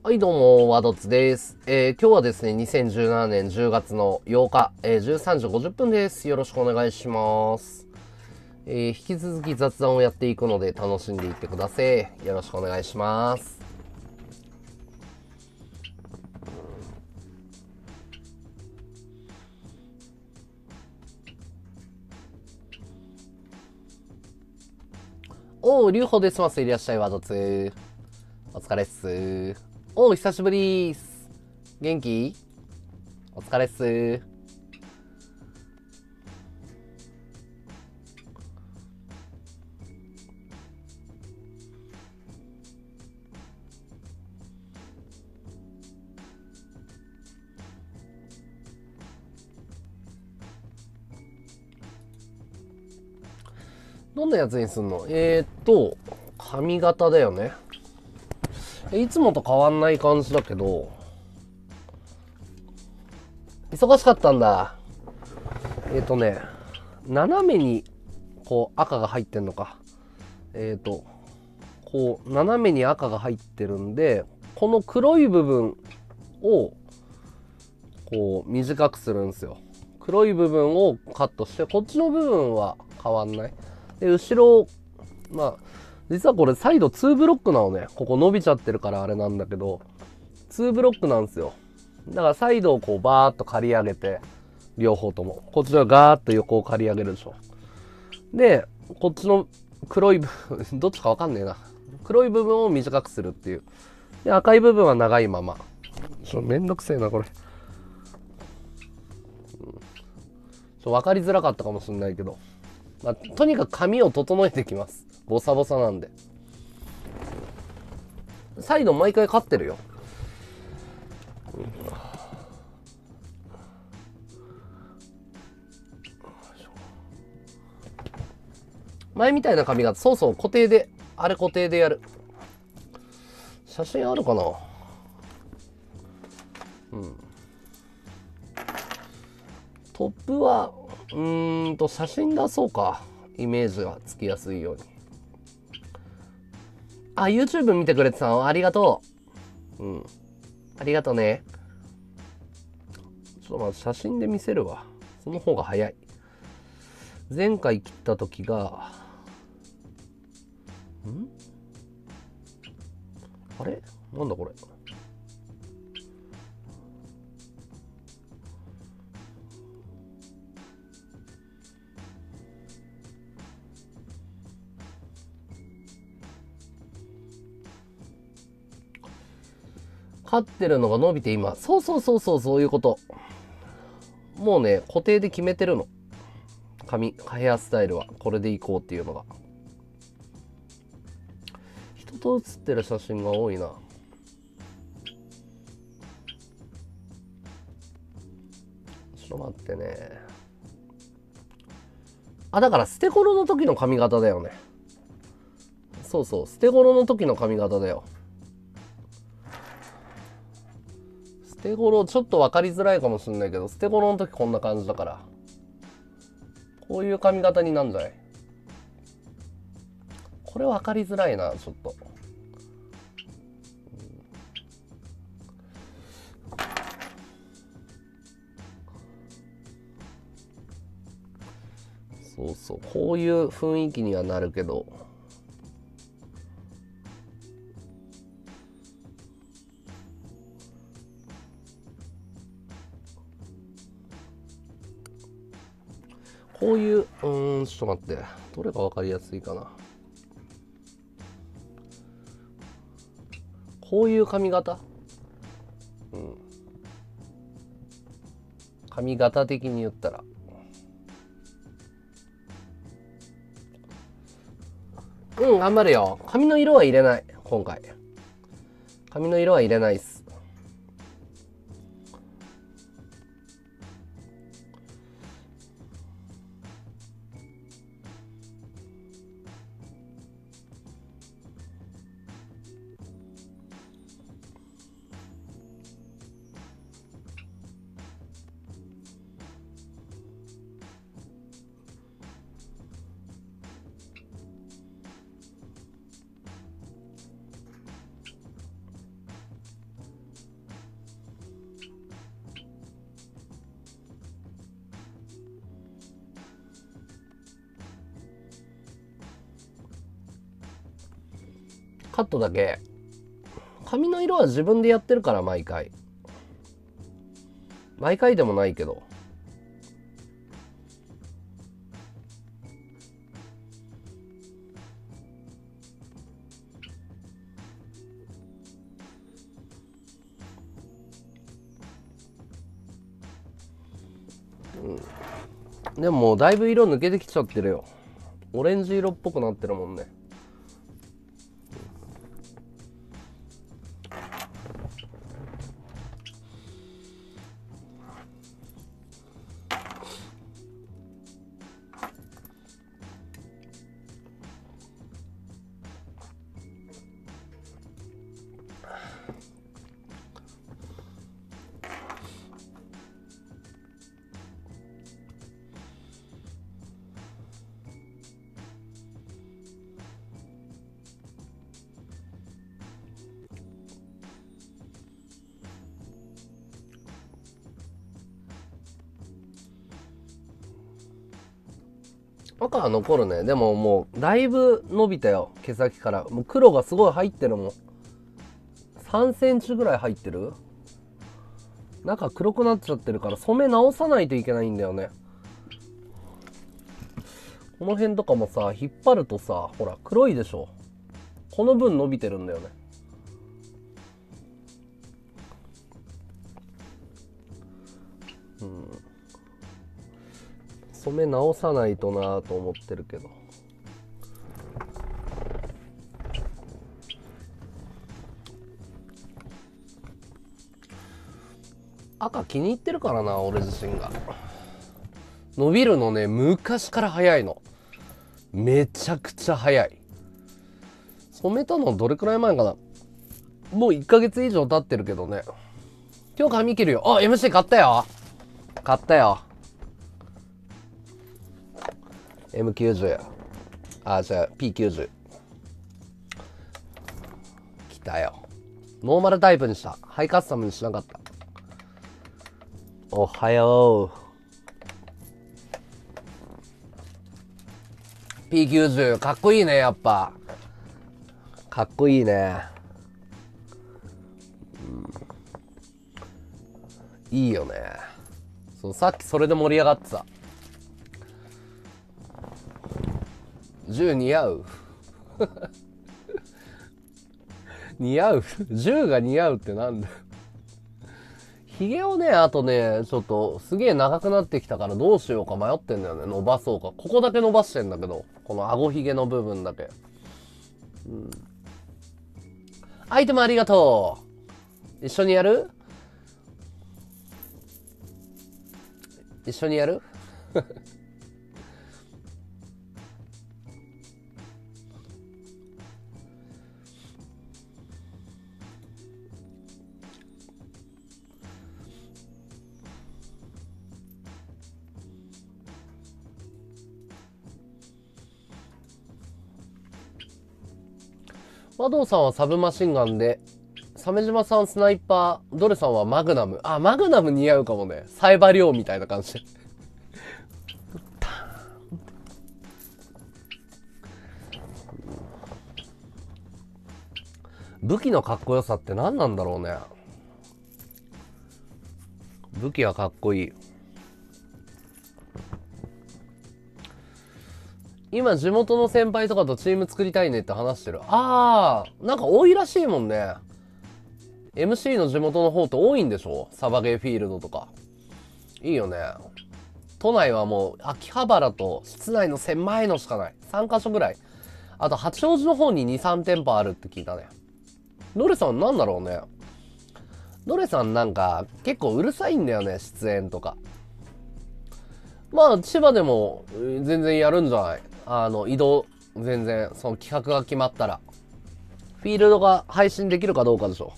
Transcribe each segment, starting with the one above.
はい、どうも、ワドツです。えー、今日はですね、2017年10月の8日、えー、13時50分です。よろしくお願いします。えー、引き続き雑談をやっていくので、楽しんでいってください。よろしくお願いします。おう、りゅうほですます。いらっしゃい、ワドツ。お疲れっす。お久しぶりーす。元気お疲れっすどんなやつにすんのえー、っと、髪型だよね。いつもと変わんない感じだけど、忙しかったんだ。えっ、ー、とね、斜めに、こう、赤が入ってんのか。えっ、ー、と、こう、斜めに赤が入ってるんで、この黒い部分を、こう、短くするんですよ。黒い部分をカットして、こっちの部分は変わんない。で、後ろ、まあ、実はこれサイド2ブロックなのね。ここ伸びちゃってるからあれなんだけど、2ブロックなんですよ。だからサイドをこうバーっと刈り上げて、両方とも。こっちはガーッと横を刈り上げるでしょ。で、こっちの黒い部分、どっちかわかんねえな。黒い部分を短くするっていう。で、赤い部分は長いまま。ちょ、めんどくせえな、これ。わかりづらかったかもしんないけど。まあ、とにかく髪を整えていきます。ボサボサなんで。サイド毎回勝ってるよ。前みたいな髪型、そうそう、固定で、あれ固定でやる。写真あるかなうん。トップは、うんと、写真出そうか。イメージがつきやすいように。あ、YouTube 見てくれてたのありがとう。うん。ありがとね。ちょっとまず写真で見せるわ。その方が早い。前回切った時が、んあれなんだこれ。勝ってるのが伸びて今。そうそうそうそう、そういうこと。もうね、固定で決めてるの。髪、ヘアスタイルは。これでいこうっていうのが。人と写ってる写真が多いな。ちょっと待ってね。あ、だから捨て頃の時の髪型だよね。そうそう、捨て頃の時の髪型だよ。捨て頃、ちょっと分かりづらいかもしんないけど、捨て頃の時こんな感じだから。こういう髪型になんじゃないこれ分かりづらいな、ちょっと。そうそう、こういう雰囲気にはなるけど。こういう、うん、ちょっと待って。どれが分かりやすいかな。こういう髪型うん。髪型的に言ったら。うん、頑張るよ。髪の色は入れない、今回。髪の色は入れないっす。カットだけ髪の色は自分でやってるから毎回毎回でもないけどでももうだいぶ色抜けてきちゃってるよオレンジ色っぽくなってるもんね残るねでももうだいぶ伸びたよ毛先からもう黒がすごい入ってるもん3センチぐらい入ってる中黒くなっちゃってるから染め直さないといけないんだよねこの辺とかもさ引っ張るとさほら黒いでしょこの分伸びてるんだよね染め直さないとなと思ってるけど赤気に入ってるからな俺自身が伸びるのね昔から早いのめちゃくちゃ早い染めたのどれくらい前かなもう1ヶ月以上経ってるけどね今日髪切るよあ MC 買ったよ買ったよ M90 あじゃあ P90 来たよノーマルタイプにしたハイカスタムにしなかったおはよう P90 かっこいいねやっぱかっこいいね、うん、いいよねそうさっきそれで盛り上がってた銃似合う似合う銃が似合うってなんだひげをね、あとね、ちょっとすげえ長くなってきたからどうしようか迷ってんだよね。伸ばそうか。ここだけ伸ばしてんだけど、このあごひげの部分だけ。うん。アイテムありがとう一緒にやる一緒にやる和道さんはサブマシンガンで、鮫島さんスナイパー、ドルさんはマグナム。あ、マグナム似合うかもね。サイバリオみたいな感じで。武器のかっこよさって何なんだろうね。武器はかっこいい。今地元の先輩とかとチーム作りたいねって話してる。あー、なんか多いらしいもんね。MC の地元の方って多いんでしょサバゲーフィールドとか。いいよね。都内はもう秋葉原と室内の狭いのしかない。3カ所ぐらい。あと八王子の方に2、3店舗あるって聞いたね。ノレさんなんだろうね。ノレさんなんか結構うるさいんだよね、出演とか。まあ、千葉でも全然やるんじゃないあの、移動、全然、その企画が決まったら、フィールドが配信できるかどうかでしょ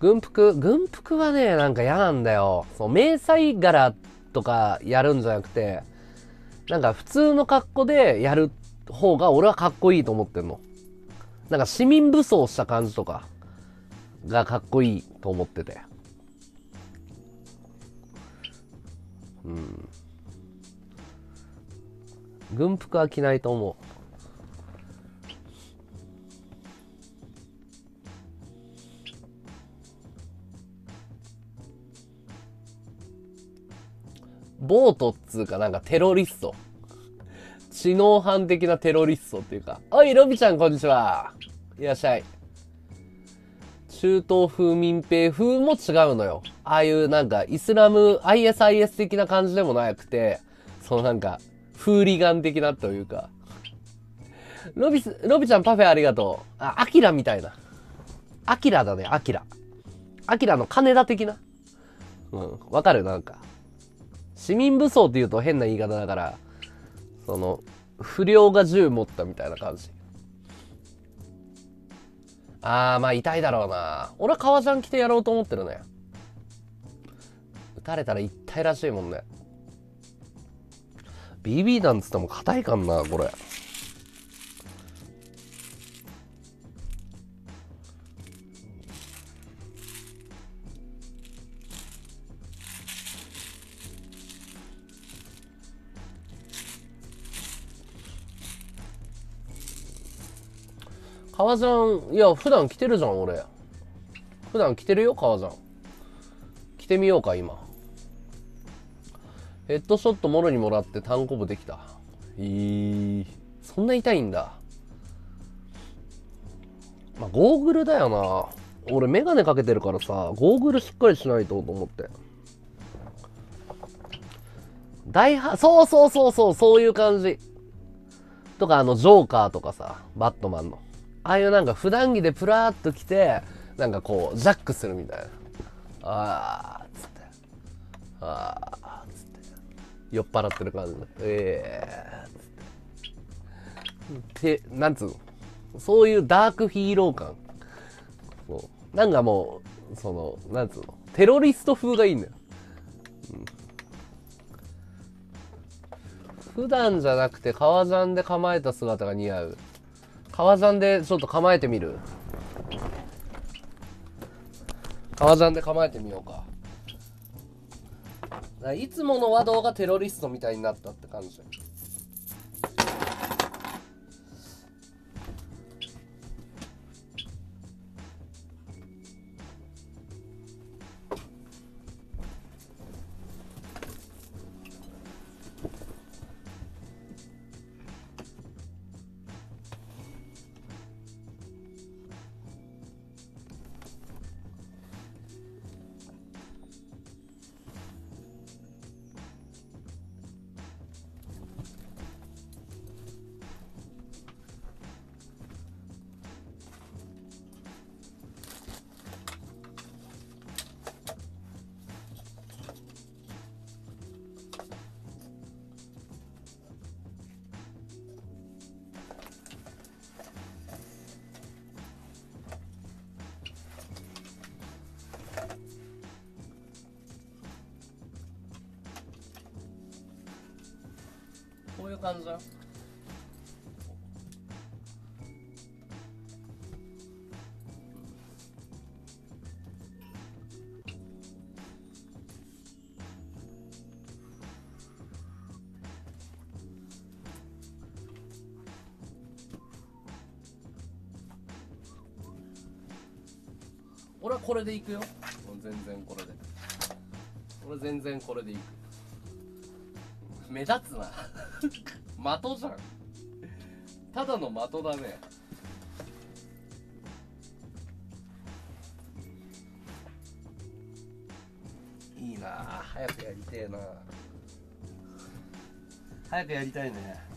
軍服、軍服はね、なんか嫌なんだよ。そう、迷彩柄とかやるんじゃなくて、なんか普通の格好でやる方が俺はかっこいいと思ってんの。なんか市民武装した感じとかがかっこいいと思ってて。うん。軍服は着ないと思うボートっつうかなんかテロリスト知能犯的なテロリストっていうかおいロビちゃんこんにちはいらっしゃい中東風民兵風も違うのよああいうなんかイスラム ISIS 的な感じでもなくてそのなんかフーリガン的なというか。ロビス、ロビちゃんパフェありがとう。あ、アキラみたいな。アキラだね、アキラ。アキラの金田的な。うん、わかるなんか。市民武装って言うと変な言い方だから、その、不良が銃持ったみたいな感じ。あー、まあ痛いだろうな。俺は革ジャン着てやろうと思ってるね。撃たれたら痛いらしいもんね。BB 弾つっても硬いかんな、これ。革ジャン、いや、普段着てるじゃん、俺。普段着てるよ、革ジャン。着てみようか、今。ヘッドショットもろにもらって単コブできた。えー、そんな痛いんだ。まあ、ゴーグルだよな。俺、メガネかけてるからさ、ゴーグルしっかりしないとと思って。大破、そうそうそうそう、そういう感じ。とか、あの、ジョーカーとかさ、バットマンの。ああいうなんか普段着でプラーっと来て、なんかこう、ジャックするみたいな。あー、つって。あー。酔っ払ってる感じで。えー、て。なんつうのそういうダークヒーロー感。なんかもう、その、なんつうのテロリスト風がいいんだよ。普段じゃなくて革ジャンで構えた姿が似合う。革ジャンでちょっと構えてみる。革ジャンで構えてみようか。いつもの和道がテロリストみたいになったって感じれでいくよもう全然これで俺全然これでいく目立つな 的じゃんただの的だねいいな早くやりてえな早くやりたいね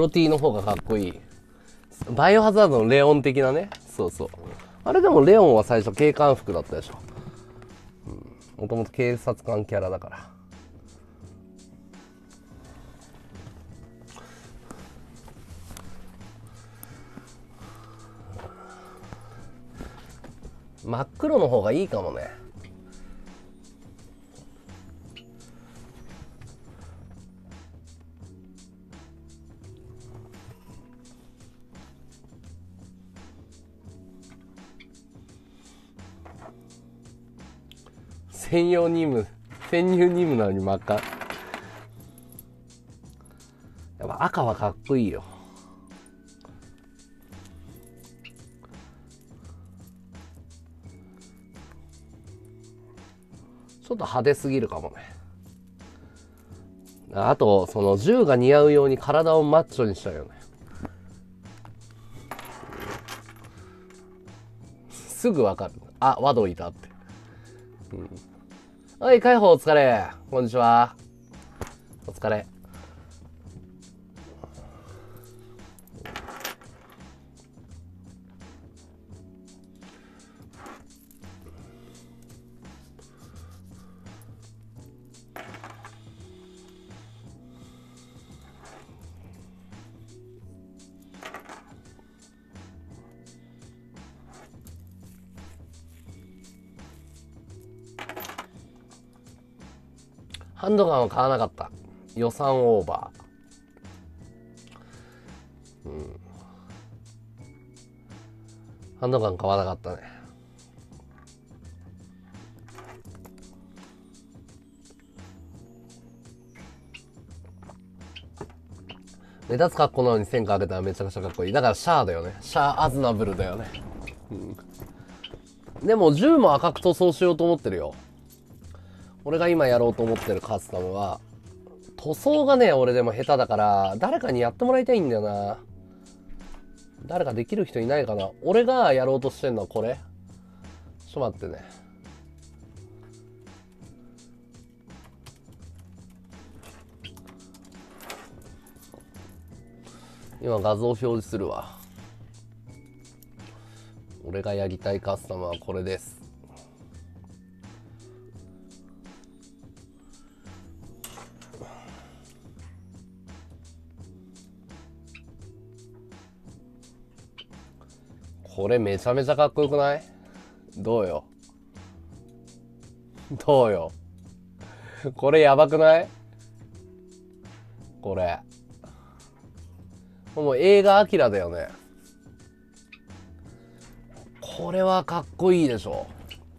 黒 T の方がかっこいい。バイオハザードのレオン的なね。そうそう。あれでもレオンは最初警官服だったでしょ。もともと警察官キャラだから。真っ黒の方がいいかもね。専用任務、潜入任務なのに真っ赤。やっぱ赤はかっこいいよ。ちょっと派手すぎるかもね。あと、その銃が似合うように体をマッチョにしたよね。すぐわかる。あ、ワドいたって。うんはい、解放お疲れ。こんにちは。お疲れ。ドガンは買わなかった。予算オーバー。うん。ハンドガン買わなかったね。目立つ格好なのに線果あげたらめちゃくちゃかっこいい。だからシャアだよね。シャアアズナブルだよね。うん。でも銃も赤く塗装しようと思ってるよ。俺が今やろうと思ってるカスタムは、塗装がね、俺でも下手だから、誰かにやってもらいたいんだよな。誰かできる人いないかな。俺がやろうとしてんのはこれ。ちょっと待ってね。今画像表示するわ。俺がやりたいカスタムはこれです。これめちゃめちゃかっこよくないどうよ。どうよ。これやばくないこれ。もう映画アキラだよね。これはかっこいいでしょ。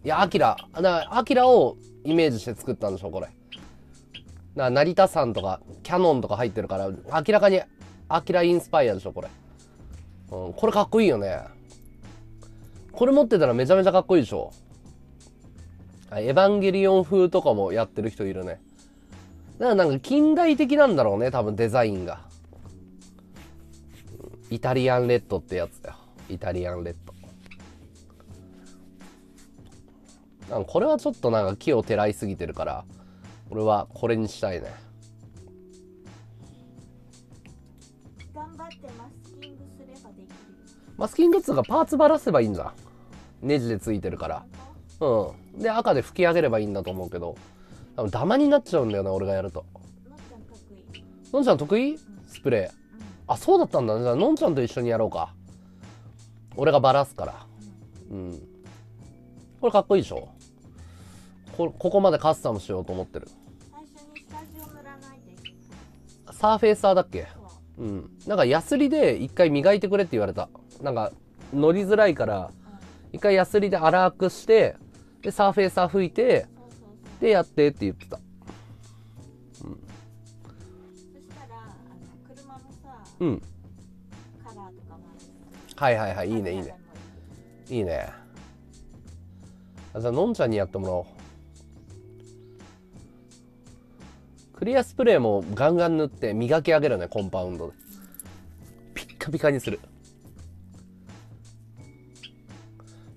いや、アキラ。だから、アキラをイメージして作ったんでしょ、これ。な成田山とかキャノンとか入ってるから、明らかにアキラインスパイアでしょ、これ。うん、これかっこいいよね。これ持ってたらめちゃめちゃかっこいいでしょエヴァンゲリオン風とかもやってる人いるね。だからなんか近代的なんだろうね、多分デザインが。イタリアンレッドってやつだよ。イタリアンレッド。なんこれはちょっとなんか木をてらいすぎてるから、俺はこれにしたいね。頑張ってマスキングすればできる。マスキングっつうかパーツばらせばいいんだ。ネジでついてるからうんで赤で拭き上げればいいんだと思うけどダマになっちゃうんだよな俺がやるとのんちゃん得意スプレーあそうだったんだじゃあのんちゃんと一緒にやろうか俺がバラすからうんこれかっこいいでしょこここまでカスタムしようと思ってるサーフェイサーだっけうんなんかヤスリで一回磨いてくれって言われたなんか乗りづらいから一回ヤスリで粗くして、で、サーフェイサー拭いて、で、やってって言ってた。うん。うん。はいはいはい、いいね、いいね。いいね。じゃあ、のんちゃんにやってもらおう。クリアスプレーもガンガン塗って磨き上げるね、コンパウンドで。ピッカピカにする。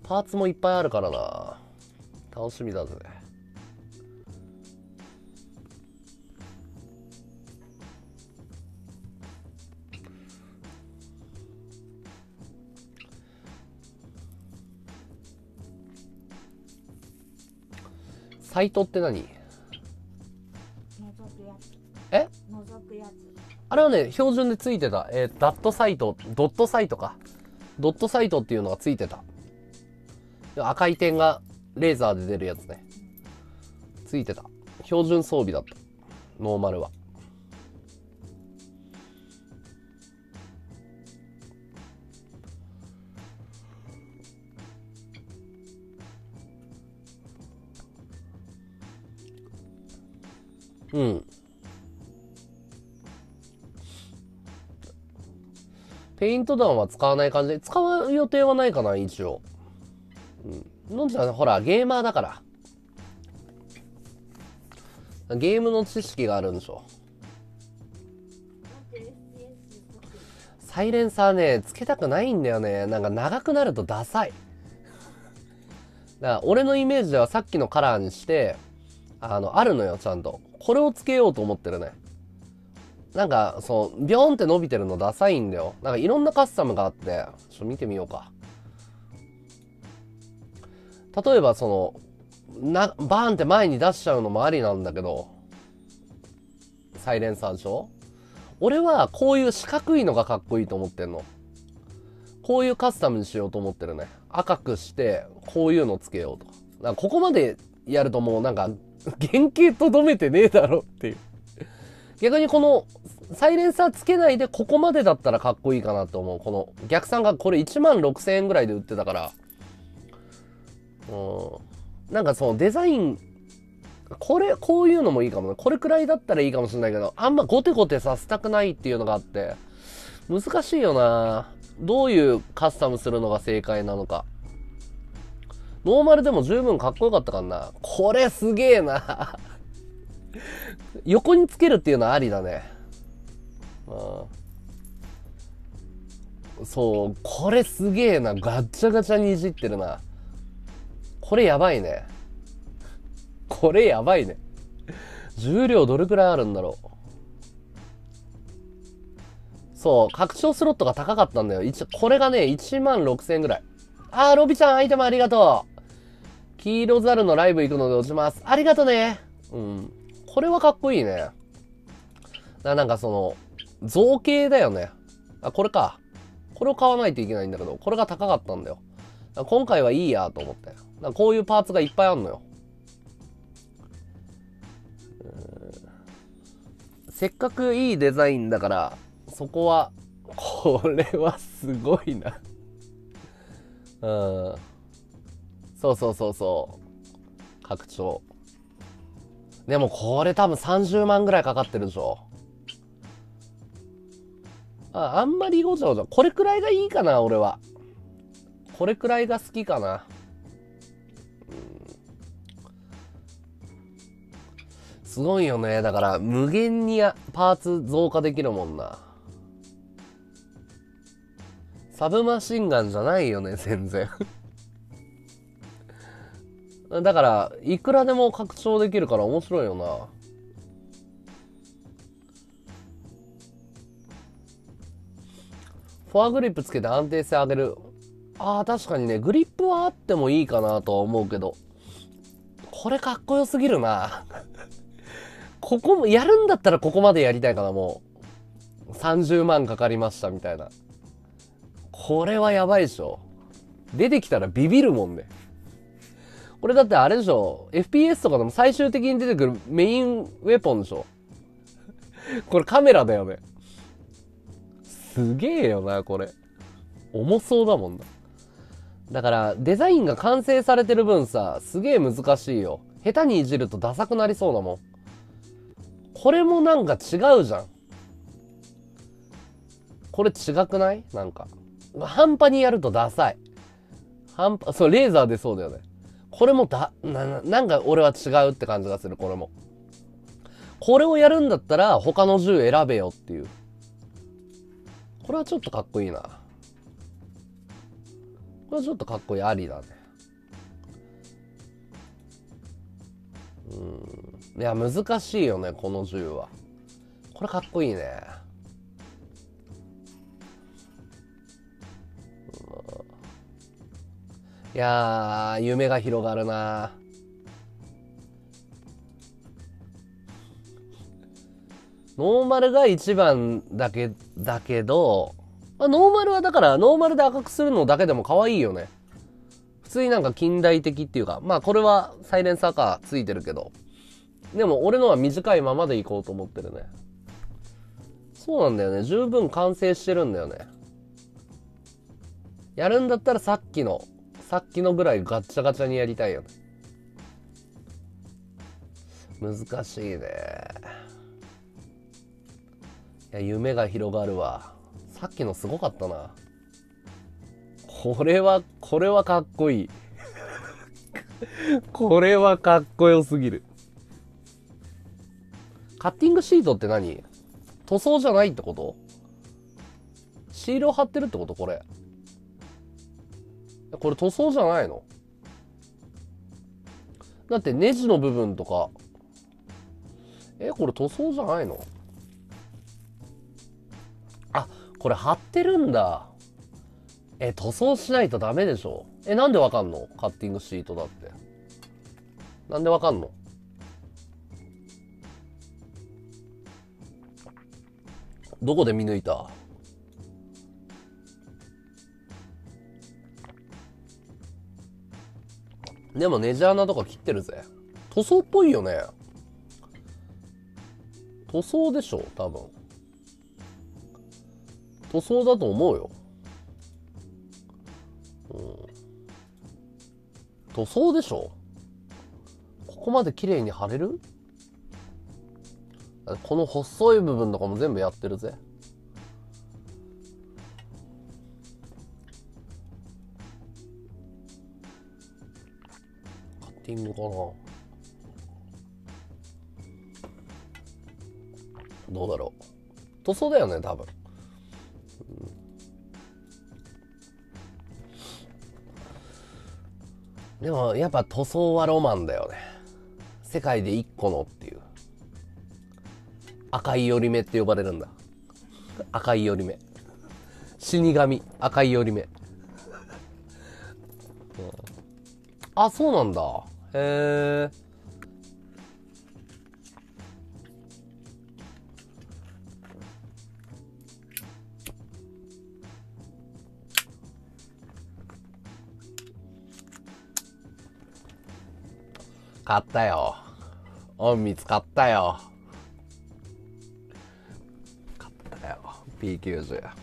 パーツもいっぱいあるからな楽しみだぜサイトって何えあれはね標準でついてた、えー、ダットサイトドットサイトかドットサイトっていうのがついてた赤い点がレーザーで出るやつね。ついてた。標準装備だった。ノーマルは。うん。ペイント弾は使わない感じで、使う予定はないかな、一応。うん、のんちゃんほらゲーマーだからゲームの知識があるんでしょサイレンサーねつけたくないんだよねなんか長くなるとダサいだから俺のイメージではさっきのカラーにしてあのあるのよちゃんとこれをつけようと思ってるねなんかそうビョーンって伸びてるのダサいんだよなんかいろんなカスタムがあってちょっと見てみようか例えばそのなバーンって前に出しちゃうのもありなんだけどサイレンサーでしょ俺はこういう四角いのがかっこいいと思ってんのこういうカスタムにしようと思ってるね赤くしてこういうのつけようとなんかここまでやるともうなんか原型とどめてねえだろっていう逆にこのサイレンサーつけないでここまでだったらかっこいいかなと思うこの逆算がこれ1万6000円ぐらいで売ってたからうん、なんかそのデザインこれこういうのもいいかもねこれくらいだったらいいかもしれないけどあんまゴテゴテさせたくないっていうのがあって難しいよなどういうカスタムするのが正解なのかノーマルでも十分かっこよかったかなこれすげえな 横につけるっていうのはありだねうんそうこれすげえなガッチャガチャにいじってるなこれやばいね。これやばいね。重量どれくらいあるんだろう。そう、拡張スロットが高かったんだよ。これがね、1万6000円ぐらい。あー、ロビちゃん、アイテムありがとう。黄色ザルのライブ行くので落ちます。ありがとね。うん。これはかっこいいね。ななんかその、造形だよね。あ、これか。これを買わないといけないんだけど、これが高かったんだよ。今回はいいやと思って。だこういうパーツがいっぱいあんのよ。せっかくいいデザインだから、そこは、これはすごいなうん。そうそうそうそう。拡張。でもこれ多分30万ぐらいかかってるでしょ。あ、あんまりごちゃごちゃ。これくらいがいいかな、俺は。これくらいが好きかな。すごいよね。だから、無限にパーツ増加できるもんな。サブマシンガンじゃないよね、全然。だから、いくらでも拡張できるから面白いよな。フォアグリップつけて安定性上げる。ああ、確かにね、グリップはあってもいいかなとは思うけど、これかっこよすぎるな。ここも、やるんだったらここまでやりたいかな、もう。30万かかりました、みたいな。これはやばいでしょ。出てきたらビビるもんね。これだってあれでしょ ?FPS とかでも最終的に出てくるメインウェポンでしょこれカメラだよね。すげえよな、これ。重そうだもんな。だから、デザインが完成されてる分さ、すげえ難しいよ。下手にいじるとダサくなりそうだもん。これもなんか違うじゃん。これ違くないなんか。半端にやるとダサい。半端、そう、レーザーでそうだよね。これもだ、な、なんか俺は違うって感じがする、これも。これをやるんだったら他の銃選べよっていう。これはちょっとかっこいいな。これはちょっとかっこいい。ありだね。うん。いや難しいよねこの銃はこれかっこいいねいや夢が広がるなノーマルが1番だけだけど、まあ、ノーマルはだからノーマルで赤くするのだけでも可愛いよね普通になんか近代的っていうかまあこれはサイレンサーカーついてるけどでも俺のは短いままでいこうと思ってるね。そうなんだよね。十分完成してるんだよね。やるんだったらさっきの、さっきのぐらいガッチャガチャにやりたいよね。難しいね。いや、夢が広がるわ。さっきのすごかったな。これは、これはかっこいい。これはかっこよすぎる。カッティングシートって何塗装じゃないってことシールを貼ってるってことこれ。これ塗装じゃないのだってネジの部分とか。え、これ塗装じゃないのあ、これ貼ってるんだ。え、塗装しないとダメでしょ。え、なんでわかんのカッティングシートだって。なんでわかんのどこで見抜いたでもネジ穴とか切ってるぜ。塗装っぽいよね。塗装でしょ多分。塗装だと思うよ。うん。塗装でしょここまで綺麗に貼れるこの細い部分とかも全部やってるぜ。カッティングかな。どうだろう。塗装だよね、多分。でもやっぱ塗装はロマンだよね。世界で一個のっていう。赤い寄り目って呼ばれるんだ。赤い寄り目。死神、赤い寄り目。うん、あ、そうなんだ。へえ。買ったよ。隠密買ったよ。ピーズや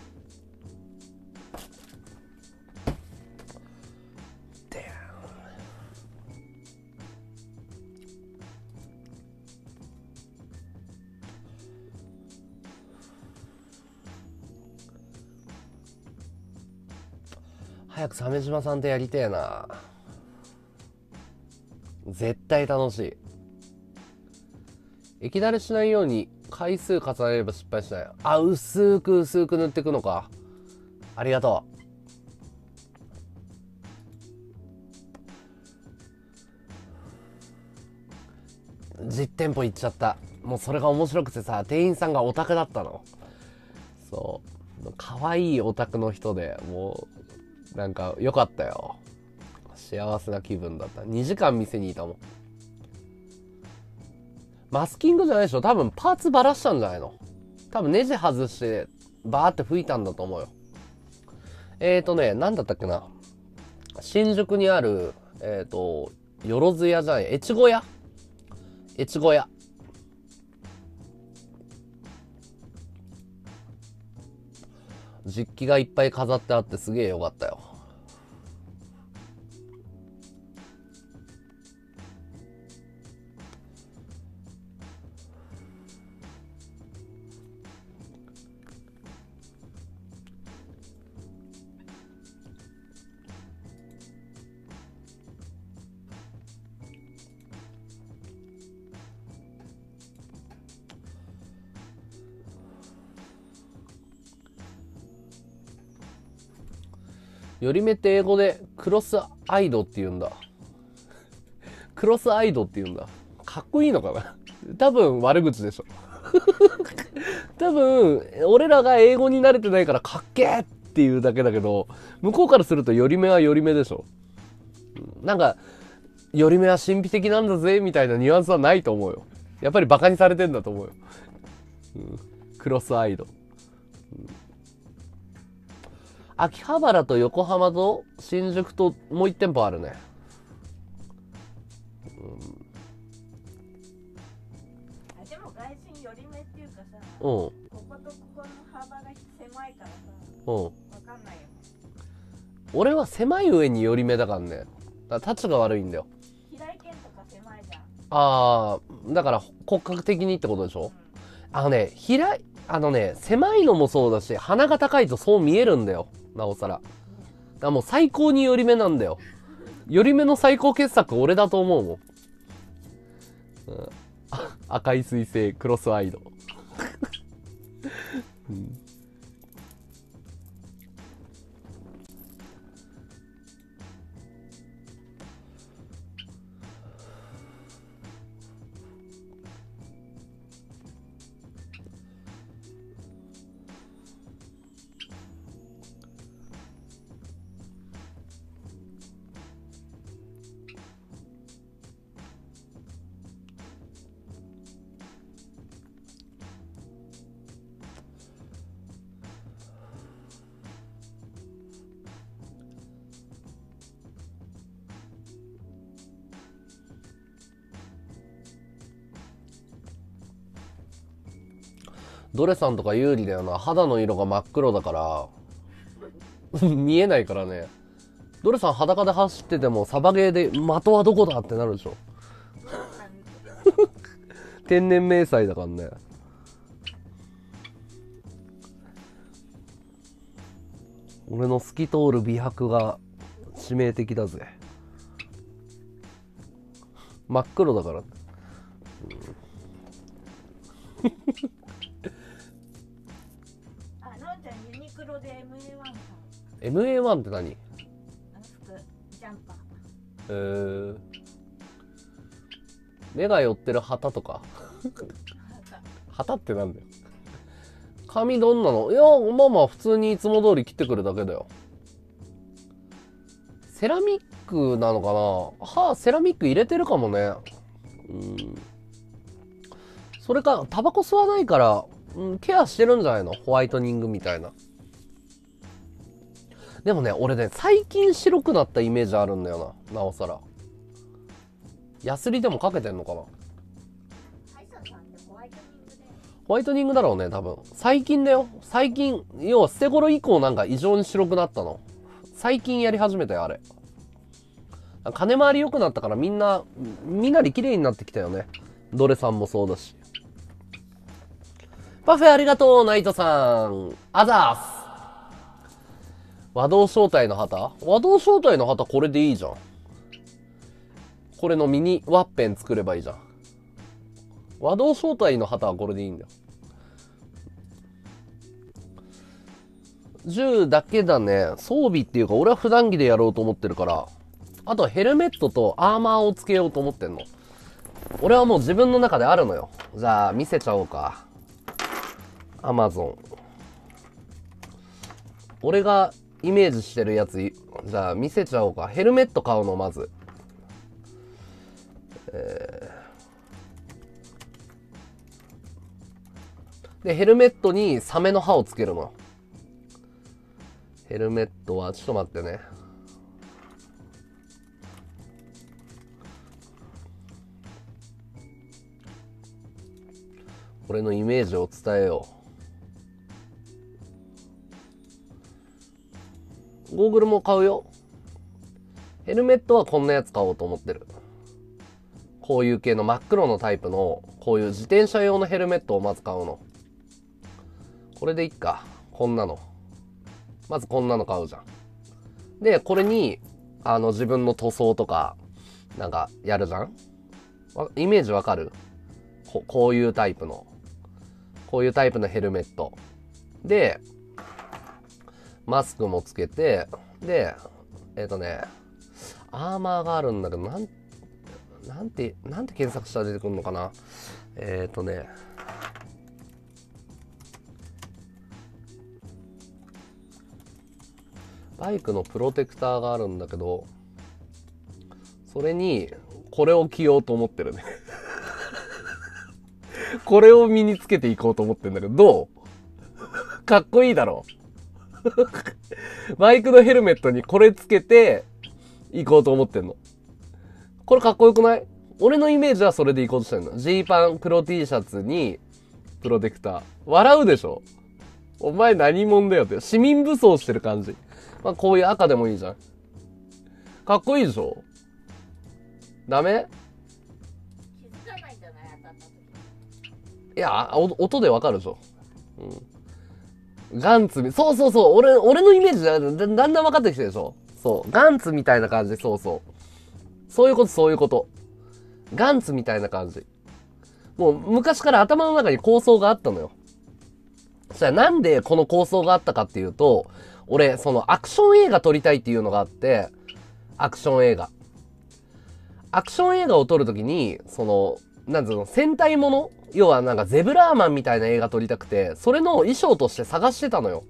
早く鮫島さんとやりてえな絶対楽しい液だれしないように回数重ねれば失敗しないあ薄く薄く塗っていくのかありがとう実店舗行っちゃったもうそれが面白くてさ店員さんがオタクだったのそう可愛いオタクの人でもうなんか良かったよ幸せな気分だった2時間店にいたもんマスキングじゃないでしょ多分パーツばらしたんじゃないの多分ネジ外して、バーって吹いたんだと思うよ。えーとね、なんだったっけな。新宿にある、えっ、ー、と、よろず屋じゃない、越後屋越後屋。実機がいっぱい飾ってあってすげえよかったよ。より目って英語でクロスアイドって言うんだ。クロスアイドって言うんだ。かっこいいのかな多分悪口でしょ。多分、俺らが英語に慣れてないからかっけーっていうだけだけど、向こうからするとより目はより目でしょ。なんか、より目は神秘的なんだぜ、みたいなニュアンスはないと思うよ。やっぱりバカにされてんだと思うよ。うん、クロスアイド。うん秋葉原と横浜と新宿ともう1店舗あるね。うんでも外人寄り目っていうかさ、うん、こことここの幅が狭いからさ、うん、わかんないよ俺は狭い上に寄り目だからね。だから立ちが悪いんだよ。平井とか狭いああ、だから骨格的にってことでしょ、うん、あのね、平井、あのね、狭いのもそうだし、鼻が高いとそう見えるんだよ。なおさら。だらもう最高に寄り目なんだよ。寄り目の最高傑作俺だと思うもん。うん、赤い彗星、クロスアイド。うんドレさんとか有利だよな。肌の色が真っ黒だから、見えないからね。ドレさん裸で走ってても、サバゲーで的はどこだってなるでしょ。天然迷彩だからね。俺の透き通る美白が致命的だぜ。真っ黒だから。うん MA1 って何服ジャンパーえー、目が寄ってる旗とか旗ってなんだよ髪どんなのいやまあまあ普通にいつも通り切ってくるだけだよセラミックなのかなはあセラミック入れてるかもねうんそれかタバコ吸わないから、うん、ケアしてるんじゃないのホワイトニングみたいなでもね、俺ね、最近白くなったイメージあるんだよな。なおさら。ヤスリでもかけてんのかなホワイトニングだろうね、多分。最近だよ。最近、要は捨て頃以降なんか異常に白くなったの。最近やり始めたよ、あれ。金回り良くなったからみんな、みんなり綺麗になってきたよね。どれさんもそうだし。パフェありがとう、ナイトさん。あざース。和道招待の旗和道招待の旗これでいいじゃん。これのミニワッペン作ればいいじゃん。和道招待の旗はこれでいいんだよ。銃だけだね。装備っていうか、俺は普段着でやろうと思ってるから。あとヘルメットとアーマーをつけようと思ってんの。俺はもう自分の中であるのよ。じゃあ、見せちゃおうか。アマゾン。俺がイメージしてるやつ、じゃあ見せちゃおうか。ヘルメット買うの、まず。えー、で、ヘルメットにサメの歯をつけるの。ヘルメットは、ちょっと待ってね。これのイメージを伝えよう。ゴーグルも買うよ。ヘルメットはこんなやつ買おうと思ってる。こういう系の真っ黒のタイプの、こういう自転車用のヘルメットをまず買うの。これでいっか。こんなの。まずこんなの買うじゃん。で、これに、あの、自分の塗装とか、なんか、やるじゃんイメージわかるここういうタイプの。こういうタイプのヘルメット。で、マスクもつけて、で、えっ、ー、とね、アーマーがあるんだけど、なん、なんて、なんて検索したら出てくるのかなえっ、ー、とね、バイクのプロテクターがあるんだけど、それに、これを着ようと思ってるね これを身につけていこうと思ってるんだけど、どう かっこいいだろうバ イクのヘルメットにこれつけて行こうと思ってんの。これかっこよくない俺のイメージはそれで行こうとしてんの。ジーパン、黒 T シャツに、プロテクター。笑うでしょお前何者だよって。市民武装してる感じ。まあ、こういう赤でもいいじゃん。かっこいいでしょダメいや、音でわかるでしょ。うん。ガンツ、そうそうそう、俺、俺のイメージじゃだんだん分かってきてるでしょそう。ガンツみたいな感じ、そうそう。そういうこと、そういうこと。ガンツみたいな感じ。もう、昔から頭の中に構想があったのよ。そしたらなんでこの構想があったかっていうと、俺、そのアクション映画撮りたいっていうのがあって、アクション映画。アクション映画を撮るときに、その、なんつうの、戦隊もの要はなんかゼブラーマンみたいな映画撮りたくて、それの衣装として探してたのよ。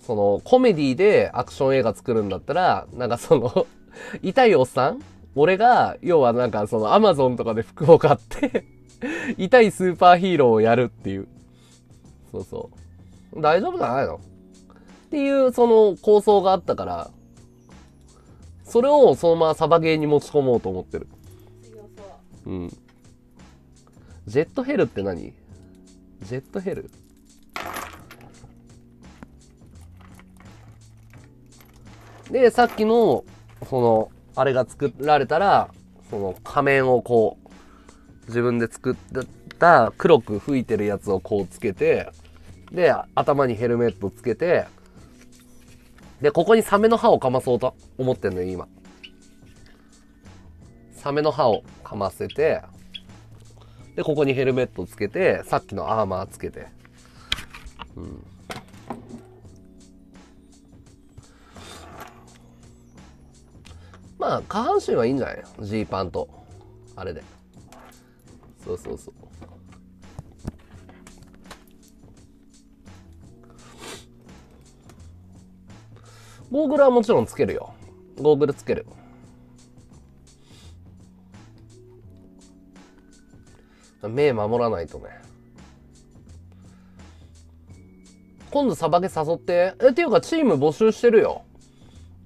その、コメディでアクション映画作るんだったら、なんかその 痛いおっさん俺が、要はなんかそのアマゾンとかで服を買って 痛いスーパーヒーローをやるっていう。そうそう。大丈夫じゃないのっていうその構想があったから、それをそのままサバゲーに持ち込もうと思ってる。うん。ジェットヘルって何ジェットヘルで、さっきの、その、あれが作られたら、その仮面をこう、自分で作った黒く吹いてるやつをこうつけて、で、頭にヘルメットつけて、で、ここにサメの歯をかまそうと思ってんのよ、今。サメの歯をかませて、で、ここにヘルメットつけて、さっきのアーマーつけて。うん。まあ、下半身はいいんじゃないジーパンと。あれで。そうそうそう。ゴーグルはもちろんつけるよ。ゴーグルつける。目守らないとね。今度サバゲ誘って。え、っていうかチーム募集してるよ。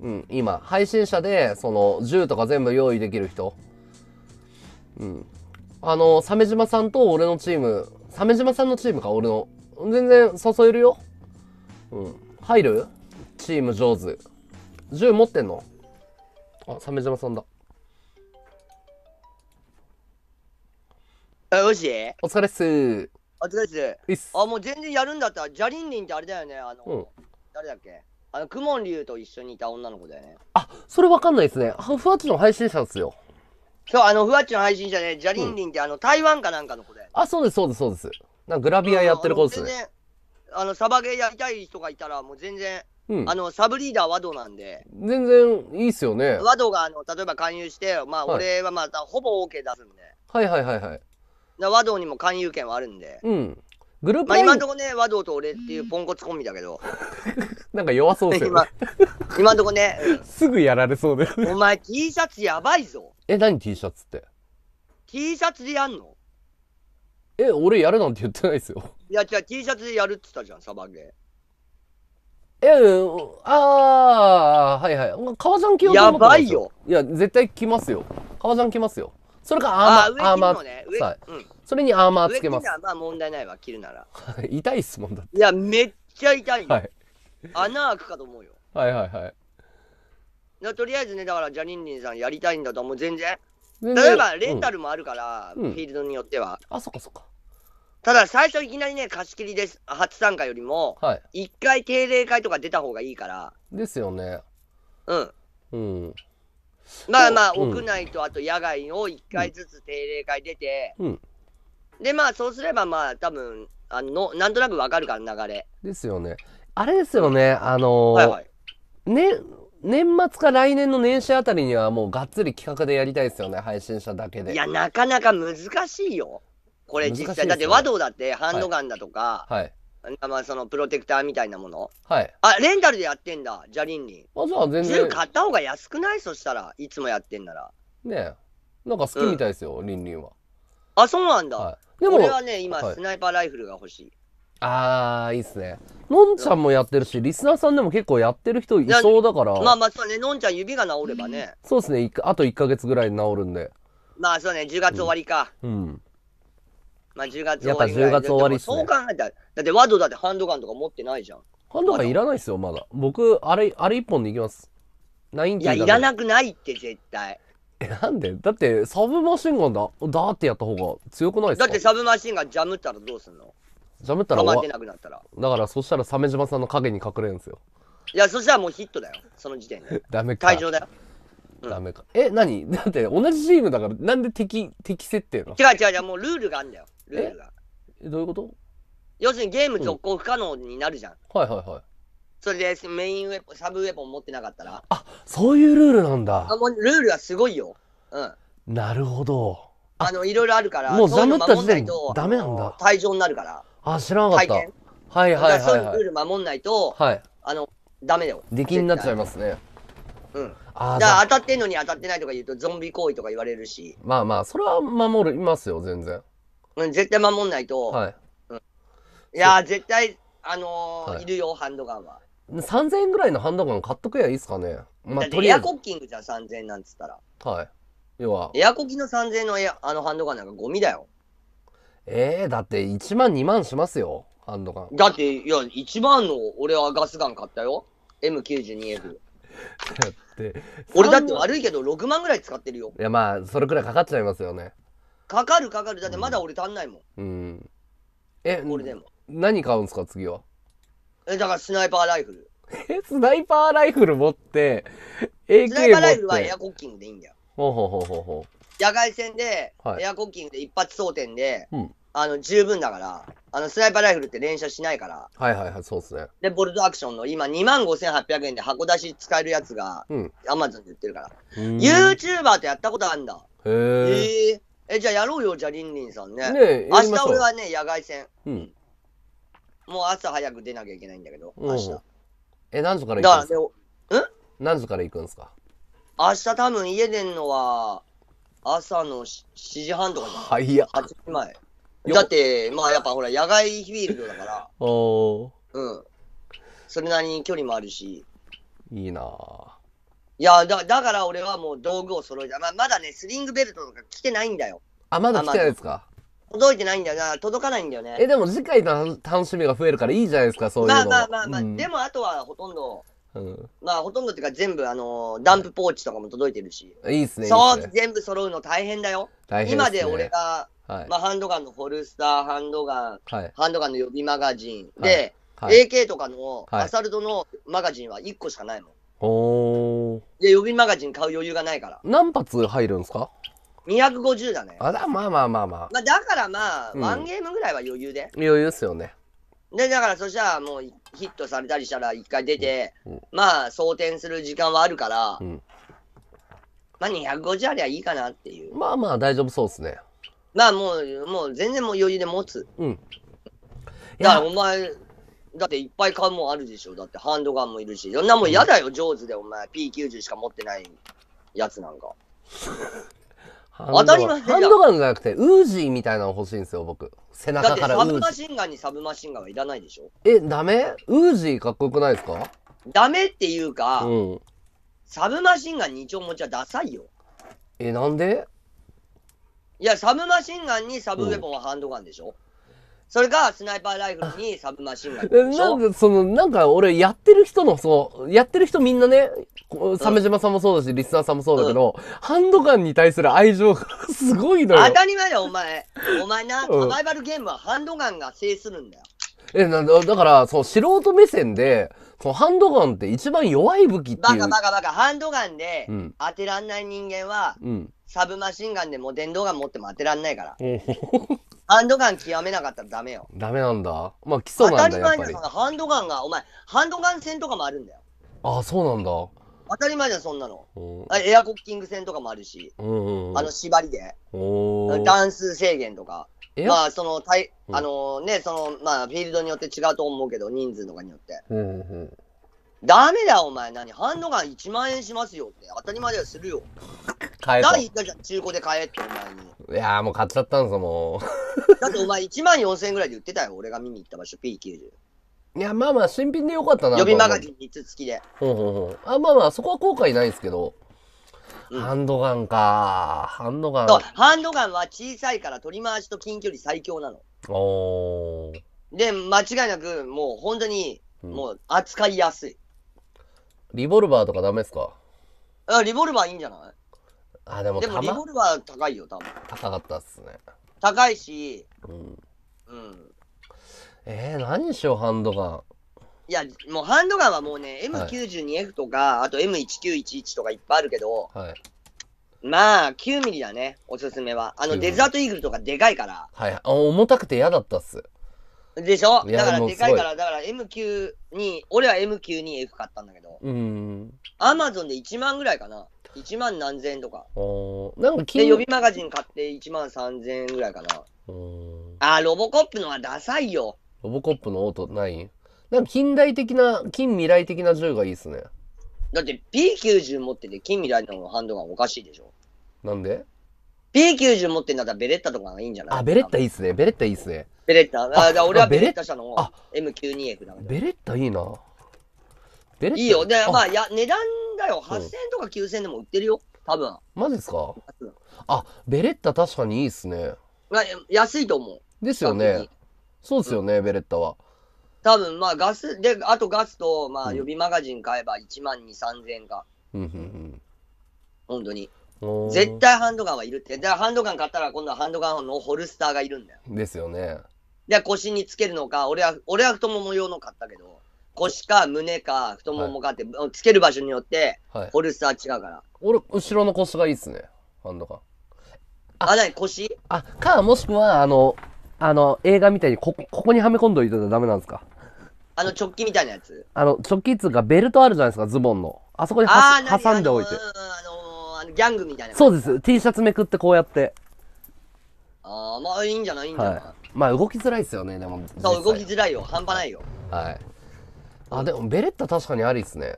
うん、今。配信者で、その、銃とか全部用意できる人。うん。あの、鮫島さんと俺のチーム、鮫島さんのチームか、俺の。全然誘えるよ。うん。入るチーム上手。銃持ってんのあ、鮫島さんだ。え、マジお疲れっす。お疲れっす。いっす。あ、もう全然やるんだったら、ジャリンリンってあれだよね、あの、うん誰だっけあの、クモンリュウと一緒にいた女の子だよね。あ、それわかんないですね。ふわっちの配信者ですよ。そう、あの、ふわっちの配信者ね、ジャリンリンって、あの、台湾かなんかの子で、ね。あ、そうです、そうです、そうです。なんかグラビアやってる子ですね。あの、サバゲーやりたい人がいたら、もう全然、うんあ。の、サブリーダーワドなんで、全然いいっすよね。ワドが、あの、例えば勧誘して、まあ、俺はまた、ほぼ OK 出すんで、はいはいはいはい。和道にも勧誘権はあるんで。うん。グループまあ今んとこね、和道と俺っていうポンコツコンビだけど。なんか弱そうですよね。今、今んとこね。すぐやられそうだよね。お前 T シャツやばいぞ。え、何 T シャツって。T シャツでやんのえ、俺やるなんて言ってないですよ。いや違う、T シャツでやるっつったじゃん、サバゲえ、ああ、はいはい。革ジャン着ようと思ってやばいよ。いや、絶対着ますよ。革ジャン着ますよ。それかアーマー、アーマー、ね、さ、うん、それにアーマーつけます。まあ問題ないわ、着るなら。痛いっすもんだって。いや、めっちゃ痛い、はい、穴開くかと思うよ。はいはいはい。とりあえずね、だから、ジャニンリンさんやりたいんだと思う、全然。全然例えば、レンタルもあるから、うん、フィールドによっては。うん、あ、そっかそっか。ただ、最初いきなりね、貸し切りです。初参加よりも、はい、1回定例会とか出た方がいいから。ですよね。うん。うん。まあまあ、屋内とあと野外を1回ずつ定例会出て、うん、で、まあ、そうすれば、まあ、多分あのなんとなくわかるから、流れ。ですよね。あれですよね、あのー、はいはい、ね、年末か来年の年始あたりにはもうがっつり企画でやりたいですよね、配信者だけで。いや、なかなか難しいよ。これ実際、ね、だって和道だってハンドガンだとか、はい、はいまあそのプロテクターみたいなもの。はい。あ、レンタルでやってんだ、ジャリンに。まあ、じゃあ全銃然、買った方が安くないそしたら、いつもやってんなら。ねえなんか好きみたいですよ、リンリンは。あ、そうなんだ。はい。でも、俺はね、今、スナイパーライフルが欲しい。ああいいっすね。のんちゃんもやってるし、リスナーさんでも結構やってる人いそうだから、まあまあ、そうね、のんちゃん指が治ればね。そうですね、あと1か月ぐらい治るんで。まあそうね、10月終わりか。うん。まあ10月やっぱ10月終わりっすねそう考えたら、だってワドだってハンドガンとか持ってないじゃん。ハンドガンいらないっすよ、まだ。僕、あれ、あれ一本でいきます。ナインいティや、いらなくないって絶対。え、なんでだって、サブマシンガンだ、ダーってやった方が強くないっすだってサブマシンガンジャムったらどうすんのジャムったら構わってなくなったら。だから、そしたら鮫島さんの影に隠れるんですよ。いや、そしたらもうヒットだよ。その時点で。ダメか。会場だよ。ダメか。え、何 だって、同じチームだから、なんで敵、敵設定の違う違う違う、もうルールがあんだよ。ルールが。どういうこと要するにゲーム続行不可能になるじゃん。はいはいはい。それでメインウェポン、サブウェポン持ってなかったら。あそういうルールなんだあ。もうルールはすごいよ。うん。なるほど。あの、いろいろあるから、もうダメった時ない点でとダメなんだ。退場になるから。あ、知らなかった。はいはいはいそういうルール守んないと、はい。あの、ダメだよ。出禁になっちゃいますね。うん。ああ、だから当たってんのに当たってないとか言うと、ゾンビ行為とか言われるし。まあまあ、それは守りますよ、全然。うん、絶対守んないと。はい。うん、いや絶対、あのーはい、いるよ、ハンドガンは。3000円ぐらいのハンドガン買っとけばいいですかね。まあ、とりエアコッキングじゃ3000円なんつったら。はい。要は。エアコキンの3000円のエアあのハンドガンなんかゴミだよ。ええー、だって1万2万しますよ、ハンドガン。だって、いや、1万の俺はガスガン買ったよ。M92F。だって。俺だって悪いけど6万ぐらい使ってるよ。いやまあ、それくらいかかっちゃいますよね。かかるかかる。だってまだ俺足んないもん。うん。え、俺でも。何買うんすか、次は。え、だからスナイパーライフル。え、スナイパーライフル持って、AK 持って。スナイパーライフルはエアコッキングでいいんだよ。ほうほうほうほうほう野外戦では、いエアコッキングで一発装填で、うんあの、十分だから、あの、スナイパーライフルって連射しないから、はいはいはい、そうですね。で、ボルトアクションの今25,800円で箱出し使えるやつが、うん。a m a z で売ってるから。ユー YouTuber とやったことあるんだ。へー、えええ、じゃあやろうよ、じゃあ、りんりんさんね。ね明日俺はね、野外戦。うん。もう朝早く出なきゃいけないんだけど、明日。え、何時から行くんすかん何時から行くんですか明日多分家出んのは、朝の7時半とかじゃないはいや。8時前。だって、まあやっぱほら、野外フィールドだから。おお。うん。それなりに距離もあるし。いいなぁ。いやだ、だから俺はもう道具を揃えた。まあ、まだね、スリングベルトとか着てないんだよ。あ、まだ来てないですか届いてないんだよな。届かないんだよね。え、でも次回の楽しみが増えるからいいじゃないですか、そういうの。まあまあまあまあ、うんでもあとはほとんど、うん、まあほとんどっていうか全部、あのーダンプポーチとかも届いてるし。いいっすね。そうね、全部揃うの大変だよ。大変すね今で俺が、はい。まあハンドガンのホルスター、ハンドガン、はい。ハンドガンの予備マガジン、はいで、はい。AK とかのアサルトのマガジンは1個しかないもん。おー。で、予備マガジン買う余裕がないから。何発入るんですか250だね。あら、まあまあまあまあ。まあ、だからまあ、うんワンゲームぐらいは余裕で。余裕っすよね。で、だからそしたらもうヒットされたりしたら一回出て、うんうんまあ、装填する時間はあるから、うんまあ250ありゃいいかなっていう。まあまあ大丈夫そうっすね。まあもう、もう全然もう余裕で持つ。うん。いだからやお前、だっていっぱい買うもんあるでしょ。だってハンドガンもいるし。そんなもん嫌だよ、上手でお前。P90 しか持ってないやつなんか。当たり前ハンドガンじゃなくて、ウージーみたいなの欲しいんですよ、僕。背中からウージー。サブマシンガンにサブマシンガンはいらないでしょ。え、ダメウージーかっこよくないですかダメっていうか、うん、サブマシンガン2丁持ちはダサいよ。え、なんでいや、サブマシンガンにサブウェポンはハンドガンでしょ。うんそれがスナイパーライフルにサブマシンガンなんか、その、なんか俺やってる人の、そう、やってる人みんなね、鮫島さんもそうだし、うん、リスナーさんもそうだけど、うん、ハンドガンに対する愛情がすごいのよ。当たり前だよ、お前。お前な、サバイバルゲームはハンドガンが制するんだよ。え、なんだ、だから、そう、素人目線で、そのハンドガンって一番弱い武器っていう。バカバカバカ、ハンドガンで当てらんない人間は、うん、サブマシンガンでも電動ガン持っても当てらんないから。ハンドガン極めなかったらダメよ。ダメなんだ。まあ基礎なんだ当たり前じゃん、ハンドガンが、お前、ハンドガン戦とかもあるんだよ。ああ、そうなんだ。当たり前じゃん、そんなの。あエアコッキング戦とかもあるし、うんうんうん、あの縛りで。お段数制限とか。まあ、その、たい、うん、あのね、その、まあ、フィールドによって違うと思うけど、人数とかによって。うんうんダメだよ、お前。何ハンドガン1万円しますよって。当たり前ではするよ。買え何言ったじゃん、中古で買えって、お前に。いやー、もう買っちゃったんですよ、もう。だってお前1万4000円ぐらいで売ってたよ、俺が見に行った場所、P90。いや、まあまあ、新品でよかったな。予備マガジン3つ付きで。ほうほうほう。あ、まあまあ、そこは後悔ないですけど。うん、ハンドガンか。ハンドガン。ハンドガンは小さいから取り回しと近距離最強なの。おー。で、間違いなく、もう本当に、もう扱いやすい。リボルバーとかダメですかあ、リボルバーいいんじゃないあ、でも、でもリボルバー高いよ、多分。高かったっすね。高いし、うん。うん。えー、何にしよう、ハンドガン。いや、もうハンドガンはもうね、M92F とか、はい、あと M1911 とかいっぱいあるけど、はい。まあ、9ミリだね、おすすめは。あの、デザートイーグルとかでかいから。はい。重たくて嫌だったっす。でしょだからでかいから、だから M 級に、俺は M 級に F 買ったんだけど、うん。アマゾンで1万ぐらいかな。1万何千円とか。なんかで、予備マガジン買って1万3000円ぐらいかな。あー、ロボコップのはダサいよ。ロボコップの音ないなんか近代的な、近未来的な銃がいいっすね。だって P90 持ってて近未来のハンドガンおかしいでしょ。なんで p 9 0持ってんだったらベレッタとかがいいんじゃないあ、ベレッタいいっすね。ベレッタいいっすね。ベレッタ。あ、あ俺はベレッタ社の M92F だから。ベレッタいいな。ベレッタいいよ。で、まあ、や、値段だよ。8000とか9000でも売ってるよ。多分。マジっすかあ、ベレッタ確かにいいっすね。安いと思う。ですよね。そうですよね、ベレッタは。多分まあガス、で、あとガスと、まあ予備マガジン買えば1万2、3000円か。うん、うん、うん。本当に。絶対ハンドガンはいるって。だからハンドガン買ったら今度はハンドガンのホルスターがいるんだよ。ですよね。で、腰につけるのか、俺は、俺は太もも用の買ったけど、腰か胸か太ももかって、はい、つける場所によって、ホルスター違うから。はい、俺、後ろの腰がいいっすね、ハンドガン。あ、なに腰あ、か、もしくは、あの、あの、映画みたいにこ、ここにはめ込んどいたらダメなんですかあの、直キみたいなやつあの、直キっつうか、ベルトあるじゃないですか、ズボンの。あそこに挟んでおいて。あ、あのギャングみたいな。そうです。T シャツめくってこうやって。ああ、まあいいんじゃないいいんじゃない、はい、まあ動きづらいですよね、でも。そう、動きづらいよ。半端ないよ。はい。あ、でもベレッタ確かにありっすね。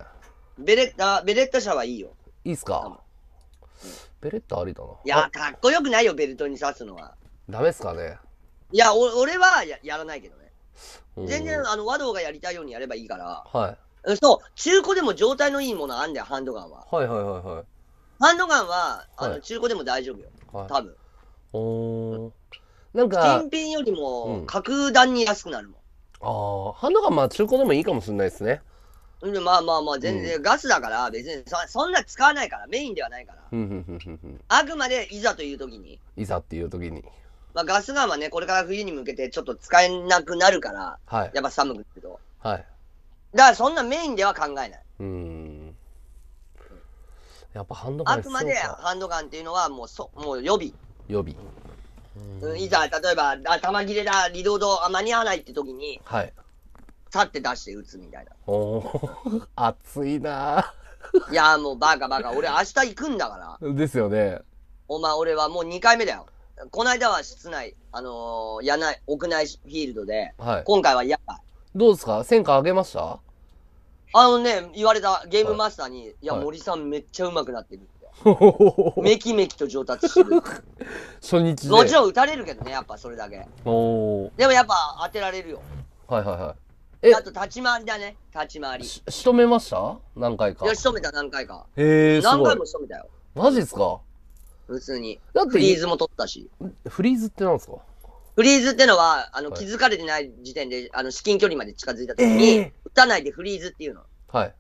ベレッタ、ベレッタ社はいいよ。いいっすか、ベレッタありだな。いや、かっこよくないよ、ベルトに刺すのは。ダメっすかねいや、お俺はややらないけどね。全然、あの、和道がやりたいようにやればいいから。はい。そう、中古でも状態のいいものあんだよ、ハンドガンは。はいはいはいはい。ハンドガンは、あの中古でも大丈夫よ、はい多分おーなんか、新品よりも格段に安くなるもん。ああ、ハンドガンまあ中古でもいいかもしれないですね。うんまあまあまあ、全然、ガスだから、別にそそんな使わないから、メインではないから。あくまでいざという時に、いざっていう時に。まあ、ガスガンはね、これから冬に向けてちょっと使えなくなるから、はい。やっぱ寒くなると。はい。だからそんなメインでは考えない。うん。やっぱハンドガンあくまでハンドガンっていうのはもうそもう予備。予備。うん、いざ、例えば、弾切れだ、リロード、あ、間に合わないって時に、はい。去って出して打つみたいな。おお、熱いないや、もうバカバカ。俺明日行くんだから。ですよね。お前、俺はもう2回目だよ。この間は室内、あのー、や屋内フィールドで、はい、今回は嫌だ。い。どうですか戦果上げましたあのね、言われたゲームマスターに、い、や、森さんめっちゃ上手くなってるって。めきめきと上達してる。初日で。もちろん打たれるけどね、やっぱそれだけ。おでもやっぱ当てられるよ。はいはいはえあと立ち回りだね、立ち回り。し仕留めました何回か。や、仕留めた何回か。へえ何回も。仕留めたよ。マジっすか普通に。だってフリーズも取ったし。フリーズってなんですかフリーズってのは、あの、はい気づかれてない時点で、あの、至近距離まで近づいた時に、えたないでフリーズっていうの。はい。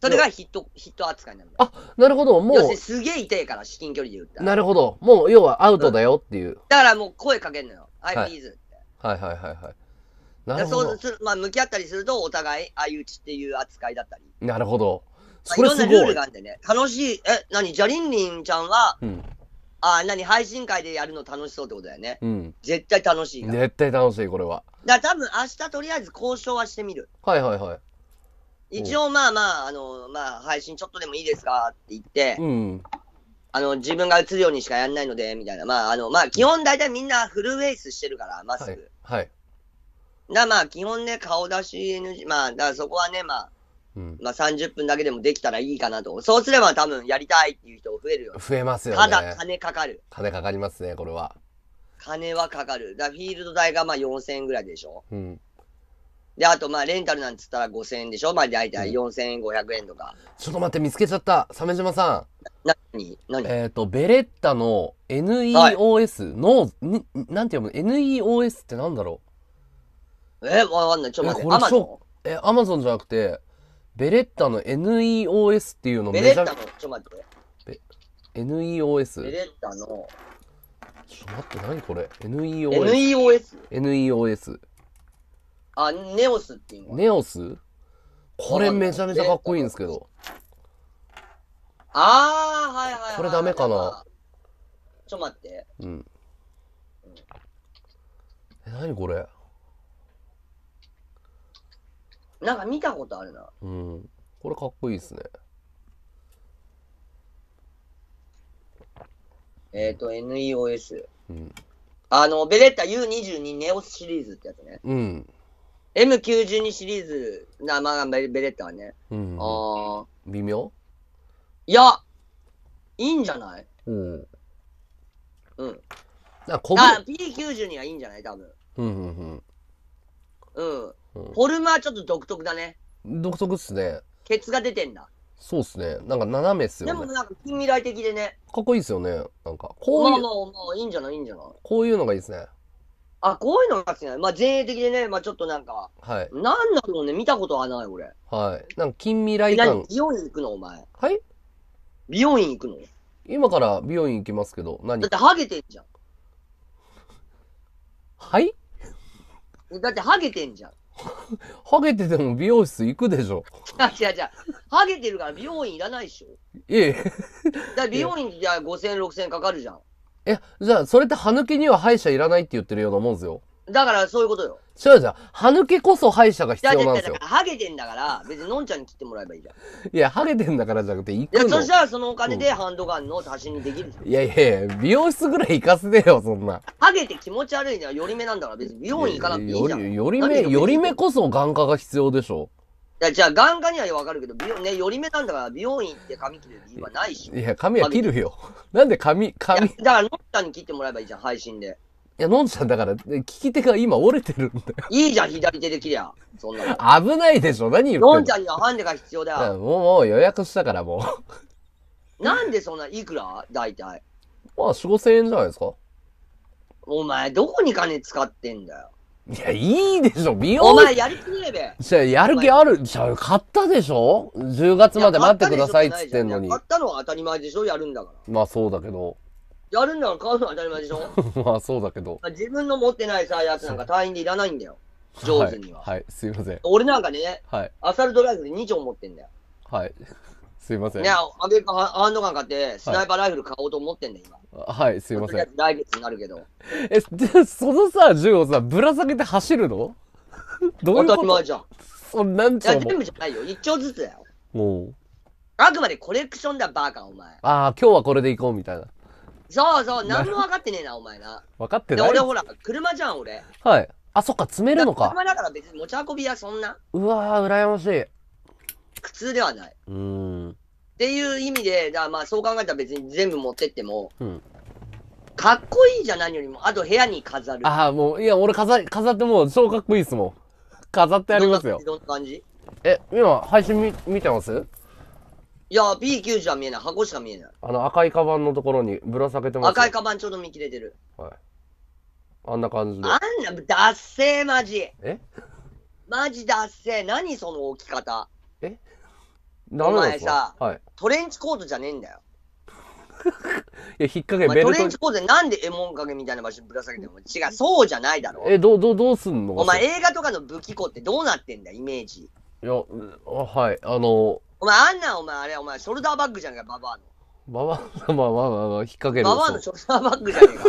それがヒット、ヒット扱いなんだ。あ、なるほど、もう。すげえ痛いから、至近距離で打った。なるほど。もう、要はアウトだよっていう。うん、だからもう声かけんのよ。はい、フリーズって。はいはいはいはい。なるほど。そうまあ、向き合ったりすると、お互い相打ちっていう扱いだったり。なるほど。い。まあ、いろんなルールがあってね。楽しい。え、何ジャリンリンちゃんは、うん、あ、何配信会でやるの楽しそうってことだよね。うん。絶対楽しいな。絶対楽しい、これは。だから多分明日とりあえず交渉はしてみる。はいはいはい。一応まあまあ、あの、まあ配信ちょっとでもいいですかって言って、うん。あの、自分が映るようにしかやんないので、みたいな。まあ、あの、まあ、基本大体みんなフルフェイスしてるから、マスク。はい。はい、だまあ、基本ね、顔出し NG、まあ、だそこはね、まあ、まあ30分だけでもできたらいいかなと。そうすれば多分やりたいっていう人増えるよ。増えますよね。ただ金かかる。金かかりますね、これは。金はかかる。だフィールド代がまあ4000円ぐらいでしょ。うん。で、あとまあレンタルなんつったら5000円でしょ。まあ大体4500円,、うん、とか。ちょっと待って、見つけちゃった。鮫島さん。な、何何えっ、ー、と、ベレッタの NEOS の、はい、になんて読む ?NEOS ってなんだろうえー、わかんない。ちょっと待って。え、アマゾンじゃなくて、ベレッタの NEOS っていうのベレッタの、ちょっと待って。NEOS? ベレッタの。ちょっと待って、何これ ?NEOS?NEOS?NEOS NEOS。あ、ネオスっていうのネオスこれめちゃめちゃかっこいいんですけど。あー、はいはい、はい、これダメかなちょっと待って。うん。え、何これなんか見たことあるな。うん。これかっこいいですね。えっ、ー、と、NEOS。うん。あの、ベレッタ U22 ネオスシリーズってやつね。うん。M92 シリーズな、まあ、ベレッタはね。うん。ああ。微妙いや、いいんじゃないうん。うん。あ、P92 はいいんじゃない多分。うんうんうん。うん。フォルムはちょっと独特だね。独特っすね。ケツが出てんだ。そうっすね。なんか斜めっすよね。でもなんか近未来的でね。かっこいいっすよね。なんか、こういう、まあまあ、いいんじゃないいいんじゃないこういうのがいいっすね。あ、こういうのが好きなのまあ前衛的でね、まあちょっとなんか、はい。なんだろうね、見たことはない俺。はい。なんか近未来何美容院行くのお前。はい美容院行くの今から美容院行きますけど、何だってハゲてんじゃん。はいだってハゲてんじゃん。ハゲてても美容室行くでしょ。違う違う。ハゲてるから美容院いらないでしょ。ええ。だ美容院じゃ5000、6000かかるじゃん。え、じゃあ、それって歯抜きには歯医者いらないって言ってるようなもんですよ。だからそういうことよ。そうですよ。歯抜けこそ歯医者が必要なんですよ。だからハゲてんだから、別にのんちゃんに切ってもらえばいいじゃん。いや、ハゲてんだからじゃなくて、行くのいや、そしたらそのお金でハンドガンの足しにできるじゃん。いやいやいや、美容室ぐらい行かせてよ、そんな。ハゲて気持ち悪いのはより目なんだから、別に美容院行かなくていいじゃん。より目、より目こそ眼科が必要でしょ。いや、じゃあ、眼科にはわかるけど、美容、ね、より目なんだから、美容院って髪切る理由はないし。いや、髪は切るよ。なんで髪、髪。だから、のんちゃんに切ってもらえばいいじゃん、配信で。いや、のんちゃんだから、聞き手が今折れてるんだよ。いいじゃん、左手で切りゃ。そんな危ないでしょ、何言ってんの。のんちゃんにはハンデが必要だよ。もう、もう予約したから、もう。なんでそんな、いくら大体。まあ、4、5千円じゃないですか。お前、どこに金使ってんだよ。いや、いいでしょ、美容お前、やる気ねえべ。じゃやる気ある。じゃ買ったでしょ ?10 月まで待ってくださいっつってんのに。買ったのは当たり前でしょ、やるんだから。まあ、そうだけど。やるんなら買うのは当たり前でしょ まあそうだけど。自分の持ってないさ、やつなんか隊員でいらないんだよ。上手には。はい、はい、すいません。俺なんかね、はい、アサルトライフル2丁持ってんだよ。はい。すいません。ね、アメリカハンドガン買って、スナイパーライフル買おうと思ってんだ、よ、今。はい、すいません。来月になるけど。え、で、そのさ、銃をさ、ぶら下げて走るの どういうこと当たり前じゃん。そんなんちゃ全部じゃないよ。一丁ずつだよ。もう。あくまでコレクションだ、バカ、お前。ああ、今日はこれでいこうみたいな。そうそう、何も分かってねえな、お前な。分かってない俺ほら、車じゃん、俺。はい。あ、そっか、詰めるのか。車だから別に持ち運びはそんなうわー、羨ましい。苦痛ではない。ーん。っていう意味で、だまあそう考えたら別に全部持ってっても、うんかっこいいじゃん何よりも。あと部屋に飾る。ああ、もう、いや、俺飾飾ってもう、超かっこいいっすもん。飾ってありますよ。どんな感じどんな感じえ、今、配信み見てますいや、B90 は見えない。箱しか見えない。あの赤いカバンのところにぶら下げてます。赤いカバンちょうど見切れてる。はい。あんな感じで。あんな、脱ッセーマジ。えマジ脱ッセ何その置き方。えダお前さはい。トレンチコートじゃねえんだよ。いや、引っ掛け、お前ベトレンチ。コートでなんでエモン影みたいな場所ぶら下げてる違う、そうじゃないだろ。え、どう、どう、どうすんのお前映画とかの武器庫ってどうなってんだ、イメージ。いや、はい。あの、お前、あんな、お前、あれ、お前、ショルダーバッグじゃんか、ババアの。ババア、の、まあまあまあ、引っ掛ける。ババアのショルダーバッグじゃねえか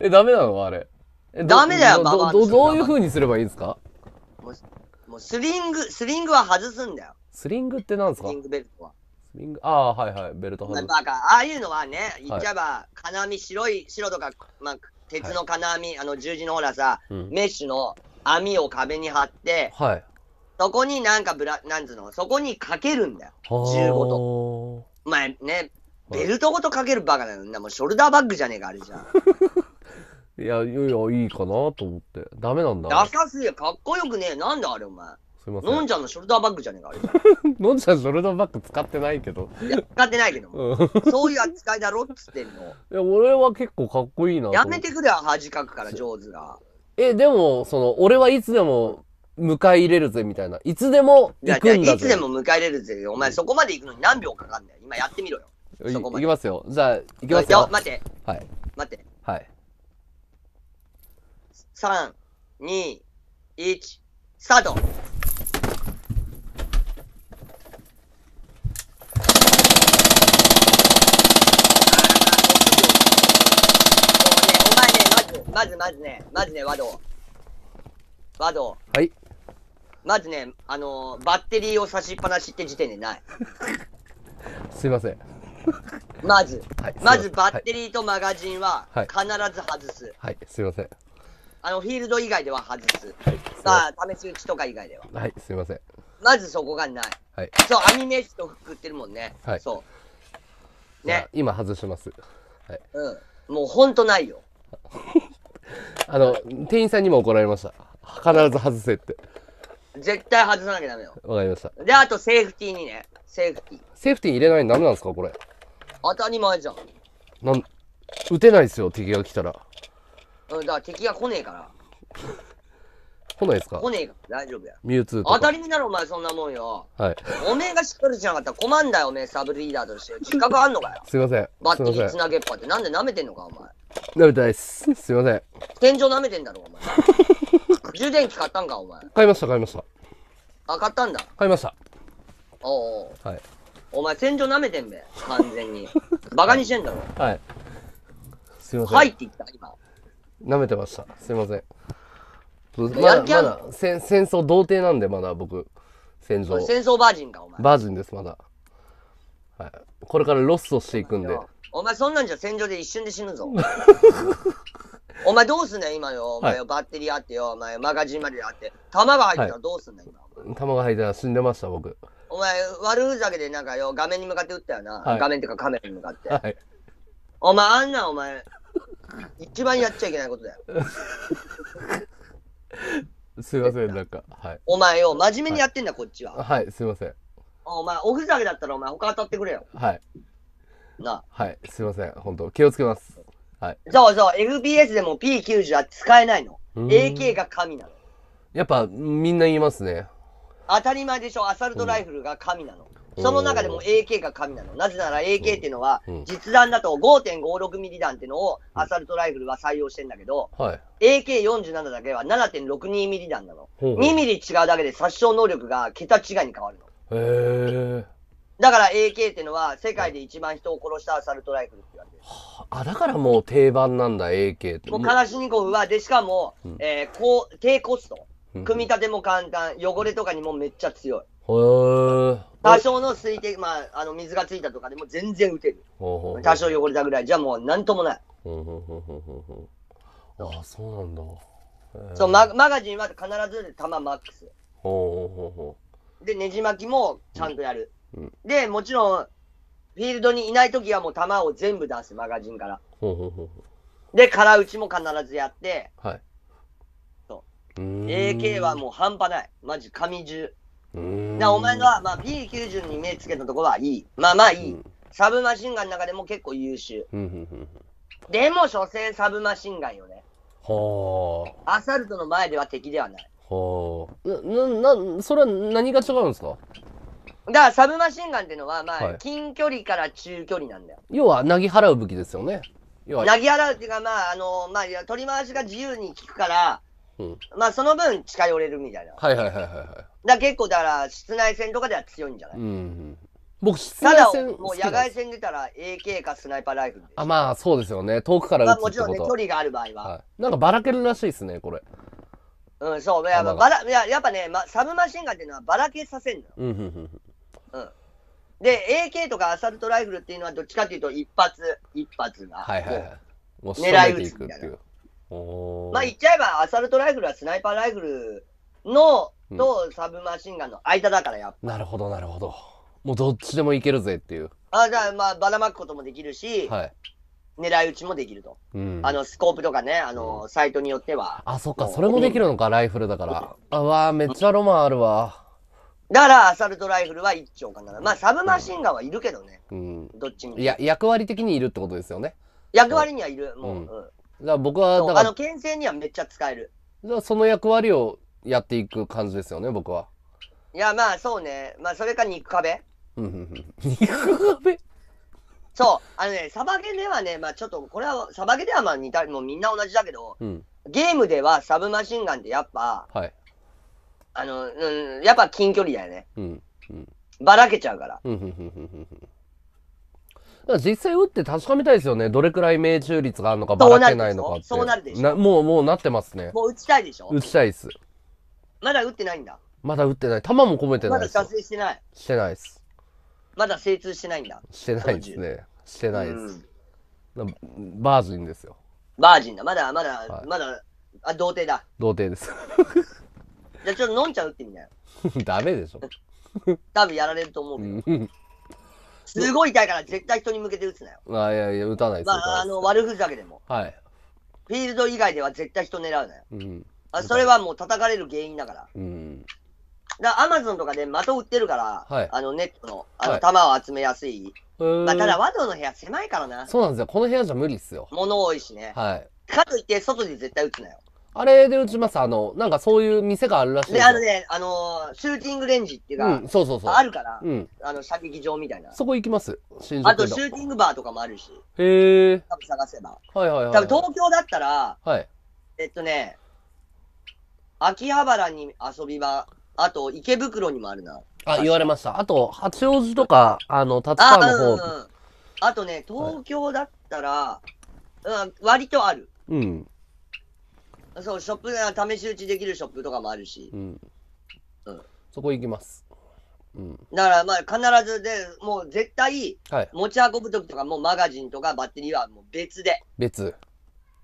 え、ダメなのあれ。えダメだよババアのどどいういう風にすればいいんですかもう、もうスリング、スリングは外すんだよ。スリングってなんですスかリングベルトは。スリング、ああはいはい、ベルト外す。ああいうのはね、言っちゃえば、金網、白い、白とか、まあ、鉄の金網、あの、十字のほらさ、うんメッシュの網を壁に貼って、はい。そこになんかブラ、なんつうの、そこにかけるんだよ。15と。お前ね、ベルトごとかけるバカなんなもうショルダーバッグじゃねえか、あれじゃん。いや、いやいや、いいかなと思って。ダメなんだ。ダサすぎかっこよくねえ。なんだあれ、お前。すみません。のんちゃんのショルダーバッグじゃねえか、あれのんちゃんショルダーバッグ使ってないけど。いや、使ってないけど。うん、そういう扱いだろっつってんの。いや、俺は結構かっこいいな。やめてくれよ、恥かくから、上手が。え、でも、その、俺はいつでも、迎え入れるぜみたいな。いつでも行くんだぜ。いつでも迎え入れるぜ。お前そこまで行くのに何秒かかんだよ。今やってみろよ。い行きますよ。じゃあ、行きますよ。待って。はい。待って。はい。3、2、1、スタートまずまずね、まずね、和道。和道。はい。まずね、あのー、バッテリーを差しっぱなしって時点でない。すいません。まず、はい、まずバッテリーとマガジンは必ず外す。はい、すいません。あの、フィールド以外では外す。はい、さあ、試し打ちとか以外では。はい、すいません。まずそこがない。はい。そう、アニメスシュと食ってるもんね。はい。そう。ね。今外します。はい。うん。もうほんとないよ。あの、店員さんにも怒られました。必ず外せって。絶対外さなきゃダメよ。わかりました。で、あとセーフティーにね。セーフティー。セーフティー入れないのダメなんですかこれ。当たり前じゃん。なん、打てないですよ、敵が来たら。うん、だから敵が来ねえから。来ないですか来ねえから大丈夫や。ミュウツー当たり前だろ、お前そんなもんよ。はい。おめえがしっかりしなかったら困んだよ、おめえサブリーダーとして。自覚あんのかよ。すいません。バッテリーなげっぱって。なんで舐めてんのか、お前。舐めてないっす。すいません。天井舐めてんだろ、お前。充電器買ったんか、お前。買いました、買いました。あ、買ったんだ。買いました。おうおう。はい。お前、戦場舐めてんべ。完全に。バカにしてんだろ。はい。すいません。はいって言った、今。舐めてました。すいません。まだまだ戦戦争童貞なんでまだ僕戦場戦争バージンか、お前。バージンですまだ。はい。これからロスをしていくんで。お前、そんなんじゃ戦場で一瞬で死ぬぞ。お前どうすんねん、今よ。お前よ、バッテリーあってよ。お前、マガジンまであって。弾が入ったらどうすんねん、今。弾が入ったら死んでました、僕。お前、悪ふざけでなんかよ、画面に向かって打ったよな。画面っていうかカメラに向かって。はい、お前、あんなお前、一番やっちゃいけないことだよ。すいません、なんか。お前よ、真面目にやってんだ、こっちは。はい、すいません。お前、おふざけだったらお前、他当たってくれよ。はい。なはい、すいません、本当気をつけます。はい。そうそう、FBS でも P90 は使えないの。AK が神なの。やっぱ、みんな言いますね。当たり前でしょ、アサルトライフルが神なの。その中でも AK が神なの。なぜなら AK っていうのは、実弾だと5.56ミリ弾っていうのをアサルトライフルは採用してんだけど、AK47 だけは7.62ミリ弾なの。2ミリ違うだけで殺傷能力が桁違いに変わるの。へー。だから AK っていうのは世界で一番人を殺したアサルトライフルって言われあ、だからもう定番なんだ、AK と。もう、カラシニコフは、で、しかも、うん、えー、こう、低コスト。組み立ても簡単、汚れとかにもめっちゃ強い。へ多少の水滴、まあ、あの水がついたとかでも全然打てる。多少汚れたぐらいじゃあもうなんともない。ああ、そうなんだ。そうママガジンは必ず弾マックス。で、ねじ巻きもちゃんとやる。で、もちろん、フィールドにいないときはもう球を全部出す、マガジンから。ほうほうほうで、空打ちも必ずやって、はい。そう。AK はもう半端ない。マジ紙中。なお前のは、まあ、P90 に目つけたとこはいい。まあまあいい。サブマシンガンの中でも結構優秀。でも、所詮サブマシンガンよね。はあ。アサルトの前では敵ではない。はあ。な、な、それは何が違うんですかだからサブマシンガンっていうのは、まあ、はい近距離から中距離なんだよ。要は、なぎ払う武器ですよね。要は、投げ払うっていうか、まあ、あの、まあ、取り回しが自由に効くから、うん。まあ、その分近寄れるみたいな。はいはいはいはいだ結構、だから、室内戦とかでは強いんじゃない、うん僕、室た内だ、もう野外戦出たら AK かスナイパーライフルで。あ、まあそうですよね。遠くからまあ、もちろんね、距離がある場合は。はい。なんかばらけるらしいですね、これ。うん、そう。や、っぱ、ばらいややっぱね、まあ、サブマシンガンっていうのはばらけさせんのよ。うんうんうんうん。うん。で、AK とかアサルトライフルっていうのはどっちかというと一発、一発が。はいはいはい。もう狙い撃つみたいな。まあ言っちゃえばアサルトライフルはスナイパーライフルの、とサブマシンガンの間だからやっぱ。なるほどなるほど。もうどっちでもいけるぜっていう。あじゃあまあばらまくこともできるし、はい、狙い撃ちもできると、うん、あのスコープとかねあの、サイトによってはあそっかそれもできるのかライフルだからあわめっちゃロマンあるわだからアサルトライフルは1丁かな。まあサブマシンガンはいるけどね。うん。どっちも。いや、役割的にいるってことですよね。役割にはいる。もう。うん。だから僕は、だから。あの、牽制にはめっちゃ使える。その役割をやっていく感じですよね、僕は。いや、まあそうね。まあそれか肉壁。うんうんうん。肉壁そう。あのね、サバゲではね、まあちょっと、これは、サバゲではまあ似た、もうみんな同じだけど、うん、ゲームではサブマシンガンってやっぱ、はい。あの、うん、やっぱ近距離だよね。うん。うん、ばらけちゃうから。うん。ううん、だから実際打って確かめたいですよね。どれくらい命中率があるのか、ばらけないのかって。そうなるでしょ。もう、もうなってますね。もう打ちたいでしょ打ちたいです。まだ打ってないんだ。まだ打ってない。球も込めてないまだ達成してない。してないです。まだ精通してないんだ。してないですね。してないです。バージンですよ。バージンだ。まだ、まだ、はい、まだ、あ、童貞だ。童貞です。じゃあちょっと飲んちゃうってみなよ。ダメでしょ。多分やられると思うけど。すごい痛いから絶対人に向けて打つなよ。あいやいや、打たないです。まあ、あの悪ふざけでも。はい。フィールド以外では絶対人狙うなよ。うん、あそれはもう叩かれる原因だから。うん、だアマゾンとかで的売ってるから、はい、あのネットのあの弾を集めやすい。はい、まあ、ただ、ワドの部屋狭いからな。そうなんですよ。この部屋じゃ無理っすよ。物多いしね。はい。かといって、外で絶対打つなよ。あれで打ちます。あの、なんかそういう店があるらしいで。あのね、あのー、シューティングレンジっていうか、うん、そうそうそう。あるから、うん。あの、射撃場みたいな。そこ行きます。新宿あと、シューティングバーとかもあるし。へえ。多分探せば。はいはいはい。多分東京だったら、はい。えっとね、秋葉原に遊び場、あと池袋にもあるな。あ、言われました。あと、八王子とか、あの、立川の方あ、うんうん。あとね、東京だったら、はい、うん、割とある。うん。そう、ショップなら試し打ちできるショップとかもあるし。うん。うん、そこ行きます。うん、だからまあ必ずでもう絶対持ち運ぶ時とかもうマガジンとかバッテリーはもう別で別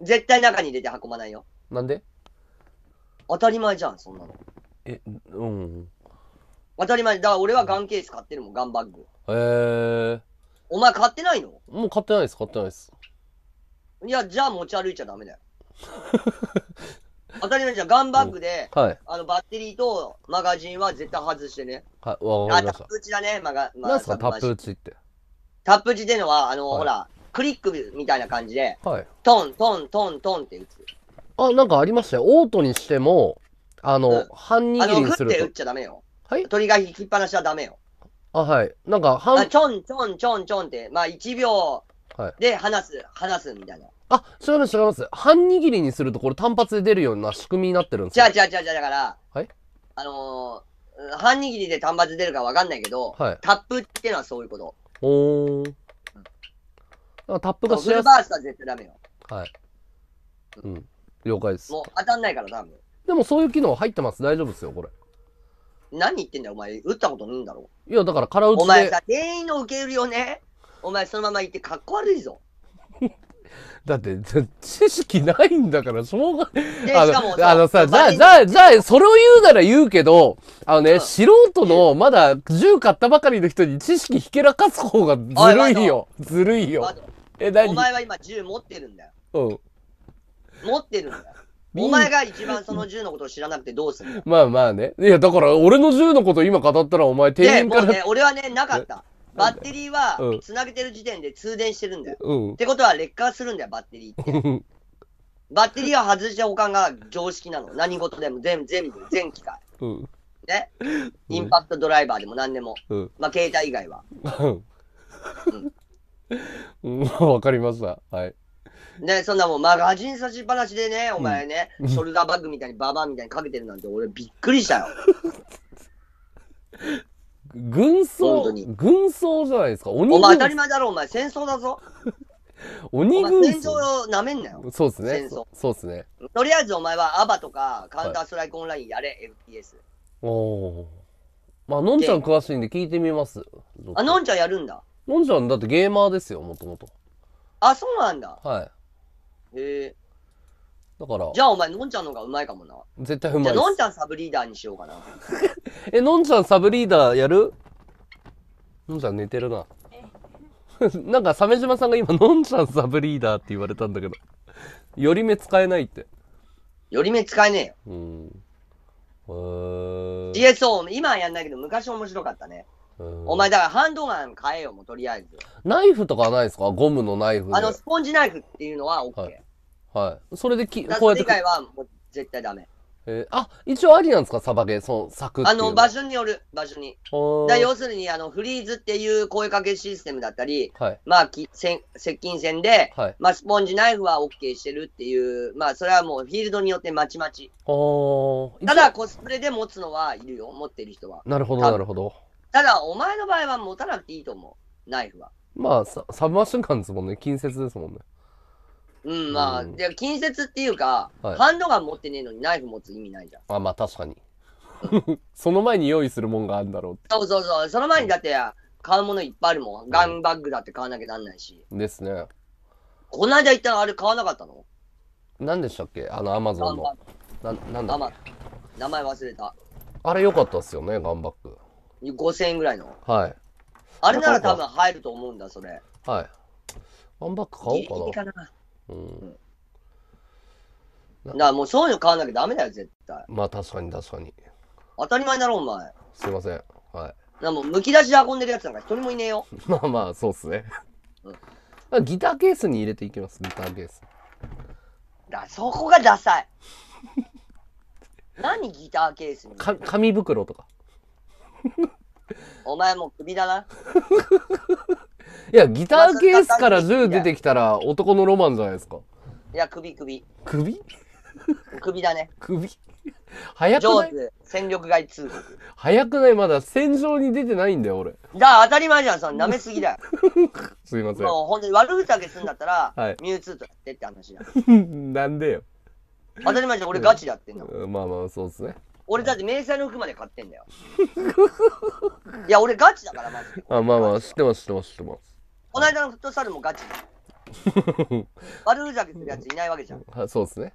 絶対中に入れて運ばないよなんで当たり前じゃんそんなのえうん当たり前だから俺はガンケース買ってるもんガンバッグへえお前買ってないのもう買ってないです買ってないですいやじゃあ持ち歩いちゃダメだよ 当たり前じゃん。ガンバッグで、うんはいあの、バッテリーとマガジンは絶対外してね。はい、わかあ、りタましップ打ちだね、マガ、まなんすかタップ打ちって。タップ打ちっていうのは、あの、はいほら、クリックみたいな感じで、はい。トン、トン、トン、トンって打つ。あ、なんかありましたよ。オートにしても、あの、うん半あ握りの、にす振って打っちゃダメよ。はい鳥が引きっぱなしはダメよ。あ、はい。なんか半あ、ちょんちょんちょんちょんって、まあ1秒はいで離す、離すみたいな。あ、違います、違います。半握りにするとこれ単発で出るような仕組みになってるんですよ。違う違う違う違う、だから、はい。あのー、半握りで単発出るかわかんないけど、はい、タップってのはそういうこと。おー。タップがしやすい。フルバースは絶対ダメよ。はい。うん。了解です。もう当たんないから多分。でもそういう機能入ってます。大丈夫ですよ、これ。何言ってんだよ、お前。打ったことねえんだろ。いや、だから空打ちで。お前さ、店員の受け売りをね、お前そのまま行ってかっこ悪いぞ。だって、知識ないんだから、しょうがあの、あのさ、じゃあ、じゃあ、じゃそれを言うなら言うけど、あのね、うん、素人の、まだ銃買ったばかりの人に知識ひけらかす方がずるいよ。ずるいよ。え、何お前は今銃持ってるんだよ。うん。持ってるんだよ。お前が一番その銃のことを知らなくてどうするのまあまあね。いや、だから俺の銃のこと今語ったらお前店員から。ね、俺はね、なかった。バッテリーはつなげてる時点で通電してるんだよ。うん、ってことは劣化するんだよ、バッテリーって。バッテリーは外して保管が常識なの。何事でも全全部、全機械。うん、ね、インパクトドライバーでも何でも。うん、まあ、携帯以外は。うん。わかりますわ。はい。ね、そんなもん、マガジン差しっぱなしでね、お前ね、うん、ショルダーバッグみたいにババアみたいにかけてるなんて、俺びっくりしたよ。軍曹、軍曹じゃないですか。鬼軍お前当たり前だろ、お前。戦争だぞ。鬼軍曹。戦争をめんなよ。そうですね。戦争。そうですね。とりあえずお前はアバとかカウンターストライクオンラインやれ、FPS。おお。まあ、のんちゃん詳しいんで聞いてみます。あ、のんちゃんやるんだ。のんちゃんだってゲーマーですよ、もともと。あ、そうなんだ。はい。へえ。だから。じゃあお前、のんちゃんの方がうまいかもな。絶対うまいじゃあ、のんちゃんサブリーダーにしようかな。え、のんちゃんサブリーダーやるのんちゃん寝てるな。なんか、鮫島さんが今、のんちゃんサブリーダーって言われたんだけど。より目使えないって。より目使えねえよ。うん。えーえ GSO、今はやんないけど、昔面白かったね。お前、だからハンドガン買えよ、もうとりあえず。ナイフとかはないですかゴムのナイフで。あの、スポンジナイフっていうのは OK。はいはい。それでき、こうやって。以外はもう絶対ダメ。えー、あ、一応ありなんですかサバゲー、その柵あの、場所による、場所に。だ要するに、あの、フリーズっていう声かけシステムだったり、はい、まあきせ、接近戦で、はい、まあ、スポンジナイフは OK してるっていう、まあ、それはもうフィールドによってまちまち。ただ、コスプレで持つのはいるよ、持ってる人は。なるほど、なるほど。ただ、お前の場合は持たなくていいと思う、ナイフは。まあ、ササブマシンガンですもんね、近接ですもんね。うん、まあ、う近接っていうか、はい、ハンドガン持ってねえのにナイフ持つ意味ないじゃん。あ、まあ確かに。その前に用意するもんがあるんだろうって。そうそうそう、その前にだって、買うものいっぱいあるもん。ガンバッグだって買わなきゃなんないし。ですね。こないだ言ったらあれ買わなかったの何でしたっけあの、アマゾンの。な、なんだっけ名前忘れた。あれ良かったっすよね、ガンバッグ。5000円ぐらいの。はい。あれなら多分入ると思うんだ、それ。はい。ガンバッグ買おうかな。うん。だからもうそういうの買わなきゃダメだよ、絶対。まあ確かに確かに。当たり前だろ、お前。すいません。はい。なもうむき出しで運んでるやつなんか一人もいねえよ。まあまあ、そうっすね。うん、ギターケースに入れていきます、ギターケース。だそこがダサい。何ギターケースにか紙袋とか。お前もう首だな。いや、ギターケースからルー出てきたら男のロマンじゃないですか。いや、首、首。首首だね。首早くない戦力外通告。早くないまだ戦場に出てないんだよ、俺。だ当たり前じゃん、その舐めすぎだよ。すいません。もう本当に悪口だけするんだったら、はいミュウツーとやってって話だ。なんでよ。当たり前じゃん、俺ガチでやってんの。まあまあ、そうっすね。俺だって迷彩の服まで買ってんだよ。いや、俺ガチだから、マジで。あ、まあまあ、知ってます、知ってます、知ってます。この間のフットサルもガチ 悪ふざけするやついないわけじゃん。あそうですね。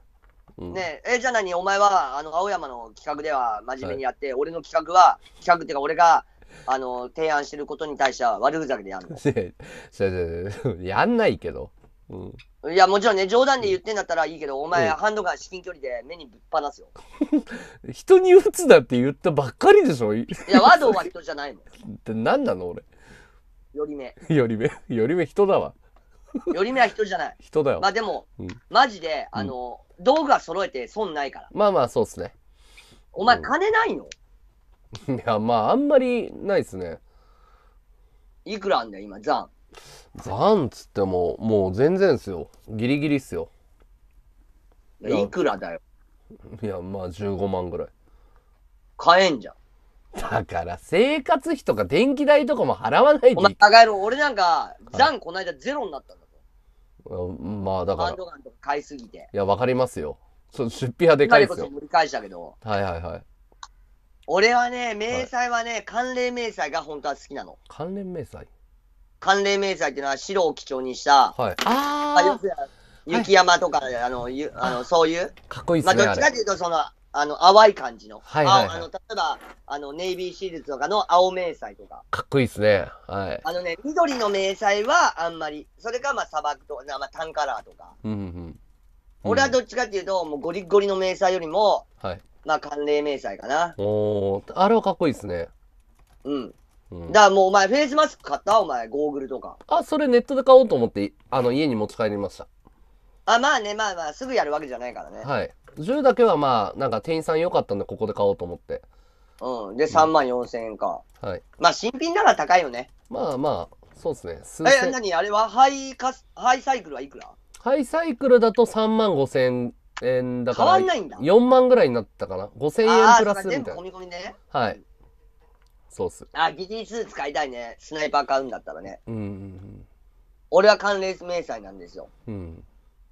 うんねえ、えじゃあ何、お前は、あの、青山の企画では真面目にやって、俺の企画は、企画っていうか、俺が、あの、提案してることに対しては悪ふざけでやるの。やんないけど。うん、いや、もちろんね、冗談で言ってんだったらいいけど、お前、ハンドガン至近距離で目にぶっ放すよ。人に打つだって言ったばっかりでしょいや、ワードは人じゃないもん。っ て何なの俺。寄り目。寄り目。寄り目人だわ。寄り目は人じゃない。人だよ。まあでも、うん、マジで、あの、道具は揃えて損ないから。まあまあ、そうっすね。お前、金ないの、いや、まあ、あんまりないっすね。いくらあんだよ、今、ンバンつっても、もう全然っすよ。ギリギリっすよ。いくらだよ。いや、まあ15万ぐらい。買えんじゃん。だから生活費とか電気代とかも払わないでお前、高俺なんか、残この間ゼロになったんだぞ。まあだから。ンいドガンとか買いすぎて。や、わかりますよ。そう出費はでかいっですよ。り返したけど、はいはいはい。俺はね、明細はね、関連明細が本当は好きなの。関連明細。寒冷明細っていうのは白を基調にした、はい、ああよく雪山とか、はい、あのゆあのそういう、かっこいいですね、まあ、どっちかというとその、あの淡い感じの、はいはいはい、あの例えばあのネイビーシールズとかの青明細とか、かっこいいですね、はい、あのね緑の明細はあんまり、それかまあ砂漠とか、まあ、タンカラーとか、うんうん俺はどっちかというと、もうゴリゴリの明細よりも、はい、まあ寒冷明細かな。おおあれはかっこいいですね。うん、だからもうお前フェイスマスク買ったお前、ゴーグルとか。あ、それネットで買おうと思って、あの、家に持ち帰りました。あ、まあね、まあまあ、すぐやるわけじゃないからね。はい。銃だけはまあ、なんか店員さん良かったんで、ここで買おうと思って。うん。で、3万4千円か。うん、はい。まあ、新品なら高いよね。まあまあ、そうですね。数千え、何あれはハイカス、ハイサイクルはいくらハイサイクルだと3万5千円だから。変わんないんだ。4万ぐらいになったかな。5千円プラスみたいな。込み込みね。はい。うっす。あ、DT2 使いたいね。スナイパー買うんだったらね。うんうんうん。俺は関連迷彩なんですよ。うん。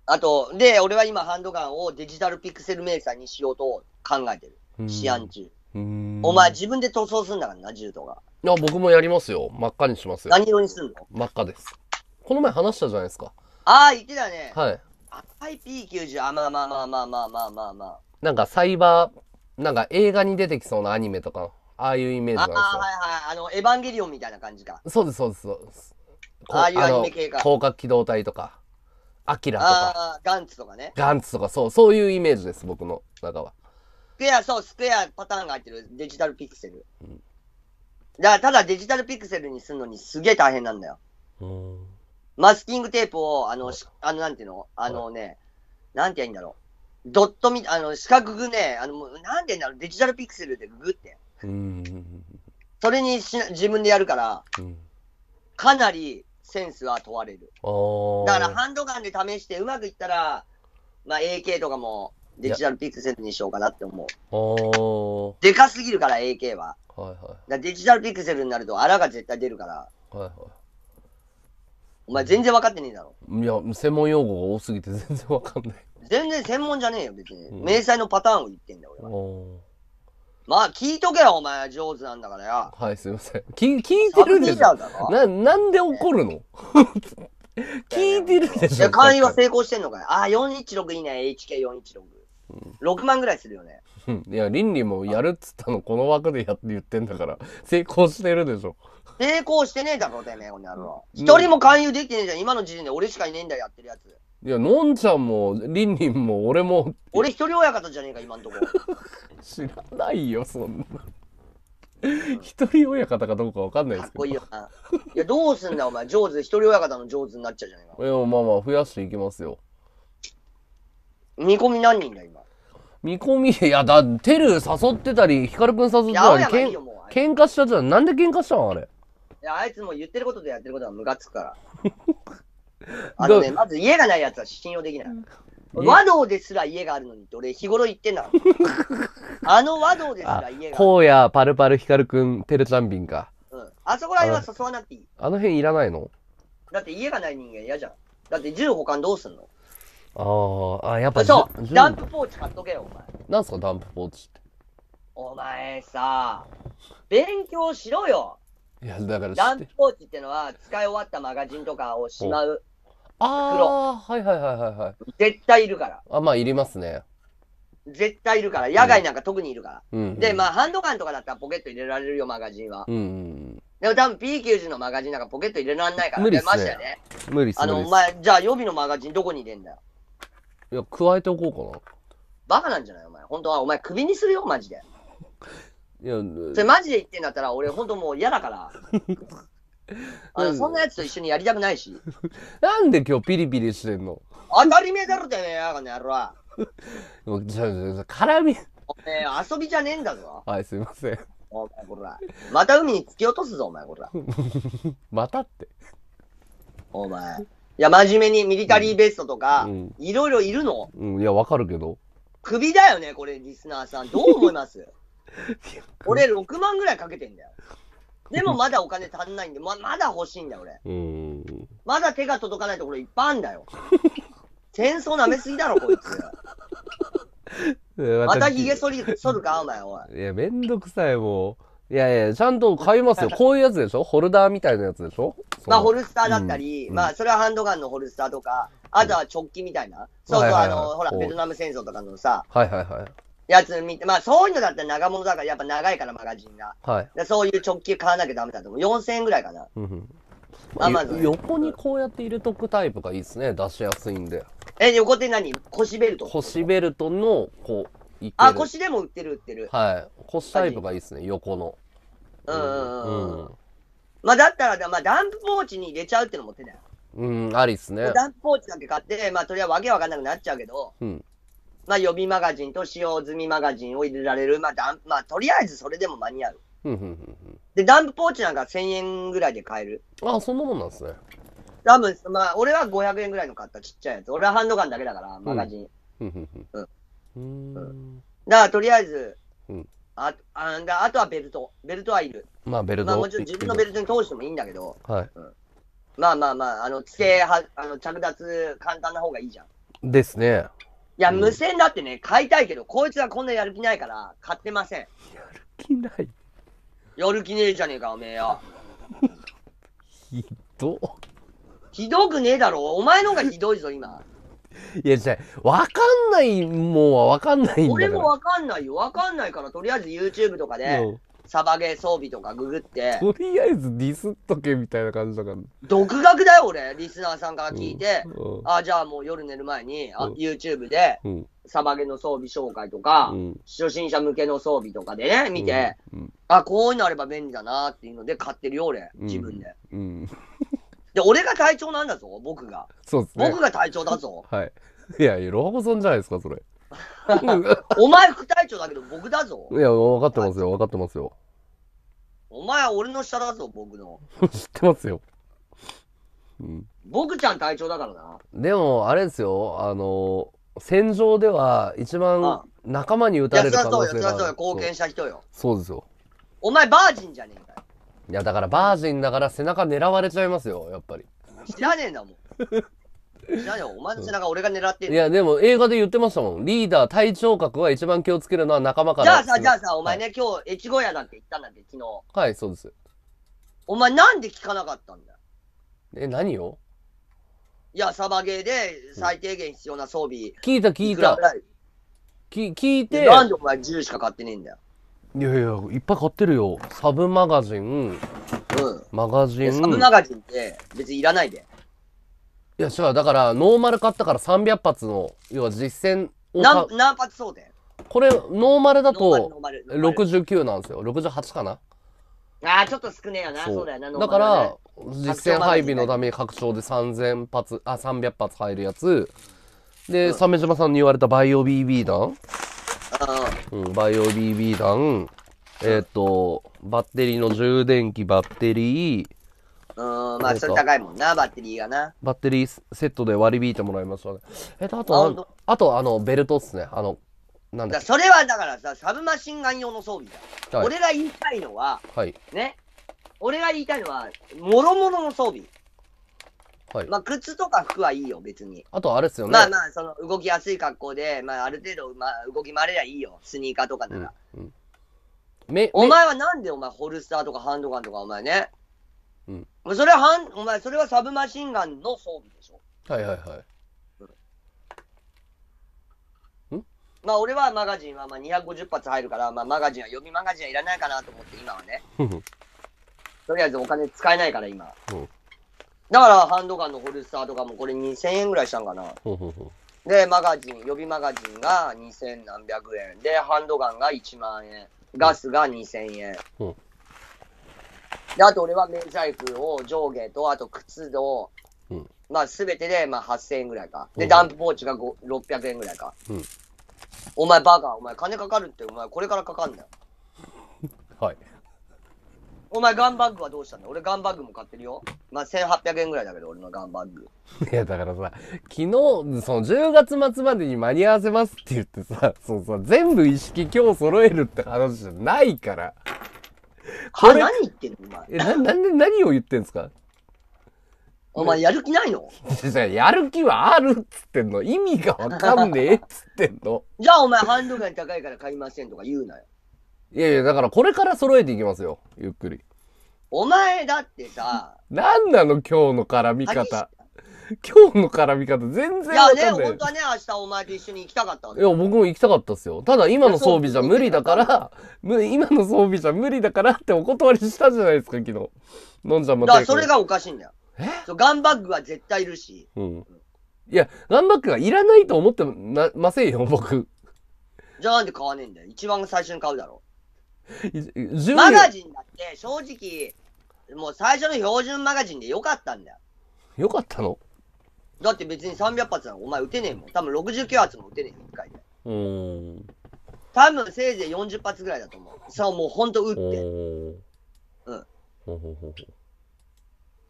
あと、で、俺は今ハンドガンをデジタルピクセル迷彩にしようと考えてる。試案中。お前自分で塗装すんだからな、柔道が。いや、僕もやりますよ。真っ赤にしますよ。何色にすんの真っ赤です。この前話したじゃないですか。ああ、言ってたね。はい。赤い P90、あ、まあまあまあまあまあまあまあまあ。なんかサイバー、なんか映画に出てきそうなアニメとかああいうイメージなんですよ。はいはい。あの、エヴァンゲリオンみたいな感じか。そうです、そうです、そうです。ああいうアニメ系か広角機動隊とか、アキラとか、ああ、ガンツとかね。ガンツとか、そう、そういうイメージです、僕の中は。スクエア、そう、スクエアパターンが入ってる。デジタルピクセル。だから、ただデジタルピクセルにするのにすげえ大変なんだよ。うん。マスキングテープを、あの、しあの、なんていうのあのね、なんて言うんだろう。ドットみ、あの、四角くね、あの、もうなんて言うんだろう。デジタルピクセルでググって。それにしな自分でやるから、かなりセンスは問われる。だからハンドガンで試してうまくいったら、まあ、AK とかもデジタルピクセルにしようかなって思う。でかすぎるから AK は。はいはい、だデジタルピクセルになるとあらが絶対出るから。はいはい、お前全然分かってねえだろ。いや、専門用語が多すぎて全然分かんない。全然専門じゃねえよ、別に。うん、明細のパターンを言ってんだよ、俺は。まあ、聞いとけよ、お前。は上手なんだからよ。はい、すいません。聞聞いてるんですな、なんで怒るの 聞いてるでしょ。い会員は成功してんのかよ。あ416いいね。HK416。6万ぐらいするよね。うん、いや、倫理もやるっつったの、この枠でやって言ってんだから、成功してるでしょ。成功してねえだろ、てめえ、この野郎。一人も勧誘できてねえじゃん。今の時点で俺しかいねえんだよ、やってるやつ。いや、のんちゃんも、りんりんも、俺も。俺一人親方じゃねえか、今んとこ。知らないよ、そんな。一人親方かどうかわかんないですけど。かっこいいよな。いや、どうすんだ、お前。上手、一人親方の上手になっちゃうじゃねえか。いや、まあまあ、増やしていきますよ。見込み何人だ、今。見込み、いや、だ、てる誘ってたり、ひかるくん誘ってたり、けん喧嘩しちゃったなんで喧嘩したんあれ。いや、あいつも言ってることでやってることはムカつくから。あのね、まず家がないやつは信用できない。和道ですら家があるのに、俺日頃言ってんだ あの和道ですら家が荒野、パルパル、ヒカルくん、テルチャンビンか。うん。あそこら辺は誘わなくていい。あの辺いらないのだって家がない人間嫌じゃん。だって銃保管どうすんのああ、あ、やっぱそう。ダンプポーチ買っとけよ、お前。なんすか、ダンプポーチって。お前さ、勉強しろよ。いや、だからダンプポーチってのは、使い終わったマガジンとかをしまうああ、はいはいはいはいはい。絶対いるから。あ、まあ、いりますね。絶対いるから、野外なんか特にいるから。うんで、まあ、ハンドガンとかだったらポケット入れられるよ、マガジンは。うんでも多分 P90 のマガジンなんかポケット入れられないから、無理っすねマジよね。無理っすあの、お前、じゃあ予備のマガジンどこに入れんだよ。いや、加えておこバカなんじゃないお前。本当は、お前、クビにするよ、マジで。いや、それマジで言ってんだったら、俺、本当もう嫌だから。あのそんなやつと一緒にやりたくないし。なんで今日ピリピリしてんの当たり前だろてめえや、この野郎。もう、ちょ、絡み。おえ遊びじゃねえんだぞ。はい、すいません。お前、こら。また海に突き落とすぞ、お前、こら。またって。お前。いや、真面目にミリタリーベストとか、うんいろいろいるの。うん、いや、わかるけど。クビだよね、これ、リスナーさん。どう思います俺6万ぐらいかけてんだよ。でもまだお金足んないんで、ままだ欲しいんだよ、俺。まだ手が届かないところいっぱいあんだよ。戦争舐めすぎだろ、こいつ。またひげ剃り、剃るか、お前、おい。いや、めんどくさい、もう。いやいや、ちゃんと買いますよ。こういうやつでしょホルダーみたいなやつでしょまあ、ホルスターだったり、うんまあ、それはハンドガンのホルスターとか、あとは直キみたいな。そうそう、はいはいはいあの、ほら、ベトナム戦争とかのさ、はいはいはい。やつ見て、まあそういうのだったら長物だから、やっぱ長いからマガジンが。はい。そういう直球買わなきゃダメだと思う。4000円ぐらいかな。うんんあまず横にこうやって入れとくタイプがいいですね。出しやすいんで。え、横て何腰ベルト。腰ベルトの、こう、いあ、腰でも売ってる売ってる。はい。腰タイプがいいですね、横の。うんうんうんまあだったら、まあダンプポーチに入れちゃうってのも手だよ。うん、ありっすね。ダンプポーチだけ買って、まあとりあえずわけわかんなくなっちゃうけど、うん。まあ、予備マガジンと使用済みマガジンを入れられる、まあダンまあ、とりあえずそれでも間に合う。で、ダンプポーチなんか1000円ぐらいで買える。ああ、そんなもんなんですね。多分、まあ、俺は500円ぐらいの買ったちっちゃいやつ。俺はハンドガンだけだから、マガジン。うん。うん。ん、だから、とりあえず、うん、あああとはベルト。ベルトはいる。まあ、ベルト。まあ、もちろん自分のベルトに通してもいいんだけど、はい、うん。まあまあまあ、あの、付けは、あの着脱簡単な方がいいじゃん。ですね。いや、無線だってね、買いたいけど、こいつがこんなやる気ないから、買ってません。やる気ないやる気ねえじゃねえか、おめえよ。ひどひどくねえだろ、お前のがひどいぞ、今。いや、じゃわかんないもんはわかんないんだ俺もわかんないよ。わかんないから、とりあえず YouTube とかで、サバゲー装備とかググって。とりあえずディスっとけみたいな感じだから。独学だよ、俺。リスナーさんから聞いて。うんうん、あ、じゃあもう夜寝る前に、あ、うん、YouTube で、サバゲーの装備紹介とか、初心者向けの装備とかでね、見て、あ、こういうのあれば便利だなっていうので買ってるよ、俺。自分で。で、俺が隊長なんだぞ、僕が。そうっすね。僕が隊長だぞ。はい。いや、ロボソンじゃないですか、それ。お前副隊長だけど僕だぞ。いや、分かってますよ、分かってますよ。お前は俺の下だぞ、僕の。知ってますよ。うん。僕ちゃん隊長だからな。でも、あれですよ、あの、戦場では一番仲間に撃たれる可能性がある。そう貢献した人よ。そうですよ。お前バージンじゃねえかよ。いや、だからバージンだから背中狙われちゃいますよ、やっぱり。知らねえんだもん。何やお前の背中俺が狙ってる。いや、でも映画で言ってましたもん。リーダー、体調格は一番気をつけるのは仲間かじゃあさ、じゃあさ、お前ね、今日、越後屋なんて言ったんだって、昨日。はい、そうです。お前なんで聞かなかったんだよえ、何をいや、サバゲーで最低限必要な装備。聞いた聞いたき聞いて。いなんでお前銃しか買ってねえんだよ。やいや、いっぱい買ってるよ。サブマガジン、うん。マガジン。サブマガジンって別にいらないで。いや、そうだから、ノーマル買ったから300発の、要は実戦を何、何発そうでこれ、ノーマルだと69なんですよ。68かなあちょっと少ねえよな。そうだよな、だから、実戦配備のために拡張で3000発、あ、300発入るやつ。で、鮫島さんに言われたバイオ BB 弾。うん、バイオ BB 弾。えっ、と、バッテリーの充電器、バッテリー、うん、まあ、それ高いもんな、バッテリーがな。バッテリーセットで割り引いてもらいますわね。えっと、あと、あと、あの、ベルトっすね。あの、なんだそれはだからさ、サブマシンガン用の装備だ、はい、俺が言いたいのは、はい、ね、俺が言いたいのは、もろもろの装備。はい、まあ、靴とか服はいいよ、別に。あと、あれっすよね。まあまあ、その動きやすい格好で、まあ、ある程度、まあ、動き回れりゃいいよ、スニーカーとかなら。うんうん、お前はなんでお前、ホルスターとかハンドガンとか、お前ね、うん、それはお前、それはサブマシンガンの装備でしょ。はいはいはい。うん、まあ、俺はマガジンはまあ250発入るから、まあ、マガジンは、予備マガジンはいらないかなと思って、今はね。とりあえずお金使えないから、今。うん、だから、ハンドガンのホルスターとかもこれ2000円ぐらいしたんかな。で、マガジン、予備マガジンが2000何百円。で、ハンドガンが1万円。ガスが2000円。うんで、あと俺は明細符を上下と、あと靴と、うん、まあすべてで、まあ8000円ぐらいか。で、うん、ダンプポーチが600円ぐらいか。うん、お前バカ、お前金かかるって、お前これからかかんだよ。はい。お前ガンバッグはどうしたんだ俺ガンバッグも買ってるよ。まあ1800円ぐらいだけど、俺のガンバッグ。いや、だからさ、昨日、その10月末までに間に合わせますって言ってさ、そうさ、全部意識今日揃えるって話じゃないから。は何言ってんのお前。え、な、何を言ってんすかお前やる気ないの やる気はあるっつってんの。意味がわかんねえっつってんの。じゃあお前ハンドガン高いから買いませんとか言うなよ。いやいや、だからこれから揃えていきますよ。ゆっくり。お前だってさ。何なの今日の絡み方。今日の絡み方全然いやね、本当はね、明日お前と一緒に行きたかったわけいや、僕も行きたかったっすよ。ただ今の装備じゃ無理だから、今の装備じゃ無理だからってお断りしたじゃないですか、昨日。飲んじゃまた。だからそれがおかしいんだよ。えガンバッグは絶対いるし。うん。いや、ガンバッグはいらないと思ってなませんよ、僕。じゃあなんで買わねえんだよ。一番最初に買うだろ。マガジンだって正直、もう最初の標準マガジンでよかったんだよ。よかったのだって別に300発なんかお前撃てねえもん。多分69発も撃てねえよ、1回で。うん。多分せいぜい40発ぐらいだと思う。さあもうほんと撃って。うん。ほうほほ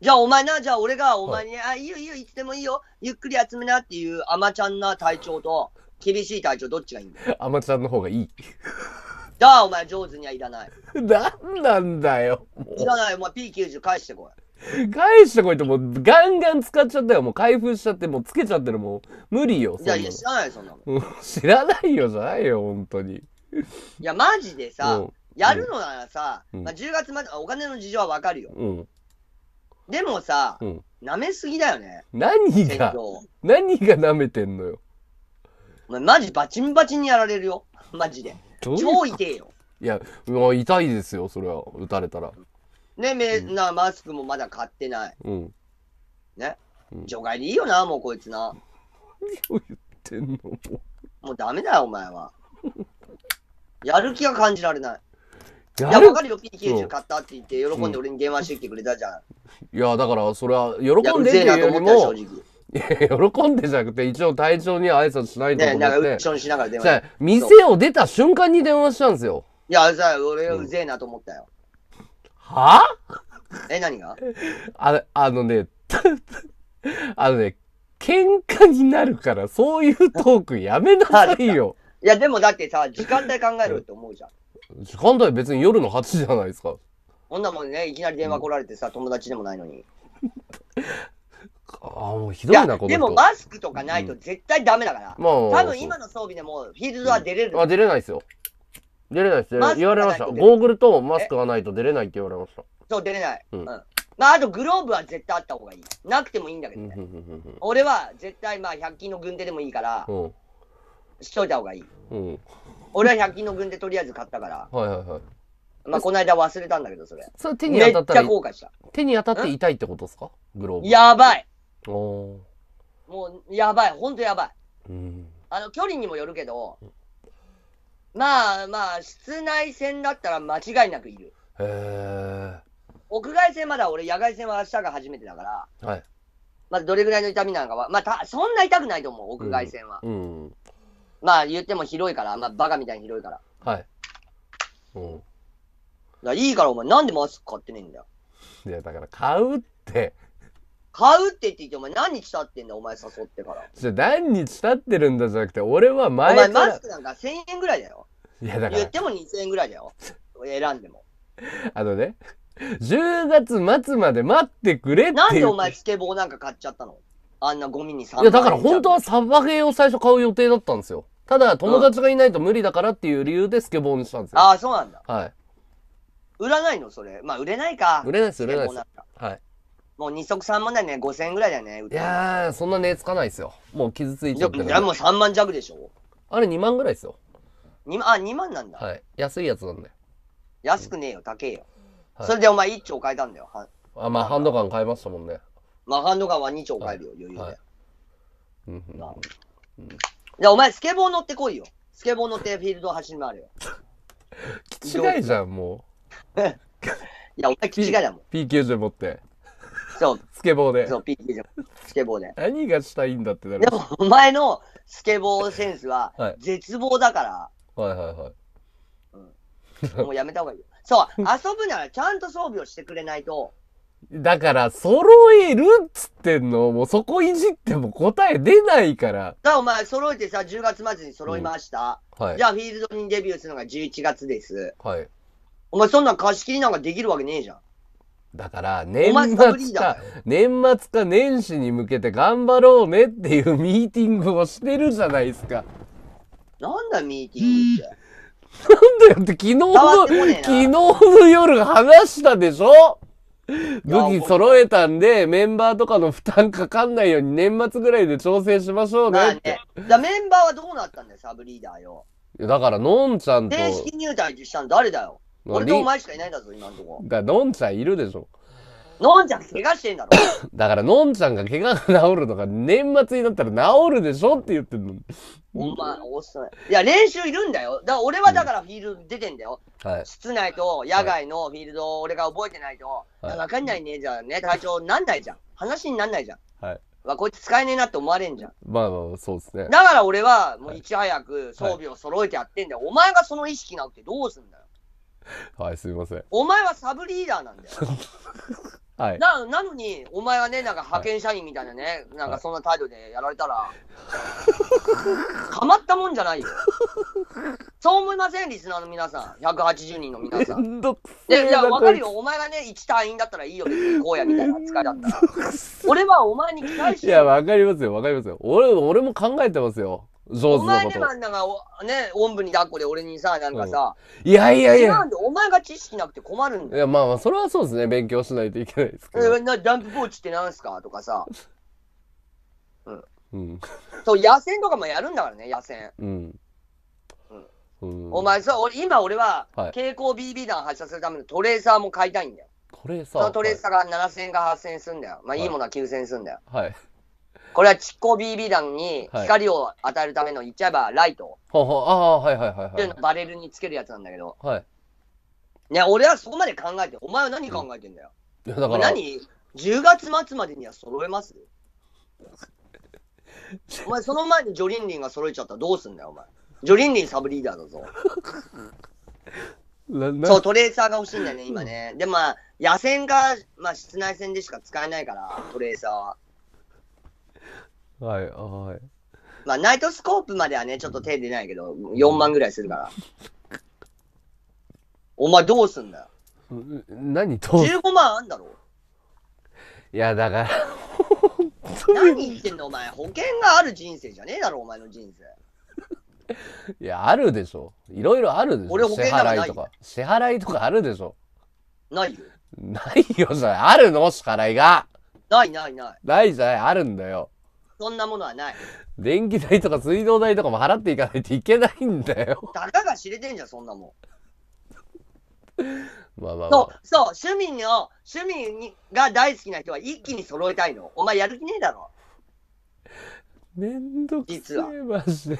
じゃあお前な、じゃあ俺がお前に、あ、いいよいいよ、いつでもいいよ。ゆっくり集めなっていう甘ちゃんな体調と、厳しい体調どっちがいいんだよ。アマちゃんの方がいい。だあお前上手にはいらない。な んなんだよ。いらない、お前 P90 返してこい。返してこいってもうガンガン使っちゃったよ。もう開封しちゃって、もうつけちゃってる。もう無理よ。いや、いや知らないよ、そんなの。ん知らないよじゃないよ、本当に。いや、マジでさ、うんやるのならさ、うんまあ、10月までお金の事情はわかるよ。うん。でもさ、うん。舐めすぎだよね。何が、何が舐めてんのよ。マジバチンバチンにやられるよ。マジで。うう超痛えよ。いや、もう痛いですよ、それは。打たれたら。ね、うん、な、マスクもまだ買ってない。うん。ね。除外でいいよな、もうこいつな。何を言ってんのもう。もうダメだよ、お前は。やる気が感じられない。いや、わかるよ、P90 買ったって言って、喜んで俺に電話してきてくれたじゃん。うん、いや、だから、それは、喜んでっいよりも、や、喜んでじゃなくて、一応隊長に挨拶しないと思って。ねなんか、うっちょんしながら電話。店を出た瞬間に電話したんですよ。いや、さ、俺、うぜえなと思ったよ。うんはぁえ、何があ、あのね、あのね、喧嘩になるから、そういうトークやめなさいよ。いや、でもだってさ、時間帯考えるって思うじゃん。時間帯別に夜の8時じゃないですか。こんなもんね、いきなり電話来られてさ、友達でもないのに。ああ、もうひどいな、いこのでもマスクとかないと絶対ダメだから。うんまあ、多分今の装備でもフィールドは出れる、うん、あ、出れないですよ。出れないですよ。言われました。ゴーグルとマスクがないと出れないって言われました。そう、出れない。うん。まあ、あとグローブは絶対あった方がいい。なくてもいいんだけどね。俺は絶対、まあ、100均の軍手でもいいから、しといた方がいい。うん。俺は100均の軍手とりあえず買ったから。はいはいはい。まあ、この間忘れたんだけど、それ。それ手に当たっためっちゃ後悔した。手に当たって痛いってことですかグローブ。やばい。おもう、やばい。ほんとやばい。うん。あの、距離にもよるけど、まあまあ、室内戦だったら間違いなくいる。へえ。屋外戦まだ俺、野外戦は明日が初めてだから、はい。まあ、どれぐらいの痛みなのかは、まあた、そんな痛くないと思う、屋外戦は。うん。まあ、言っても広いから、まあ、バカみたいに広いから。はい。うん。らいいから、お前、なんでマスク買ってねえんだよ。いや、だから買うって、買うって言ってて、お前何日経ってんだ、お前誘ってから。じゃ何日経ってるんだじゃなくて、俺は前お前マスクなんか1000円ぐらいだよ。いやだから。言っても2000円ぐらいだよ。選んでも。あのね、10月末まで待ってくれって。なんでお前スケボーなんか買っちゃったのあんなゴミにー。いやだから本当はサバゲーを最初買う予定だったんですよ。ただ友達がいないと無理だからっていう理由でスケボーにしたんですよ。ああ、そうなんだ。はい。売らないのそれ。まあ売れないか。売れないです、売れないです。はい。もう二足三万だよね、5000円ぐらいだよね。いやー、そんな値つかないですよ。もう傷ついちゃってる。いや、もう3万弱でしょあれ2万ぐらいですよ。二万、あ、2万なんだ。はい。安いやつなんだよ。安くねえよ、高えよ。はい、それでお前1丁買えたんだよ。はあ、まあハンドガン買えましたもんね。まあハンドガンは2丁買えるよ、余裕で。はいうん、うん。じゃあお前スケボー乗ってこいよ。スケボー乗ってフィールド走り回るよ。違いじゃん、もう。いや、お前気違いだもん。P90 持って。そう。スケボーで。そう、ピッスケボーで。何がしたいんだってなる。でも、お前のスケボーセンスは絶望だから、はいはいはい。もうやめた方がいいよ。そう、遊ぶならちゃんと装備をしてくれないと、だから、揃えるっつってんの、もうそこいじっても答え出ないから。だからお前揃えてさ、10月末に揃いました。はいじ。ゃあ、フィールドにデビューするのが11月です。はい。お前、そんなん貸し切りなんかできるわけねえじゃん。だから年末か年末か年始に向けて頑張ろうねっていうミーティングをしてるじゃないですか。なんだミーティングって。なんだよって昨日の、昨日の夜話したでしょ武器揃えたんで、メンバーとかの負担かかんないように年末ぐらいで調整しましょうねって。まあメンバーはどうなったんだよ、サブリーダーよ。だから、のんちゃんと。正式入隊したの誰だよ。俺とお前しかいないんだぞ、今のとこ。だから、のんちゃんいるでしょ。のんちゃん怪我してんだろ。だから、のんちゃんが怪我が治るのが、年末になったら治るでしょって言ってんの。ほん遅い。いや、練習いるんだよ。だから俺はだからフィールド出てんだよ。はい、室内と野外のフィールドを俺が覚えてないと、はい、分かんないね、じゃあね、体調なんないじゃん。話になんないじゃん。はい。まあ、こいつ使えねえなって思われんじゃん。まあまあ、そうですね。だから俺は、もういち早く装備を揃えてやってんだよ。はい、お前がその意識なってどうすんだよ。はい、すみません。お前はサブリーダーなんだよ。はい。ななのに、お前はね、なんか派遣社員みたいなね、なんかそんな態度でやられたら、か まったもんじゃないよ。そう思いません、リスナーの皆さん、180人の皆さん。んどくせえでいや、わかるよ、お前がね、一隊員だったらいいよ、別に荒野みたいな扱いだったら。俺はお前に期待して。いや、わかりますよ、わかりますよ。俺、俺も考えてますよ。そうお前ね、あんなが、ね、おんぶに抱っこで俺にさ、なんかさ、うん、いやいやいや。違うんで、お前が知識なくて困るんだよ。いや、まあまあ、それはそうですね。勉強しないといけないですけど。えなダンプポーチってなんすかとかさ。うん。うん。そう、野戦とかもやるんだからね、野戦。うん。うん、お前さ今俺は蛍光 BB 弾発射するためのトレーサーも買いたいんだよ、トレーサートレーサーが7000円か8000円すんだよまあ、い、いものは9000円すんだよはいこれはチッコ BB 弾に光を与えるための、言っちゃえばライト。はああ、はいはいはい、はい。っていうのバレルにつけるやつなんだけど。はい。や、俺はそこまで考えて、お前は何考えてんだよ。いやだから。何 ?10 月末までには揃えます お前その前にジョリンリンが揃えちゃったらどうすんだよ、お前。ジョリンリンサブリーダーだぞ。そう、トレーサーが欲しいんだよね、今ね。でもまあ、野戦か、まあ、室内戦でしか使えないから、トレーサーは。はいはい。まあ、ナイトスコープまではね、ちょっと手出ないけど、4万ぐらいするから。お前どうすんだよ。何と ?15 万あんだろいや、だから何言ってんのお前。保険がある人生じゃねえだろ、お前の人生。いや、あるでしょ。いろいろあるでしょ。俺保険払いとか。支払いとかあるでしょ。ないよ。ないよ、それ。あるの支払いが。ないないない。ないじゃない、あるんだよ。そんなものはない。電気代とか水道代とかも払っていかないといけないんだよ。たかが知れてんじゃん、そんなもん。まあまあ、まそうそう、趣味の、趣味にが大好きな人は一気に揃えたいの。お前やる気ねえだろ。めんどくさいマジで。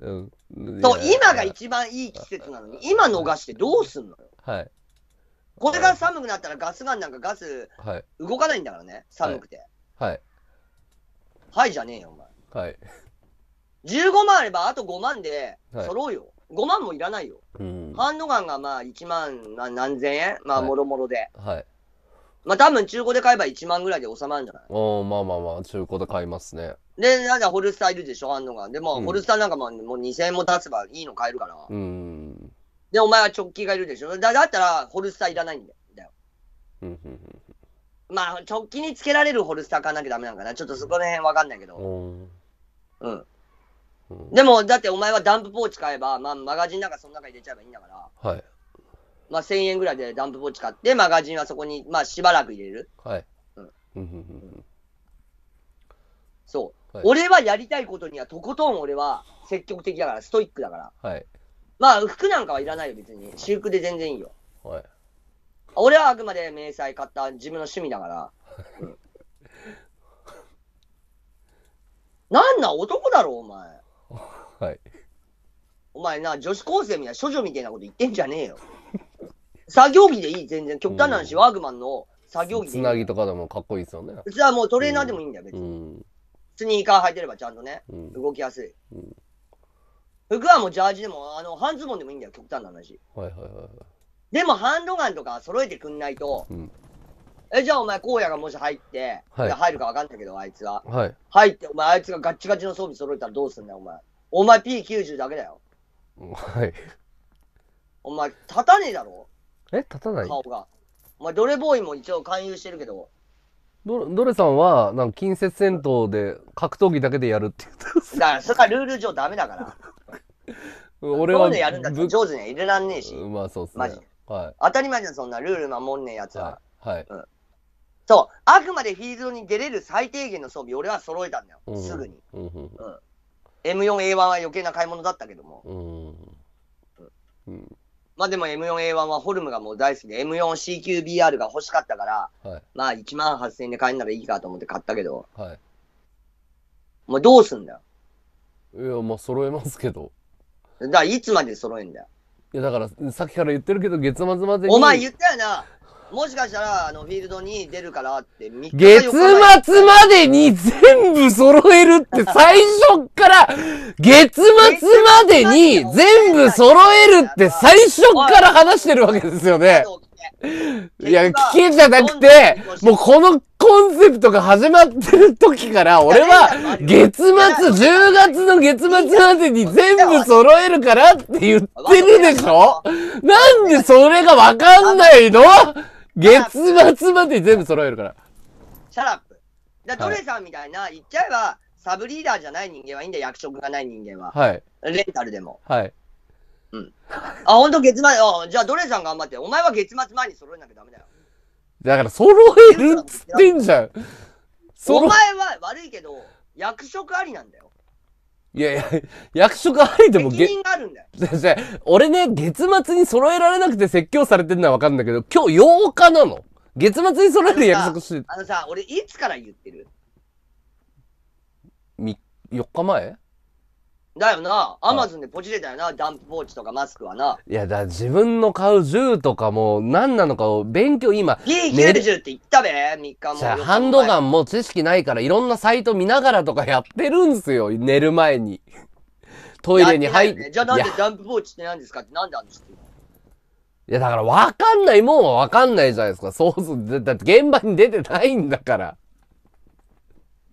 うん。そう、今が一番いい季節なのに、今逃してどうすんのよ。はい。これから寒くなったらガスガンなんかガス動かないんだからね、寒くて。はい。はいじゃねえよ、お前。はい。15万あれば、あと5万で揃うよ。はい、5万もいらないよ。うん、ハンドガンがまあ1万何千円まあもろもろで。はい。はい、まあ多分中古で買えば1万ぐらいで収まるんじゃないおまあまあまあ、中古で買いますね。で、なんかホルスターいるでしょ、ハンドガン。でも、ホルスターなんかも,、もう2000円も経つばいいの買えるから。うん。で、お前は直帰がいるでしょ。だだったら、ホルスターいらないんだよ。うんうんうん。まあ、直近につけられるホルスター買わなきゃダメなんかな。ちょっとそこら辺わかんないけど。うん。うん、でも、だってお前はダンプポーチ買えば、まあ、マガジンなんかその中に入れちゃえばいいんだから。はい。まあ、1000円ぐらいでダンプポーチ買って、マガジンはそこに、まあ、しばらく入れる。はい。うん。うん、そう、はい、俺はやりたいことには、とことん俺は積極的だから、ストイックだから。はい。まあ、服なんかはいらないよ、別に。私服で全然いいよ。はい。俺はあくまで迷彩買った自分の趣味だから。なんな男だろ、お前。はい。お前な、女子高生みたいな、処女みたいなこと言ってんじゃねえよ。作業着でいい、全然。極端な話、うんワークマンの作業着つでいなぎとかでもかっこいいですよね。普通はもうトレーナーでもいいんだよ、別うに。ん。スニーカー履いてればちゃんとね、うん。動きやすい。うん服はもうジャージでも、あの、半ズボンでもいいんだよ、極端な話。はいはいはいはい。でもハンドガンとか揃えてくんないと、うんえ、じゃあお前、荒野がもし入って、はい、入るか分かんないけど、あいつは。はい、入って、お前、あいつがガッチガチの装備揃えたらどうすんだよ、お前。お前 P90 だけだよ。はい。お前、立たねえだろえ、立たない顔が。お前、ドレボーイも一応勧誘してるけど。ドドレさんは、なんか近接戦闘で格闘技だけでやるって言っただから、それはルール上ダメだから。俺は。そうでやるんだって上手には入れらんねえし。まあそうっすね。マジはい、当たり前じゃん、そんなルール守んねえやつは。はい、はいうん、そう、あくまでフィールドに出れる最低限の装備、俺は揃えたんだよ、うん、すぐに。うん、M4A1 は余計な買い物だったけども。うんまあでも M4A1 はホルムがもう大好きで M4CQBR が欲しかったから、はい、まあ1万8000円で買えんならいいかと思って買ったけど、はい、もうどうすんだよいやまあ揃えますけどだからいつまで揃えんだよいや、だから、さっきから言ってるけど、月末までに。お前言ったよな。もしかしたら、あの、フィールドに出るからって3日、月末までに全部揃えるって 最初から、月末までに全部揃えるって最初から話してるわけですよね。いや、聞けじゃなくて、もうこのコンセプトが始まってる時から、俺は月末、10月の月末までに全部揃えるからって言ってるでしょなんでそれがわかんないの月末までに全部揃えるから。シャラップ。トレさんみたいな、言っちゃえば、サブリーダーじゃない人間はいいんだよ、役職がない人間は。はい。レンタルでも。はい。うん。あ、ほんと月末、あじゃあドレさん頑張って。お前は月末前に揃えなきゃダメだよ。だから揃えるっつってんじゃん。お前は悪いけど、役職ありなんだよ。いやいや、役職ありでもげ、責任があるんだよ。俺ね、月末に揃えられなくて説教されてるのはわかるんだけど、今日8日なの。月末に揃える約束してあのさ、俺いつから言ってるみ、4日前だよな。アマゾンでポチれたよな。ダンプポーチとかマスクはな。いや、だ、自分の買う銃とかも何なのかを勉強、今。P90 って言ったべ、3日も。じゃハンドガンも知識ないからいろんなサイト見ながらとかやってるんすよ。寝る前に。トイレに入って、ね。じゃあなんでダンプポーチって何ですかって何であんですかいや、だから分かんないもんは分かんないじゃないですか。そうすだって現場に出てないんだから。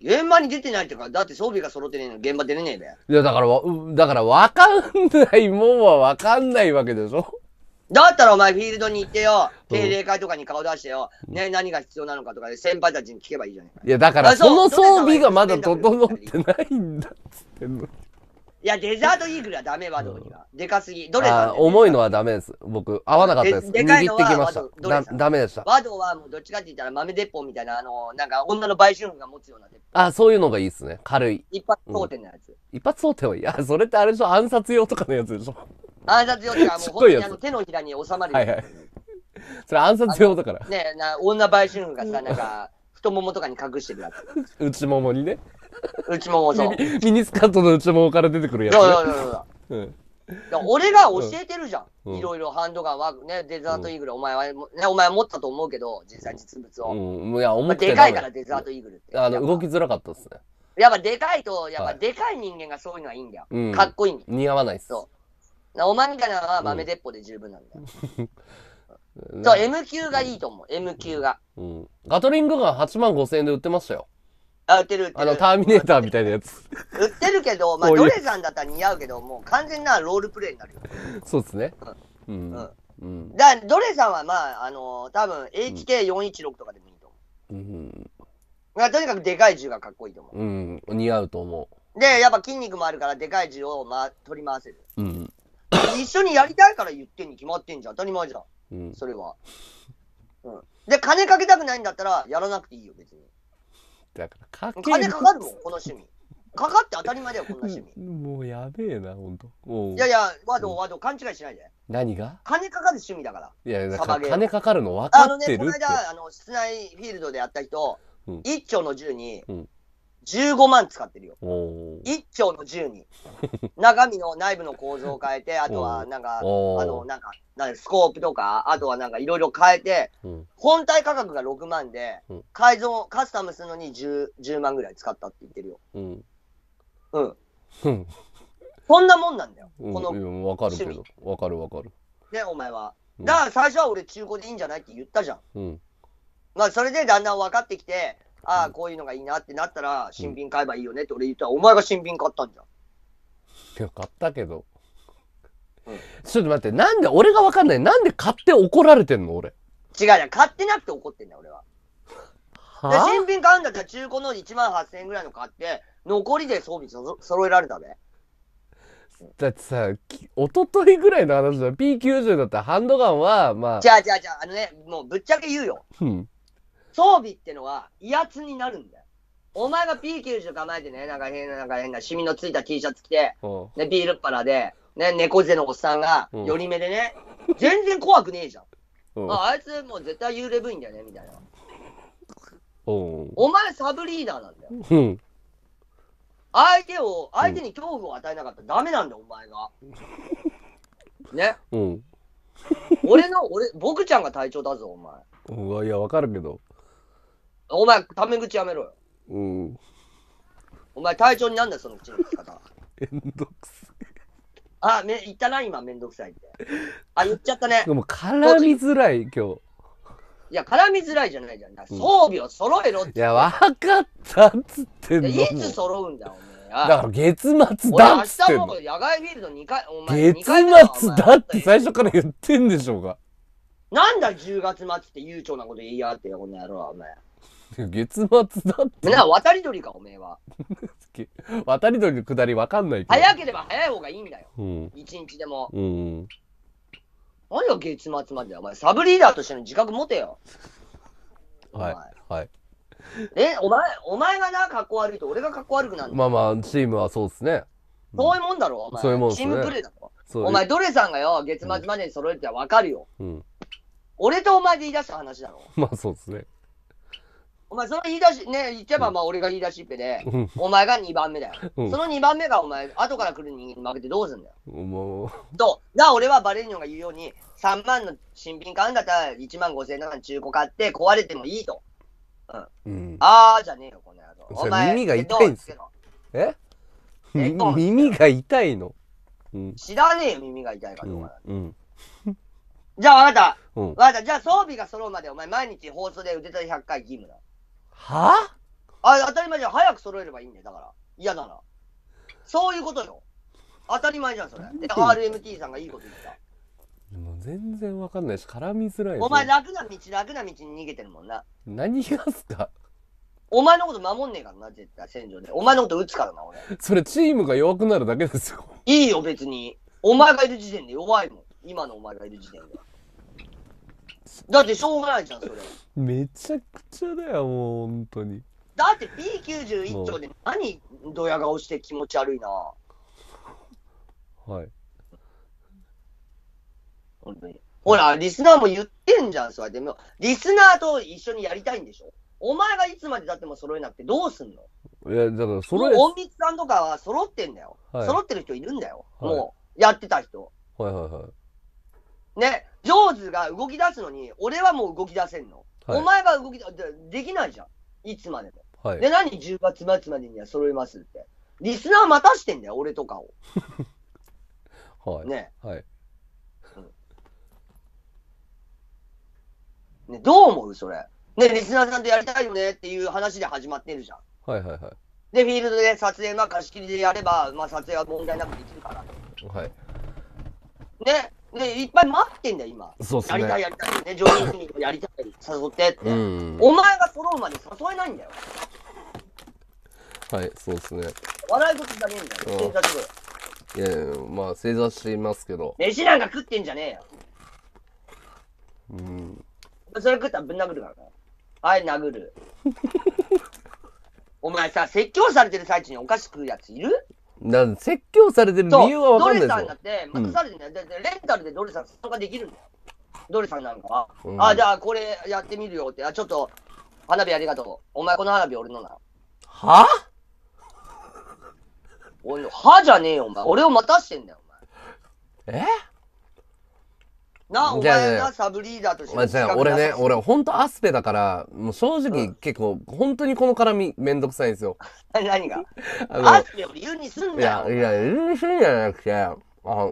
現場に出てないってか、だって装備が揃ってねえの現場出れねえべ。いや、だからわ、だからわかんないもんはわかんないわけでしょだったらお前フィールドに行ってよ、定例会とかに顔出してよ、ね、何が必要なのかとかで先輩たちに聞けばいいじゃない。か。いや、だからその装備がまだ整ってないんだっつってんの。いや、デザートイーグルはダメ、ワドには。でかすぎ。どれあ重いのはダメです。僕、合わなかったです。でかい握ってきました。だダメでした。ワドはもうどっちかって言ったら豆鉄砲みたいな、あの、なんか女の売春婦が持つような鉄砲。あそういうのがいいですね。軽い。一発装店のやつ。一発装定はいい。あ、それってあれでしょ暗殺用とかのやつでしょ暗殺用ってかもうにあの手のひらに収まるはいはい。それ暗殺用だから。ねえな女売春婦がさ、なんか、太ももとかに隠してるやつ。内ももにね。内もも上。ミニスカートの内ももから出てくるやつ、ね。いやいやいやいや。うん俺が教えてるじゃん。いろいろハンドガンは、ね、デザートイーグル、お前は、ね、お前持ったと思うけど、実際実物を。うん、いや、思ってでかいから、デザートイーグルって。あの、動きづらかったっすね。やっぱでかいと、やっぱでかい人間がそういうのはいいんだよ。かっこいい、似合わないっす。そう。お前みたいなのは豆鉄砲で十分なんだよ。う そう、M 級がいいと思う、M 級が。うん。ガトリングガン8万5千円で売ってましたよ。あ、売ってる売ってる。あの、ターミネーターみたいなやつ。売ってるけど、まあ、ドレさんだったら似合うけど、もう完全なロールプレイになるよ。そうですね。うん。うんうん。だからドレさんはまあ、あの多分 HK416 とかでもいいと思うん。う。まあ、とにかくでかい銃がかっこいいと思ううん。似合うと思う。で、やっぱ筋肉もあるから、でかい銃を、ま、取り回せる。う。うん。一緒にやりたいから言ってんに決まってんじゃん。当たり前じゃん。うん。それは。うん。で、金かけたくないんだったら、やらなくていいよ、別に。だからかける金かかるもん、この趣味。かかって当たり前だよ、こんな趣味。もうやべえな、ほんと。いやいや、ワード、ワード、勘違いしないで。何が金かかる趣味だから。いや、だか金かかるの分かってるあのね、この間、あの室内フィールドでやった人、一丁の銃に、15万使ってるよ。1兆の10に。中身の内部の構造を変えて、あとはなんか、あの、なんか、なんスコープとか、あとはなんかいろいろ変えて、うん、本体価格が6万で、改造、カスタムするのに 10, 10万ぐらい使ったって言ってるよ。うん。うん。こんなもんなんだよ。この。わ、かるけど。わかるわかる。ね、お前は。だから最初は俺中古でいいんじゃないって言ったじゃん。うん。まあそれでだんだん分かってきて、ああ、こういうのがいいなってなったら、新品買えばいいよねって俺言ったら、お前が新品買ったんじゃん。いや、買ったけど。うん、ちょっと待って、なんで、俺がわかんない。なんで買って怒られてんの俺。違う違う、買ってなくて怒ってんだ俺は。はで新品買うんだったら中古の1万8000円ぐらいの買って、残りで装備そ揃えられたべ。だってさ、おとといぐらいの話だ。P90 だったらハンドガンは、まあ。じゃあじゃあじゃあ、あのね、もうぶっちゃけ言うよ。うん。装備ってのは威圧になるんだよ。お前が P90 構えてね、なんか変な、なんか変な、シミのついた T シャツ着て、ね、ビールっ腹で、ね、猫背のおっさんが、寄り目でね、全然怖くねえじゃん。ああいつもう絶対幽霊部員だよね、みたいな。おお前サブリーダーなんだよ。うん、相手を、相手に恐怖を与えなかったらダメなんだよ、お前が。ね、うん、俺の、俺、僕ちゃんが隊長だぞ、お前。うわ、いや、わかるけど。お前、タメ口やめろよ。うん。お前、体調になんだよ、その口の使い方は。めんどくさい。あ、め、言ったな、今、めんどくさいって。あ、言っちゃったね。でも、絡みづらい、今日。いや、絡みづらいじゃないじゃん。装備を揃えろって、うん。いや、わかったっつってんの。いつ揃うんだよ、お前。だから月末だっつってんの。明日も野外フィールド2回、お前月末だって最初から言ってんでしょうが。なんだ10月末って悠長なこと言いやってよ、この野郎は、お前。月末だって。な、渡り鳥か、おめえは。渡り鳥のくだりわかんないけど。早ければ早い方がいいんだよ。うん。一日でも。うん。何が月末までだお前、サブリーダーとしての自覚持てよ。はい。はい。え、お前、お前がな、格好悪いと俺が格好悪くなるまあまあ、チームはそうですね。そういうもんだろ、お前。そういうもん、ね、チームプレーだろ。お前、ドレさんがよ、月末までに揃えてたらわかるよ。うん。俺とお前で言い出した話だろ。まあそうですね。お前、その言い出し、ね、言っちゃえば、まあ、俺が言い出しっぺで、お前が2番目だよ。その2番目が、お前、後から来る人間に負けてどうすんだよ。もう。と、な、俺はバレニョンが言うように、3万の新品買うんだったら、1万5千円の中古買って、壊れてもいいと。うん。うん、あーじゃねえよ、この野郎。お前、耳が痛いんですよ。え耳が痛いの、うん、知らねえよ、耳が痛いかどうか。うん、じゃあ分かった。うん、分かった。じゃあ装備が揃うまでお前毎日放送で腕立て100回義務だ。はあ当たり前じゃん。早く揃えればいいんだよ。だから。嫌なら。そういうことよ。当たり前じゃん、それ。RMT さんがいいこと言った。もう全然わかんないし、絡みづらい。お前楽な道、楽な道に逃げてるもんな。何がすかお前のこと守んねえからな、絶対、戦場で。お前のこと撃つからな、俺。それ、チームが弱くなるだけですよ。いいよ、別に。お前がいる時点で弱いもん。今のお前がいる時点で。だってしょうがないじゃん、それ。めちゃくちゃだよ、もう、本当に。だって P91 丁で何ドヤ顔して気持ち悪いな。はい。ほら、リスナーも言ってんじゃん、それでも。リスナーと一緒にやりたいんでしょお前がいつまでたっても揃えなくてどうすんのいや、だから揃え。音隠密さんとかは揃ってんだよ。はい、揃ってる人いるんだよ。はい、もう、やってた人。はいはいはい。ね、ジョーズが動き出すのに、俺はもう動き出せんの。はい、お前は動きできないじゃん。いつまでも。はい、で、何10月末までには揃えますって。リスナー待たしてんだよ、俺とかを。はい。ね。はい。うん、ね、どう思うそれ。ね、リスナーさんとやりたいよねっていう話で始まってるじゃん。はいはいはい。で、フィールドで撮影、まあ貸し切りでやれば、まあ撮影は問題なくできるから。はい。ね、で、いっぱい待ってんだよ、今。そうっすね。やりたい、やりたい、ね、上手にやりたい、誘ってって。お前が揃うまで誘えないんだよ。はい、そうっすね。笑い事じゃねえんだよ、正座する。いやいや、まあ、正座していますけど。飯なんか食ってんじゃねえよ。うん。それ食ったらぶん殴るからはい、殴る。お前さ、説教されてる最中にお菓子食うやついるなん説教されてる理由は分かんないドレさんだって、任たされてね、うん、レンタルでドレさん参加できるんだよ。ドレさんなんかは。うん、あ、じゃあこれやってみるよって、あ、ちょっと花火ありがとう。お前この花火俺のな。は俺の、はじゃねえよ、お前。俺を待たしてんだよ、お前。えな、お前がサブリーダーとしてまあ、俺ね、俺、ほんとアスペだから、もう正直、結構、本当にこの絡み、めんどくさいんですよ。何がアスペを理由にすんだよ。いや、いや、理由にすんじゃなくて、あな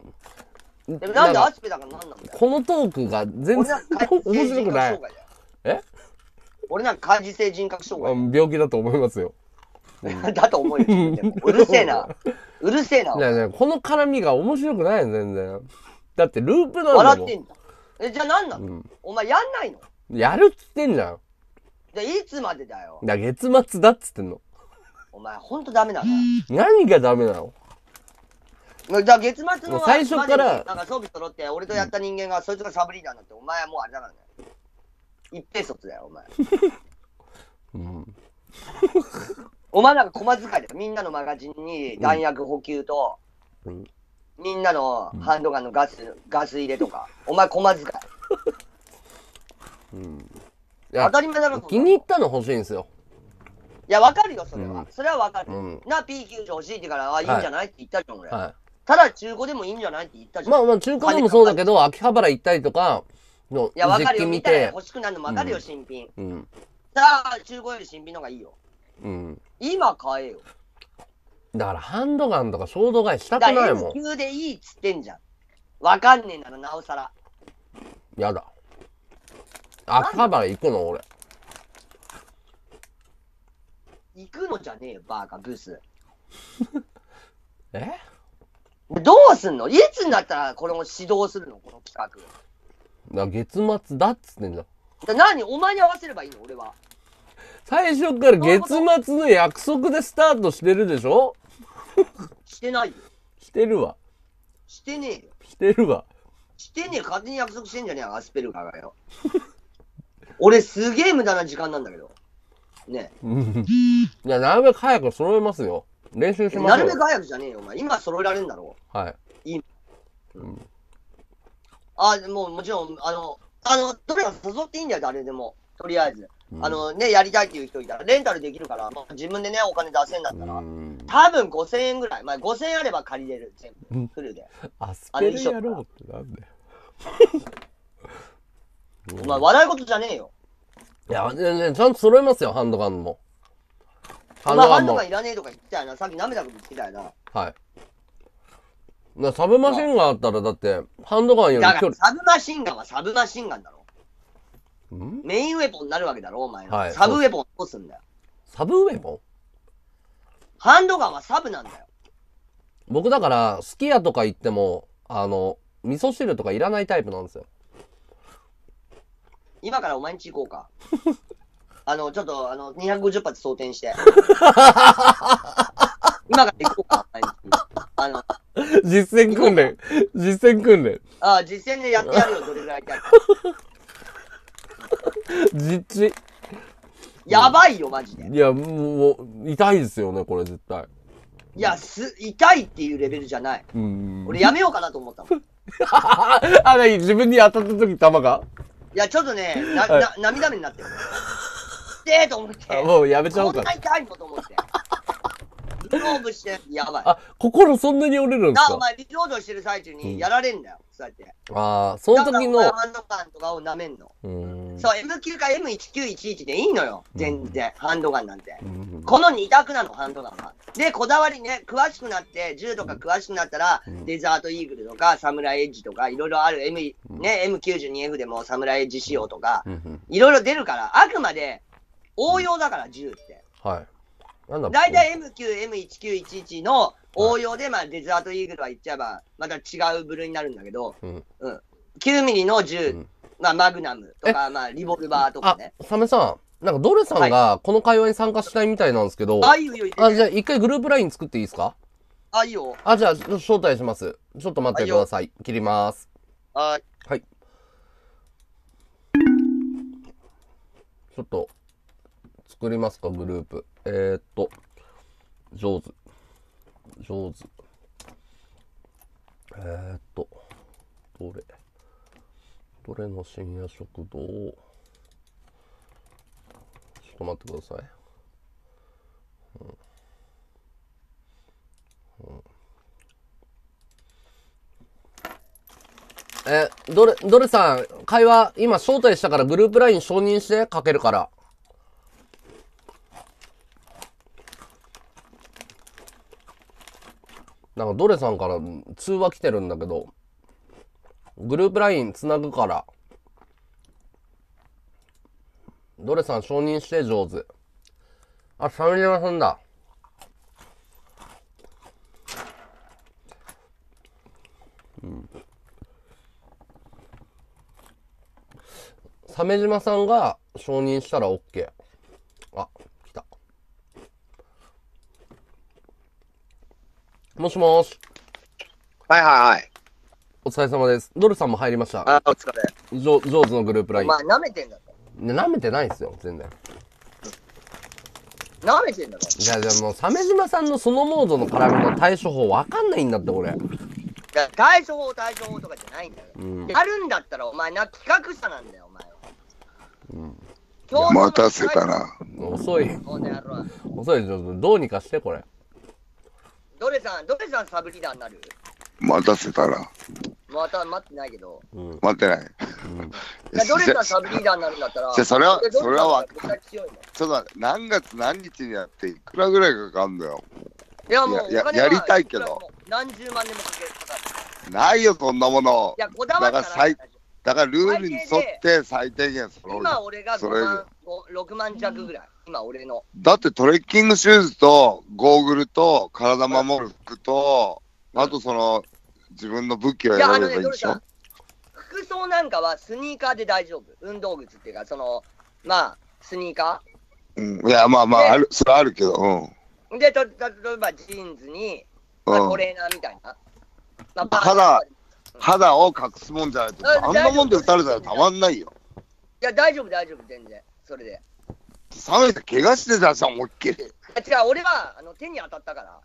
んでアスペだからなんなんだよ。このトークが全然面白くない。え俺なんか幹事性人格障害。病気だと思いますよ。だと思うよ。うるせえな。うるせえな。いやこの絡みが面白くないよ、全然。だってループなんだ笑もんってんだ。え、じゃあ何なの、うんお前やんないのやるっつってんじゃん。じゃあいつまでだよ。だ月末だっつってんの。お前ほんとダメなんだよ。何がダメなのじゃあ月末の最初からなんか装備揃って、俺とやった人間が、そいつがサブリーダーになって、お前はもうあれだからね。一平卒だよ、お前。うん。お前なんか駒使いだよ。みんなのマガジンに弾薬補給と、うんみんなのハンドガンのガス、ガス入れとか。お前、駒使い。うん。いや当たり前だろ、気に入ったの欲しいんですよ。いや、わかるよ、それは。うんそれはわかる。うんな、P90 欲しいってから、あ、いいんじゃないって言ったじゃん、俺。はただ、中古でもいいんじゃないって言ったじゃん。まあまあ、中古でもそうだけど、秋葉原行ったりとか、のいや、わかるよ。見たら欲しくなるのわかるよ、新品。うん、さあ、中古より新品の方がいいよ。うん。今買えよ。だからハンドガンとか衝動買いしたくないもん。でいいっつってんじゃん。わかんねえならなおさら。やだ。秋葉原行くの俺。行くのじゃねえよ、バーカ、ブス。えどうすんのいつになったらこれを指導するのこの企画。だ月末だっつってんじゃん。何お前に合わせればいいの俺は。最初から月末の約束でスタートしてるでしょしてないよ。してるわ。してねえよ。してるわ。してねえ、勝手に約束してんじゃねえよ、アスペルカがよ。俺すげえ無駄な時間なんだけど。ねえ。いや、なるべく早く揃えますよ。練習しますなるべく早くじゃねえよ、お前。今揃えられるんだろう。はい。今。うん。あ、もうもちろん、あの、あの、あえか誘っていいんだよ、誰でも。とりあえず。あのね、やりたいっていう人いたら、レンタルできるから、まあ、自分でね、お金出せんだったら、多分5000円ぐらい。まあ、5000円あれば借りれる、全部。フルで。アスペルやろうってなんだよ。まあ、笑い事じゃねえよ。いや、全然、ちゃんと揃えますよ、ハンドガンも。ハンドガンも。ハンドガンいらねえとか言ってたよな。さっき舐めたこと言ってたよな。はい。なサブマシンガンあったら、だって、ハンドガンより距離。サブマシンガンはサブマシンガンだろ。メインウェポンになるわけだろ、お前の、はいサブウェポンどうすんだよ。サブウェポンハンドガンはサブなんだよ。僕だから、すき家とか行っても、あの、味噌汁とかいらないタイプなんですよ。今からお前んち行こうか。あの、ちょっと、あの、250発装填して。今から行こうか、おんち。あの、実践訓練。実践訓練。あ、実践でやってやるよ、どれぐらいか。実地。やばいよ、マジで。いや、もう、痛いですよね、これ絶対。いや、す、痛いっていうレベルじゃない。うん。俺やめようかなと思ったもん。あ、なに、自分に当たった時、弾がいや、ちょっとね、な、はい、な、涙目になってる。でーと思って。もうやめちゃおうかこんな痛いのと思って。勝負してやばい。あ、心そんなに折れるんですかお前、リロードしてる最中にやられんだよ、そうやって。ああ、その時の。ハンドガンとかを舐めんの。うん。そう、M9 か M1911 でいいのよ、全然、ハンドガンなんて。この2択なの、ハンドガンは。で、こだわりね、詳しくなって、銃とか詳しくなったら、デザートイーグルとか、サムライエッジとか、いろいろある M、ね、M92F でもサムライエッジ仕様とか、いろいろ出るから、あくまで応用だから、銃って。はい。大体 M9、M1911 の応用で、まあ、デザートイーグルは言っちゃえば、また違う部類になるんだけど、うん。うん、9ミリの銃、うん、まあ、マグナムとか、まあ、リボルバーとかね。あ、サメさん、なんかドルさんがこの会話に参加したいみたいなんですけど、はい、あ、いいよいいあ、じゃあ一回グループライン作っていいですかあ、いいよ。あ、じゃあ、招待します。ちょっと待ってください。い切ります。はい。はい。ちょっと、作りますか、グループ。えー、っと、上手。上手。えー、っと、どれどれの深夜食堂ちょっと待ってください。うんうんえ、どれ、どれさん、会話、今招待したからグループ LINE 承認してかけるから。なんかドレさんから通話来てるんだけど、グループ LINE つなぐから、ドレさん承認して上手。あ、サムリマさんだ。うん。鮫島さんが承認したら OK。もしもし。はいはいはい。お疲れ様です。ドルさんも入りました。あお疲れ。上ョジのグループライン。まあ、舐めてんだろ。舐めてないですよ、全然。舐めてんだろ。じゃあ、じゃあもう、鮫島さんのそのモードの絡みの対処法わかんないんだって、俺。だか対処法対処法とかじゃないんだよ。うん。やるんだったら、お前な、企画者なんだよ、お前は。うん。待たせた。な。遅い。遅い、ジョーどうにかして、これ。どれさん、どれさんサブリーダーになる待たせたら。また待ってないけど。うん待ってない。いやどれさんサブリーダーになるんだったら、じゃそれはそれはがかる。ちょっと待って何月何日にやっていくらぐらいかかるんだよ。いや、もうおや金はやりたいけど。何十万でもかけるかかる。ないよ、そんなものい。や、こだわっただから最だからルールに沿って最低限今俺がそ5れ万6万弱ぐらい、今、俺の。だってトレッキングシューズと、ゴーグルと、体守る服と、あとその、自分の武器を選べばいいでしょ、ね、服装なんかはスニーカーで大丈夫。運動靴っていうか、その、まあ、スニーカーうん、いや、まあまあ、ある、それはあるけど、うん。で、例えばジーンズに、まあ、トレーナーみたいな。まあ、肌、肌を隠すもんじゃないと、あんなもんで打たれたらたまんないよ。いや、大丈夫、大丈夫、全然。それで。サメさん、怪我してたじゃん、思いっきり。違う、俺はあの手に当たったから、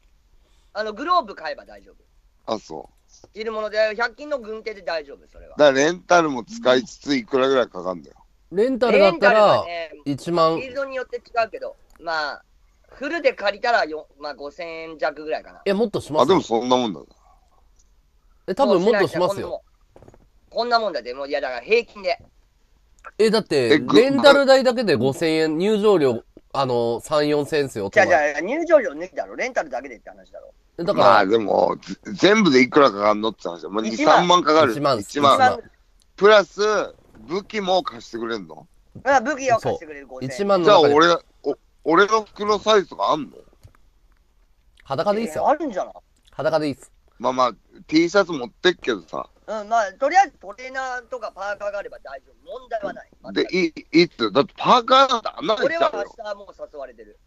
あのグローブ買えば大丈夫。あ、そう。いるもので、100均の軍手で大丈夫、それは。だレンタルも使いつつ、いくらぐらいかかるんだよ。レンタルだったら、1万。フィールドによって違うけど、まあ、フルで借りたら、まあ、5000円弱ぐらいかな。いや、もっとしますあ、でもそんなもんだえ、多分もっとしますよ。こんなもんだでもいや、だから平均で。え、だって、レンタル代だけで5000円、入場料、あの、3、4000円ですよ。じゃじゃ入場料抜きだろ。レンタルだけでって話だろ。だから。まあでも、全部でいくらかかんのって話だ。もう2、3万かかる。1万。万。プラス、武器も貸してくれんのあ武器を貸してくれる5000円。1万のじゃあ俺、お俺の服のサイズとかあんの裸でいいっすよ、あるんじゃない裸でいいっす。まあまあ、T シャツ持ってっけどさ。うん、まあ、とりあえずトレーナーとかパーカーがあれば大丈夫。問題はない。で、いいつだってパーカーなんだ。あんなのは明日もう誘われてる。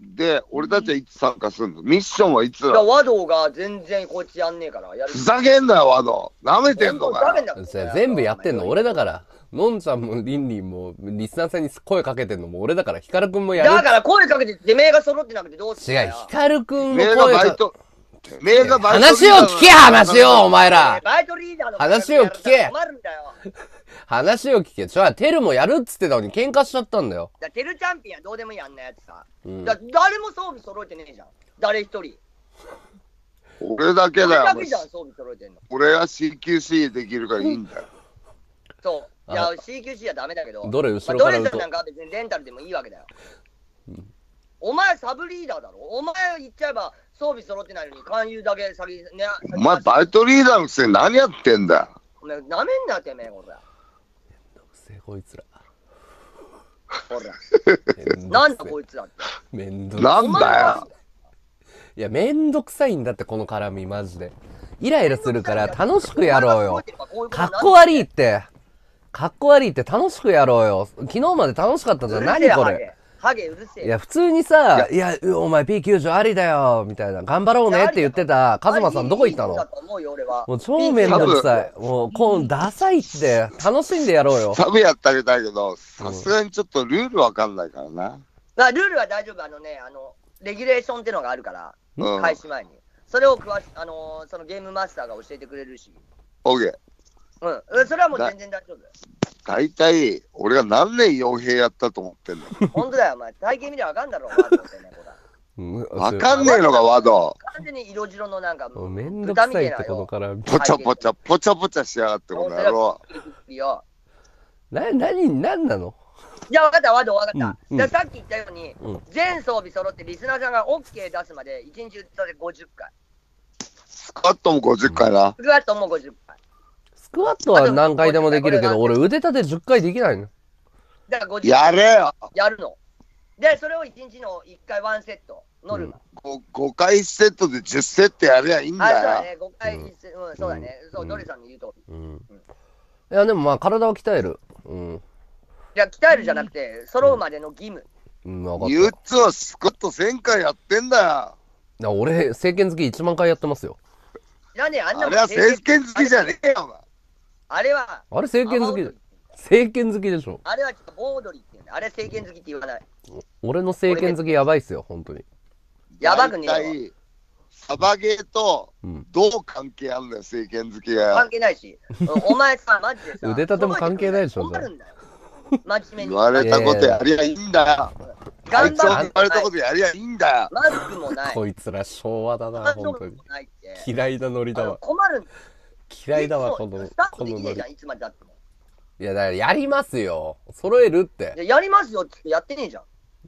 で、俺たちはいつ参加するのミッションはいつだ和道が全然こっちやんねえから、やるふ。ざけんなよ、和道。なめてんのかよ。そ全部やってんの俺だから。のんちゃんもりんりんも、リスナーさんに声かけてんのも俺だから、ひかるくんもやる。だから声かけて、てめえが揃ってなくてどうすん違う、ヒひかるくんのル声名がバイ話を聞け話をお前ら話を聞け話を聞け。ちょ、テルもやるっつってたのに喧嘩しちゃったんだよ。だテルチャンピオンはどうでもいいあんなやつさ。だ誰も装備揃えてねえじゃん。誰一人。俺だけ俺だよ。けじゃん、装備揃えてんの。俺は CQC できるからいいんだよ。そう。いや、CQC はダメだけど。どれ後ろからうまあドレなんか別にレンタルでもいいわけだよ。お前サブリーダーだろお前言っちゃえば装備揃ってないのに勧誘だけ先ね。お前バイトリーダーのくせに何やってんだお前なめんなてめえ、これ。めんどくせえ、こいつら。ほら。なんだこいつらって。めんどくさい。なんだよ。いや、めんどくさいんだって、この絡み、マジで。イライラするから楽しくやろうよ。かっこ悪いって。かっこ悪いって楽しくやろうよ。昨日まで楽しかったじゃん。何これ。ハゲうるせえ。いや、普通にさ、いや、いやお前 P90 ありだよ、みたいな、頑張ろうねって言ってた、カズマさんどこ行ったの思うよ、俺は。もう超めんどくさい。もう、コーンダサいって、楽しんでやろうよ。サブやったりだけど、さすがにちょっとルールわかんないからな。あ、ルールは大丈夫。あのね、あの、レギュレーションってのがあるから、うん、開始前に。それを詳し、あのー、そのゲームマスターが教えてくれるし。オーケー。うん。それはもう全然大丈夫。大体、俺が何年傭兵やったと思ってんの。本当だよ、お前。体型見りゃ分かんだろ、ワードってね、これ。わかんねえのか、ワード。完全に色白のなんか、もうめんどくさいってことから。ぽちゃぽちゃ、ぽちゃぽちゃしやがってこの野郎。いや。な、なに、なんなのじゃあ分かった、ワード分かった。じゃあさっき言ったように、全装備揃ってリスナーさんが OK 出すまで、1日それ50回。スクワットも50回な。スクワットも50スクワットは何回でもできるけど、俺腕立て10回できないの。だから50やれよやるの。で、それを1日の1回ワンセット、ノルマ。5, 5回セットで10セットやりゃいいんだよ。あ、そうだね、5回、うん、そうだね、そう、ノリさんの言うとおり。うんいや、でもまあ、体は鍛える。うん。いや、鍛えるじゃなくて、揃うまでの義務。うん、ん、かった。ユッツはスクワット1000回やってんだよ。俺、政権好き1万回やってますよ。なんであんなあれは政権好きじゃねえよ、お前。あれは、あれ政権好き政権好きでしょ。あれはちょっとドリーってうあれ政権好きって言わない。俺の政権好きやばいっすよ、本当に。やばくねえよ。サバゲーとどう関係あるんだよ、政権好きが。関係ないし、お前さ、マジでさ、腕立ても関係ないでしょ、それ。真面目に。言われたことやりゃいいんだよ。頑張言われたことやりゃいいんだよ。マスクもない。こいつら昭和だな、本当に。嫌いなノリだわ。困るんだよ。嫌いだわ、この、このノいリいや、だからやりますよ。揃えるって。ややりますよってやってねえじゃん。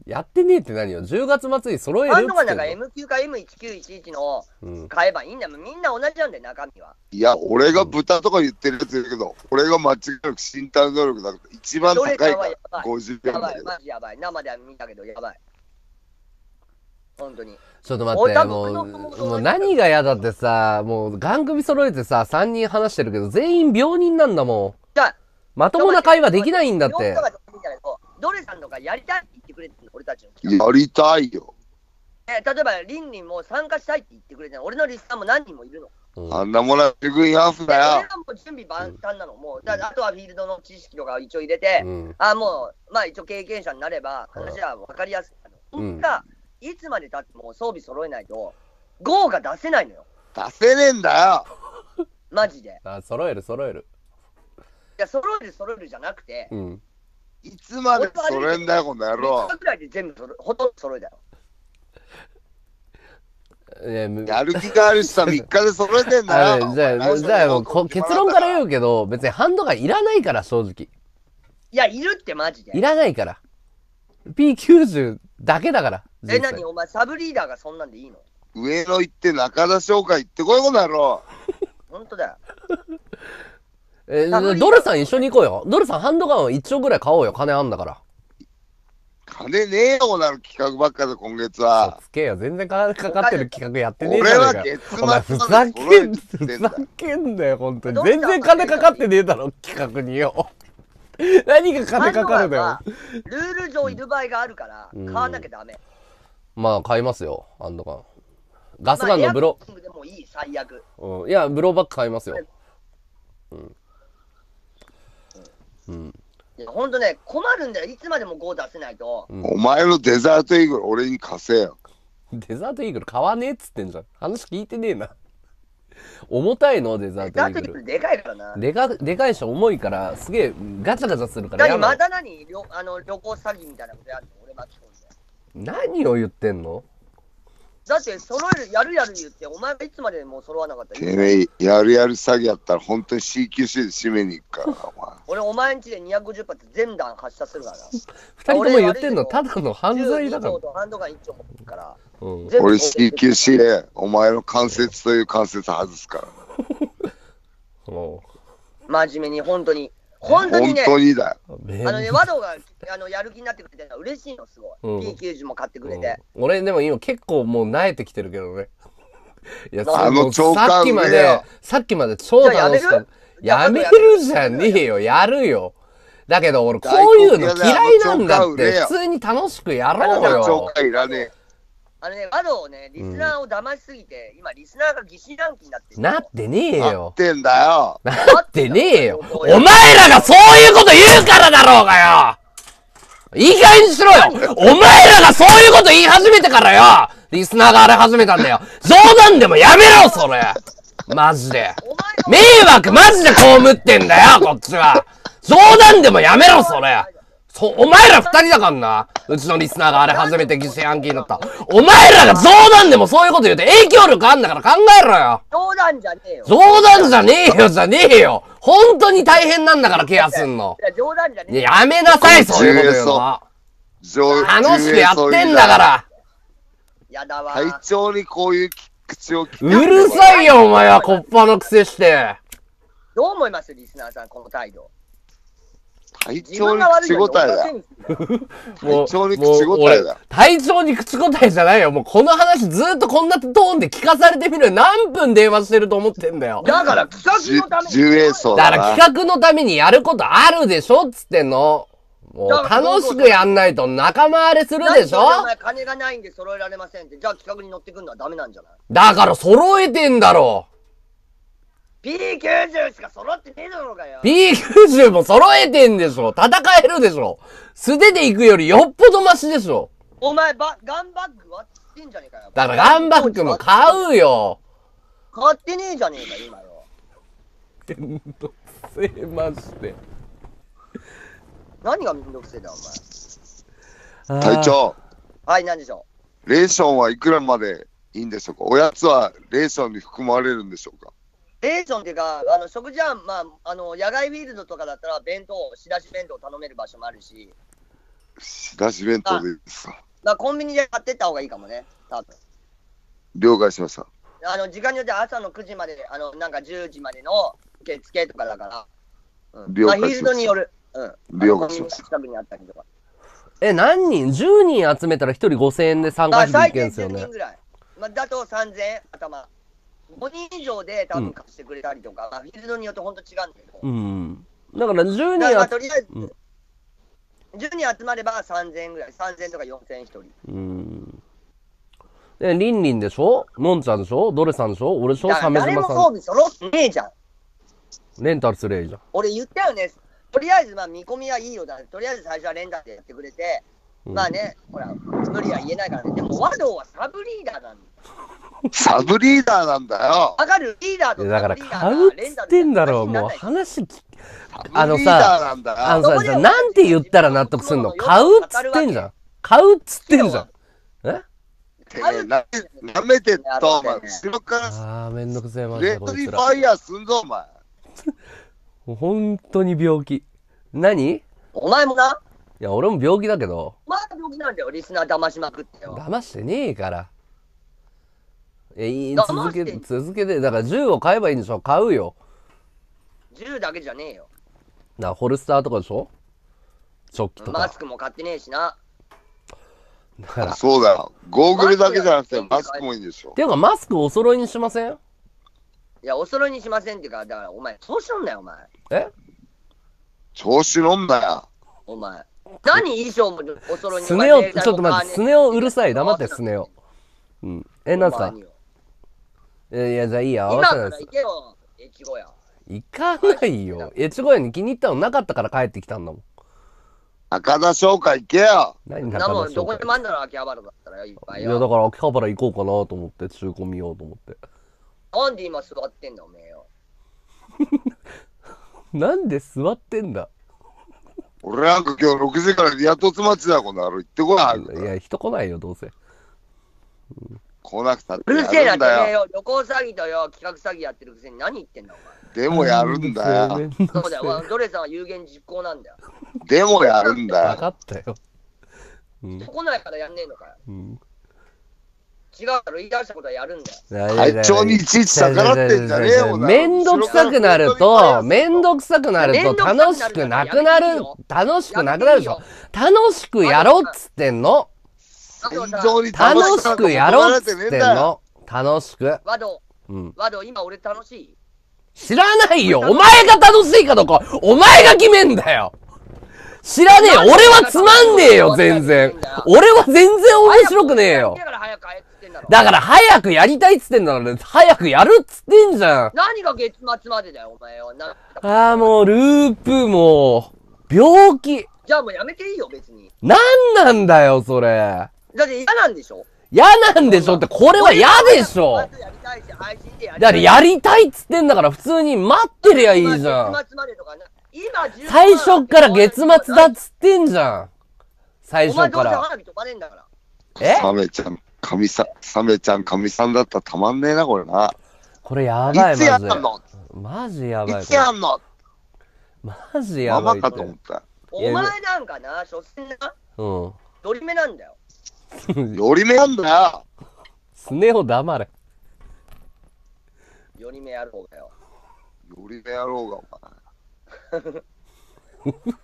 やってねえって何よ。10月末に揃えるって。あんてのの。なんか M9 か M1911 の買えばいいんだもん。みんな同じなんだよ、中身は。いや、俺が豚とか言ってるやついるけど、俺が間違いなく身体能力だから一番高いかやらばい。50やばい、マジやばい。生では見たけど、やばい。本当に。ちょっと待って、もう、もう何が嫌だってさ、もう番組揃えてさ、3人話してるけど、全員病人なんだもん。じゃまともな会話できないんだって。どれさんとかやりたいって言ってくれてるの、俺たちの。やりたいよ。え、例えば、りんりんも参加したいって言ってくれてる俺のリスさんも何人もいるの。うん、あんなものは、グイハすフだよ。俺らも準備万端なの、もう、だあとはフィールドの知識とかを一応入れて、うん、あもう、まあ一応経験者になれば、話は分かりやすい。うん、が、うんいつまでたっても装備揃えないと、ゴーが出せないのよ。出せねえんだよマジで。あ揃える揃える。いや、揃える揃えるじゃなくて、うん。いつまで揃えんだよ、この野郎3。日ぐらいで全部ほとんど揃えだよ。えやる気があるしさ、3 日で揃えてんだよ。じゃあ、じゃあもう結論から言うけど、別にハンドガンいらないから、正直。いや、いるってマジで。いらないから。P90 だけだから。え、なにお前、サブリーダーがそんなんでいいの上野行って中田翔海行ってこういうことだろう。本当だよ。えーードルさん一緒に行こうよ。ドルさんハンドガンを1丁ぐらい買おうよ。金あんだから。金ねえようなる企画ばっかで今月は。つけよ。全然かかかってる企画やってねえじ俺は月末お前ふざけん、って言んだよ。ほんと本当に。全然金かかってねえだろ、企画によ。何が金かかるんだよ。ルール上いる場合があるから、買わなきゃダメ。まあ買いますよ、アンドガン。ガスガンのブロ。まあ、でもいい、最悪。うん。いや、ブローバック買いますよ。うん。うん。ほんとね、困るんだよ。いつまでも5出せないと。お前のデザートイーグル、俺に貸せよ。デザートイーグル買わねえっつってんじゃん。話聞いてねえな。重たいのデザートイーグル。デザートイーグルでかいからな。でか、でかいし重いから、すげえガチャガチャするから。何、また何あの旅行詐欺みたいなことやるの俺巻き込む。何を言ってんのだって、揃える、やるやる言って、お前はいつまでも揃わなかったてめえ、やるやる詐欺やったら、本当に C q c で締めに行くからお前。俺、お前んちで250発全弾発射するから2人とも言ってんの、ただの犯罪だから。ハンドガン俺 C q c で、お前の関節という関節外すから 真面目に、本当に。本当にね、本当にだあのね、ワドがあのやる気になってくれてるのは嬉しいの、すごい。うん P90 も買ってくれて。俺でも今結構もう慣れてきてるけどね。いや、あのさっきまで、さっきまで超楽しかやめるじゃねえよ、やるよ。だけど俺こういうの嫌いなんだって、普通に楽しくやろうよ。長官いらねえ。あれね、窓をね、リスナーを騙しすぎて、今、リスナーが疑心暗鬼になってるなってねえなっよ。てんだよ。なってねえよ。お前らがそういうこと言うからだろうがよいい加減にしろよお前らがそういうこと言い始めてからよリスナーが荒れ始めたんだよ冗談でもやめろそれマジで。迷惑マジで被ってんだよこっちは冗談でもやめろそれそう、お前ら二人だからな。うちのリスナーがあれ初めて疑心暗鬼になった。お前らが冗談でもそういうこと言うて影響力あんだから考えろよ。冗談じゃねえよ。冗談じゃねえよ、じゃねえよ。本当に大変なんだからケアすんの。いや、冗談じゃねえよ。やめなさい、そういうこと言うの楽しくやってんだから。やだわ。体調にこういう口をうるさいよ、お前は、こっぱの癖して。どう思いますリスナーさん、この態度。体調に口答えだ。体調に口答えだ。体調に口答えじゃないよ。もうこの話ずっとこんなトーンで聞かされてみる何分電話してると思ってんだよ。だから企画のために。だから企画のためにやることあるでしょっつってんの。もう楽しくやんないと仲間あれするでしょ金がないんで揃えられませんって。じゃあ企画に乗ってくるのはダメなんじゃないだから揃えてんだろ。P90 しか揃ってねえだろうがよ。P90 も揃えてんでしょ戦えるでしょ素手で行くよりよっぽどマシでしょお前、ば、ガンバッグ割ってんじゃねえかよ。だからガンバッグも買うよ。買ってねえじゃねえか、今よ。めんどくせえ、マジで。何がめんどくせえだ、お前。隊長。はい、何でしょう。レーションはいくらまでいいんでしょうかおやつはレーションに含まれるんでしょうかペンションっていうか、あの食事は、まあ、あの野外フィールドとかだったら、弁当、仕出し弁当を頼める場所もあるし、仕出し弁当でいいですか。まあ、コンビニで買ってった方がいいかもね、多分了解しました。あの時間によって朝の9時まで、あのなんか10時までの受付とかだから、うん、まあ、フィールドによる、うん、了解しま近くにあったりとか。え、何人 ?10 人集めたら1人5000円で参加費できるんですよね。まあ、だと3000円、頭。5人以上で多分貸してくれたりとか、フィールドによって本当違うんだけど。うん。だから10人集とりあえず、うん、10人集まれば3000円ぐらい、3000とか4000円1人。うん。で、りんりんでしょのんちゃんでしょドレさんでしょ俺でしょサメさん。誰も装備揃ってねえじゃん。レンタルすれえじゃん。俺言ったよね。とりあえず、まあ、見込みはいいよだ、ね。とりあえず最初はレンタルでやってくれて、うん、まあね、ほら、無理は言えないからね。でも、和道はサブリーダーなんだサブリーダーなんだよ。わかるリーダーとだから、買うってんだろう、もう話き、あのさ、あのさ、じゃなんて言ったら納得すんの買うっつってんじゃん。買うっつってんじゃん。ええなめてんと、お前。後ろから。ああ、めんどくせえ、マジで。レッドリファイヤーすんぞ、お前。本当に病気。何お前もないや、俺も病気だけど。まだ病気なんだよ、リスナー騙しまくってよ。騙してねえから。えー、続け、続けて、だから銃を買えばいいんでしょ買うよ。銃だけじゃねえよ。な、ホルスターとかでしょチョッキとか。マスクも買ってねえしな。だから。そうだよ。ゴーグルだけじゃなくてマスクもいいんでしょていうか、マスクお揃いにしませんいや、お揃いにしませんっていうか、だからお前、調子乗んなよ、お前。え調子乗んなよ。お前。何衣装もお揃いにスネ夫、ちょっと待って、スネをうるさい。黙って、スネを。うん。え、なんすかいや、じゃあいいや、合わせないです。行かないよ。越後屋に気に入ったのなかったから帰ってきたんだもん。赤田商会行けよ。何中田商どこでもあんだろ、秋葉原だったらよ、いっぱいいや、だから秋葉原行こうかなと思って、中古見ようと思って。なんで今座ってんだ、おめえよ。なんで座ってんだ俺なんか今日6時からリアトツマチだ、この野郎。行ってこない。いや、人来ないよ、どうせ。うん来なくたってうるせえな、てめえよ。旅行詐欺とよ、企画詐欺やってるくせに何言ってんだ、お前。でもやるんだよ。そうだよ、ドレさんは有言実行なんだよ。でもやるんだよ。分かったよ。うん、来ないからやんねえのかよ。うん違うだろ、言い出したことはやるんだよ。会長にいちいち逆らってんじゃねえよ。めんどくさくなると、めんどくさくなると、楽しくなくなる、楽しくなくなるでしょ。楽しくやろうっつってんの。楽しくやろうっっての。楽しく。ワド、うん、ワド、今俺楽しい知らないよお前が楽しいかどうか、お前が決めんだよ知らねえよ俺はつまんねえよ全然俺は全然面白くねえよだから早くやりたいっつってんだろ、ね、早くやるっつってんじゃん何が月末までだよお前はああもうループも病気じゃあもうやめていいよ別に何なんだよそれだって嫌なんでしょ嫌なんでしょって、これは嫌でしょだってやりたいっつってんだから普通に待ってりゃいいじゃん。最初から月末だっつってんじゃん。最初から。えサメちゃん、ミさん、サメちゃん、ミさんだったらたまんねえな、これな。これやばい、マジ。いんマジやばい。いつやんのマジやばい。ママかと思った。お前なんかな、所詮な。うん。ドリメなんだよ。より目なんだよスネ夫黙れ。より目やろうがよ。より目やろうが、お前。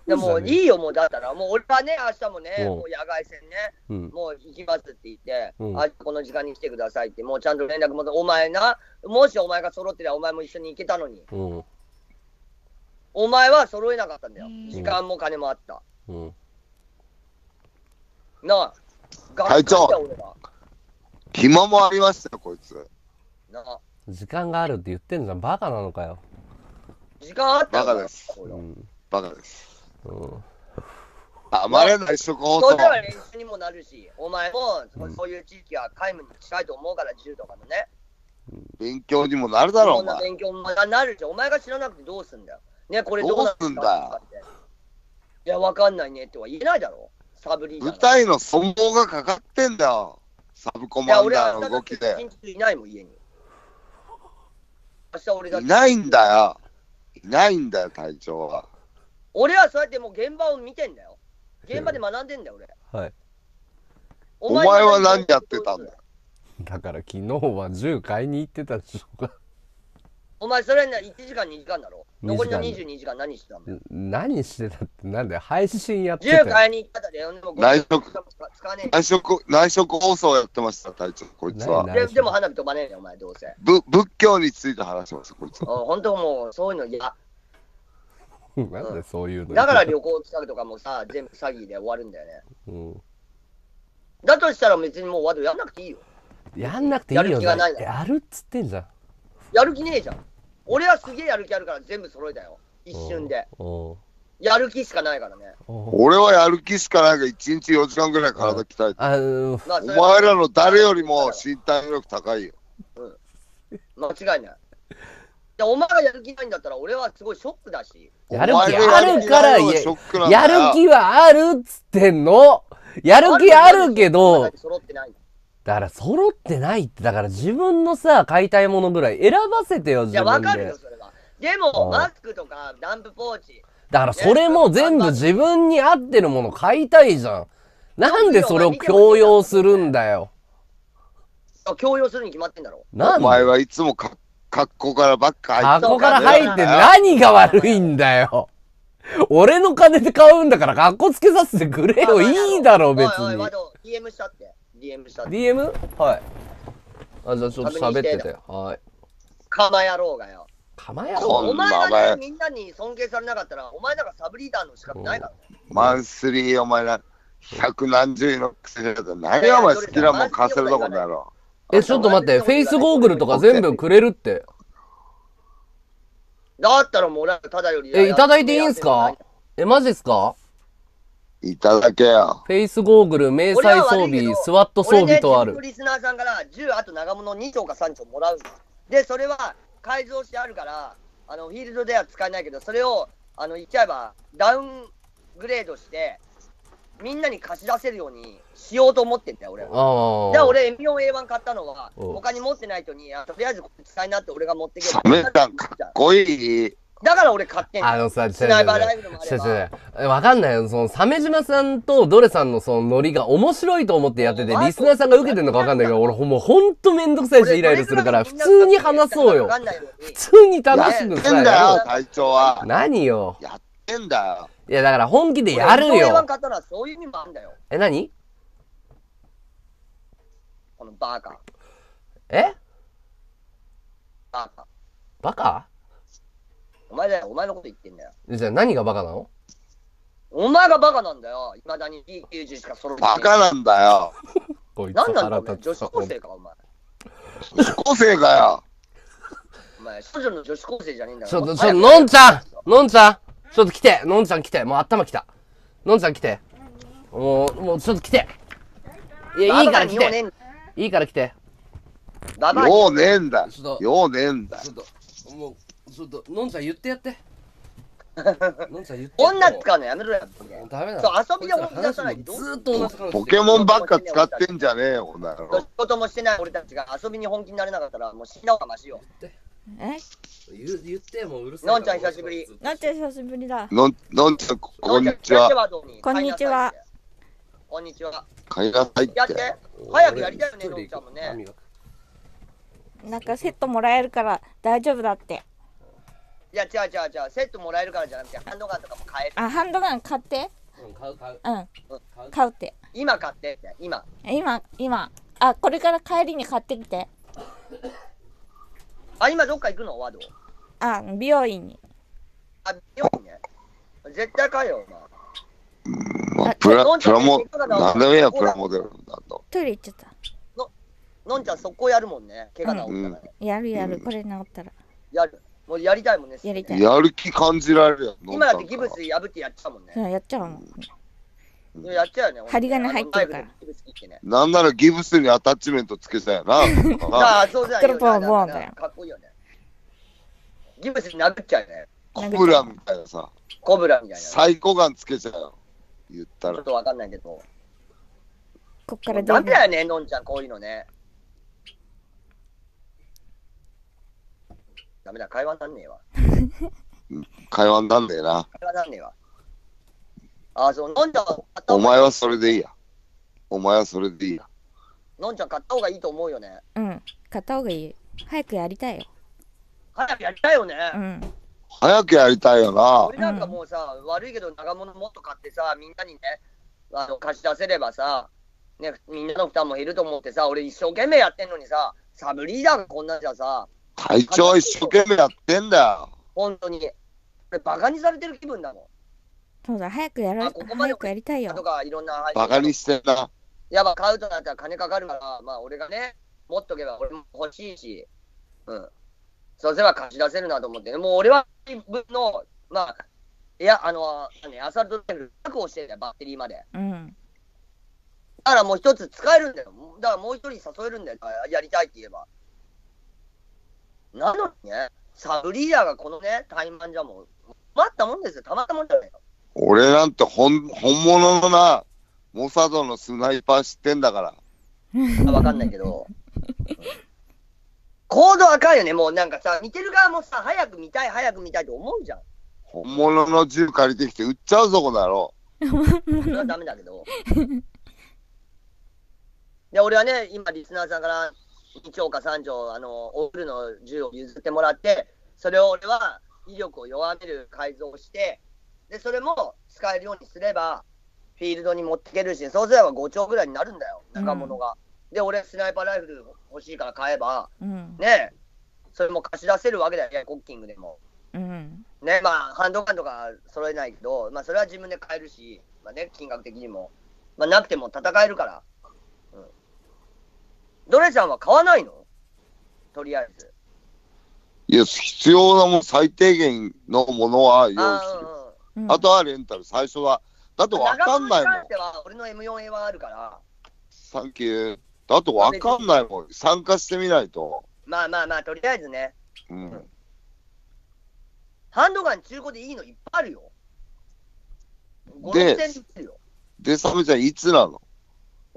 でもいいよ、もうだったら、もう俺はね、明日もね、もう野外戦ね、うんもう行きますって言って、うんあこの時間に来てくださいって、もうちゃんと連絡も、お前な、もしお前が揃ってりゃ、お前も一緒に行けたのに、うん。お前は揃えなかったんだよ、時間も金もあった。うん。なあ、隊長暇もありましたよ、こいつ。な時間があるって言ってんじゃん。バカなのかよ。時間あったバカです。うんバカです。うん。甘れない食法と。そうでは練習にもなるし、お前もそういう地域は皆無に近いと思うから、柔道かのね。勉強にもなるだろう、お勉強もなるじゃん。お前が知らなくてどうすんだよ。ね、これどうすんだよ。いや、わかんないねっては言えないだろ。うサブリーダー。の存亡がかかってんだよ。サブコマンダーの動きで。いないもん、家に。明日俺が。いないんだよ。いないんだよ、隊長は。俺はそうやってもう現場を見てんだよ。現場で学んでんだよ、俺。はい。お前は何やってたんだよ。だから昨日は銃買いに行ってたでしょうお前それな1時間2時間だろ残りの22時間何してたの何してたってなんで配信やってた10買いに行っただ内職内職内職放送やってました隊長こいつはででも花火飛ばねえよお前どうせぶ仏教について話しますこいつは 本当もうそういうの嫌 なんでそういうの、うん、だから旅行企画とかもさ全部詐欺で終わるんだよね、うん、だとしたら別にもうワードやんなくていいよやんなくていいよやる気がないやるっつってんじゃんやる気ねえじゃん俺はすげえやる気あるから全部揃えたよ。一瞬で。やる気しかないからね。俺はやる気しかないから、1日4時間ぐらい体鍛えて。あお前らの誰よりも身体能力高いよ。うん。間違いない。お前がやる気ないんだったら俺はすごいショックだし。やる気あるからややる気はあるっつってんの。やる気あるけど、ってないだから揃ってないって、だから自分のさ、買いたいものぐらい選ばせてよ、自分で。いや、わかるよ、それは。でも、マスクとか、ダンプポーチ。だからそれも全部自分に合ってるもの買いたいじゃん。なんでそれを強要するんだよ。強要するに決まってんだろ。なんお前はいつもか、格好からばっか入って格好から入って何が悪いんだよ。俺の金で買うんだから格好つけさせてくれよ。いいだろ、別に。おいおい、DM したって。DM した DM? はいあじゃあちょっと喋っててはいカマろうがよカマ野郎お前が、ね、みんなに尊敬されなかったらお前なんかサブリーダーの資格ないから、ねうん、マンスリーお前ら百何十位のくせじ何やお前好きなもん貸せるとこだろえちょっと待ってフェイスゴーグルとか全部くれるってだったらもう俺はただよりえいただいていいんすかえマジっすかいただけよ。フェイスゴーグル、迷彩装備、スワット装備とある。俺ね、リスナーさんから1あと長物2丁か3丁もらうんだ。で、それは改造してあるから、あの、フィールドでは使えないけど、それを、あの、言っちゃえば、ダウングレードして、みんなに貸し出せるようにしようと思ってんだよ、俺は。じゃあ俺、M4A1 買ったのは、他に持ってない人に、とりあえずこれ使いなって俺が持ってけば。ちゃかっこいい。だから俺買ってんあのさ、スナイバーライブのもあれば。わかんないよ。その、鮫島さんとドレさんのそのノリが面白いと思ってやってて、リスナーさんが受けてんのかわかんないけど、俺もうほんとめんどくさいし、イライラするから、普通に話そうよ。普通に楽しくさ。やんだよ、隊長は。何よ。やってんだよ。いや、だから本気でやるよ。よ。え、何このバカ。えバカ。バカお前だよ、お前のこと言ってんだよ。じゃあ何がバカなのお前がバカなんだよ。いまだにい9 0しか揃ってない。バカなんだよ。こいつ何なんだよ、女子高生か、お前。女子高生かよ。お前、少女の女子高生じゃねえんだちょっと、ちょっと、のんちゃんのんちゃんちょっと来てのんちゃん来てもう頭来た。のんちゃん来て。もう、もうちょっと来て。いや、いいから来て。いいから来て。だバようねえんだ。ようねえんだ。ちょっと、もう、ちょっとのんさん言ってやってのんさん言って女使うのやめろよダメだそう遊びで本気出さないとずっとポケモンばっか使ってんじゃねえよ女の子仕事もしてない俺たちが遊びに本気になれなかったらもう死んだうがましよえ言言ってもうるさいのんちゃん久しぶりのんちゃん久しぶりだのんのんちゃんこんにちはこんにちはこんにちは帰らないってやって早くやりたいよねのんちゃんもねなんかセットもらえるから大丈夫だってやじゃ違う違うセットもらえるからじゃなくてハンドガンとかも買えるあハンドガン買ってうん買う買ううん買う買うって今買って今今今あこれから帰りに買ってきてあ今どっか行くのワードあ美容院にあ美容院ね絶対買えよおまあ、プラプラモ、何でもいいや、プラモデルだんだ。トイレ行っちゃったののんちゃんそこやるもんね怪我治ったらね、やるやるこれ治ったらやるもうやりたいもんね。やりたい。やる気感じられるよ。今だってギブス破ってやっちゃうもんね。やっちゃうもん。やっちゃうね。針金入ってるから。なんならギブスにアタッチメントつけたよな。ああ、そうじゃボかっこいいよね。ギブスに殴っちゃうね。コブラみたいなさ。コブラみたいな。サイコガンつけちゃうよ。言ったら。ちょっとわかんないけど。こっから出ダメだよね、のんちゃん、こういうのね。ダメだ、会話なんねえわ。会話なんねえな。会話なんねえわ。あ、そう、飲んじゃお前はそれでいいや。お前はそれでいいや。のんちゃん買った方がいいと思うよね。うん、買った方がいい。早くやりたいよ。早くやりたいよね。うん。早くやりたいよな。俺なんかもうさ、うん、悪いけど長物もっと買ってさ、みんなにね、あの貸し出せればさ、ね、みんなの負担も減ると思ってさ、俺一生懸命やってんのにさ、サブリーダーがこんなじゃさ、隊長一生懸命やってんだよ。本当に。これバカにされてる気分だもん。そうだ、早くやらあここまで早くやりたいよ。とか、いろんな配信バカにしてんな。やば、買うとなったら金かかるから、まあ、俺がね、持っとけば俺も欲しいし、うん。そうすれば貸し出せるなと思って、もう俺は自分の、まあ、いや、あの、アサルトレベル確保してるんだよ、バッテリーまで。うん。だからもう一つ使えるんだよ。だからもう一人誘えるんだよ。やりたいって言えば。なのにね、サブリーダーがこのね、タイマンじゃもう、困ったもんですよ、たまったもんじゃないよ。俺なんて本本物のな、モサドのスナイパー知ってんだから。わかんないけど。行動赤いよね、もうなんかさ、見てる側もさ、早く見たい、早く見たいと思うじゃん。本物の銃借りてきて売っちゃうぞ、こだろ。郎。それはダメだけど。で、俺はね、今、リスナーさんから2丁か3丁、あの、オールの銃を譲ってもらって、それを俺は威力を弱める改造をして、で、それも使えるようにすれば、フィールドに持っていけるし、そうすれば5丁ぐらいになるんだよ、中物が。うん、で、俺、スナイパーライフル欲しいから買えば、うん、ねそれも貸し出せるわけだよ、ね、コッキングでも。うん、ねまあ、ハンドガンとか揃えないけど、まあ、それは自分で買えるし、まあね、金額的にも、まあ、なくても戦えるから。ドレちゃんは買わないのとりあえず。いや、必要なもん、最低限のものは用意する。あうん、あとはレンタル、最初は。だって分かんないもん。俺の M4A はあるから。サンキュー。だと分かんないもん。参加してみないと。まあまあまあ、とりあえずね。うん。ハンドガン中古でいいのいっぱいあるよ。で、で、サムちゃん、いつなの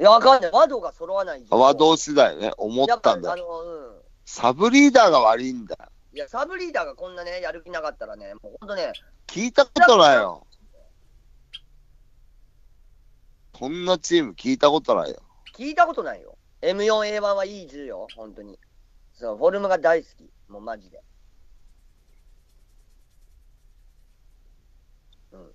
いや、わかんない。和道が揃わない。和道次第ね、思ったんだ。あの、うん。サブリーダーが悪いんだ。いや、サブリーダーがこんなね、やる気なかったらね、もうほんとね。聞いたことないよ。こんなチーム聞いたことないよ。聞いたことないよ。M4A1 はいい銃よ、本当に。そう、フォルムが大好き。もうマジで。うん。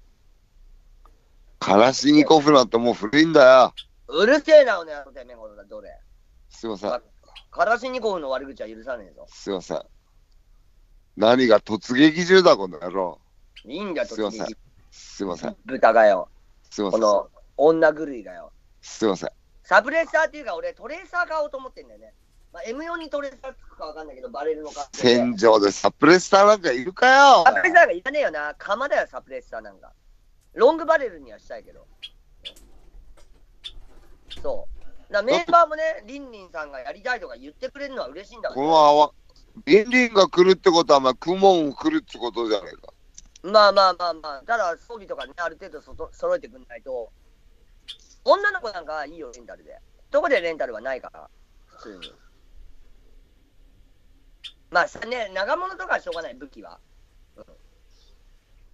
カラシニコフなんてもう古いんだよ。うるせえな、おねやろ、てめえ、ほだ、どれ。すいません。カラシニコフの悪口は許さねえぞ。すいません。何が突撃銃だ、この野郎。いいんだ、突撃。すません。すいません。豚がよ。すいません。この女狂いがよ。すいません。サブレッサーっていうか、俺、トレーサー買おうと思ってんだよね。まあ、M4 にトレーサーつくかわかんないけど、バレるのか。戦場でサプレッサーなんかいるかよ。サプレッサーがいらねえよな。釜だよ、サプレッサーなんか。ロングバレルにはしたいけど。そう。なメンバーもね、りんりんさんがやりたいとか言ってくれるのは嬉しいんだけど、リンリありんりんが来るってことは、まあ、クモン来るってことじゃないか。まあまあまあまあ、ただ装備とかね、ある程度そと揃えてくんないと、女の子なんかいいよ、レンタルで。どこでレンタルはないから、普通に。まあね、長物とかはしょうがない、武器は。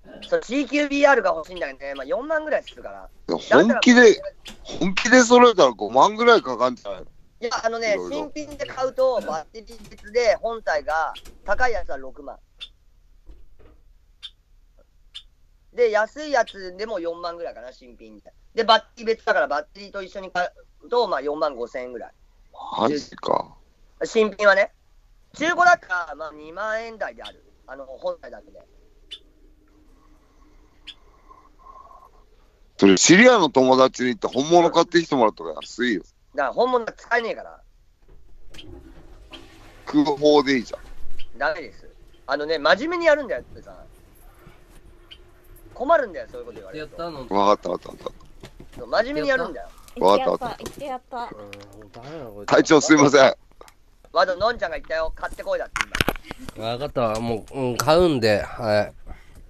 CQBR が欲しいんだけどね、まあ、4万ぐらいするから。本気で、本気で揃えたら5万ぐらいかかんじゃないのいや、あのね、新品で買うと、バッテリー別で本体が、高いやつは6万。で、安いやつでも4万ぐらいかな、新品で。で、バッテリー別だから、バッテリーと一緒に買うと、まあ4万5千円ぐらい。マジか。新品はね。中古だったら、まあ2万円台である。あの、本体だけで、それ知り合いの友達に行って本物買ってきてもらったら安いよ。だから本物使えねえから。空砲でいいじゃん。ダメです。あのね、真面目にやるんだよ、ってさん。困るんだよ、そういうこと言われやかったの。わかったわかったわかっそう真面目にやるんだよ。わかったわかった。やった。やっうん、だた。隊長すいません。わざのんちゃんが言ったよ、買ってこいだってわかったわもう、うん、買うんで、は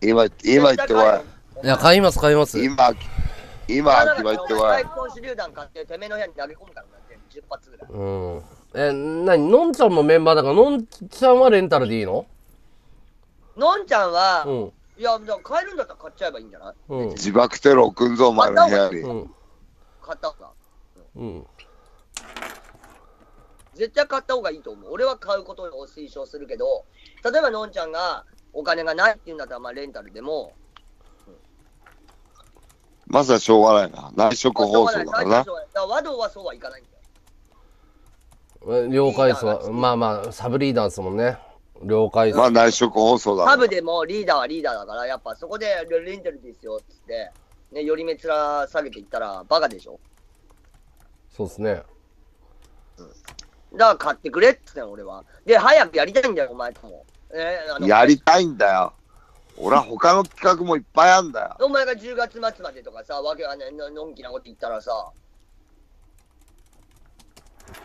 い。今、今言ってこい。いや、買います、買います。今、今、秋葉っては。コ手榴弾買って、てめえの部屋に投げ込10発ぐらい。うん。え、なに、のんちゃんもメンバーだから、のんちゃんはレンタルでいいののんちゃんは、うん、いや、じゃ買えるんだったら買っちゃえばいいんじゃない、うん、自爆テロ送んぞ、お前の部屋に。買ったほうが。うん。絶対買った方がいいと思う。俺は買うことを推奨するけど、例えばのんちゃんがお金がないっていうんだったら、まあレンタルでも、まずはしょうがないな。内職放送だからな。だから和道はそうはいかないんだよ。了解ですまあまあ、サブリーダーですもんね。了解です。まあ内職放送だサブでもリーダーはリーダーだから、やっぱそこでレンタルですよっつって、ね、よりめつら下げていったらバカでしょ。そうっすね。うん、だから買ってくれっつって俺は。で、早くやりたいんだよ、お前とも。えー、やりたいんだよ。俺は他の企画もいっぱいあんだよ。お前が10月末までとかさ、わけがねののんきなこと言ったらさ。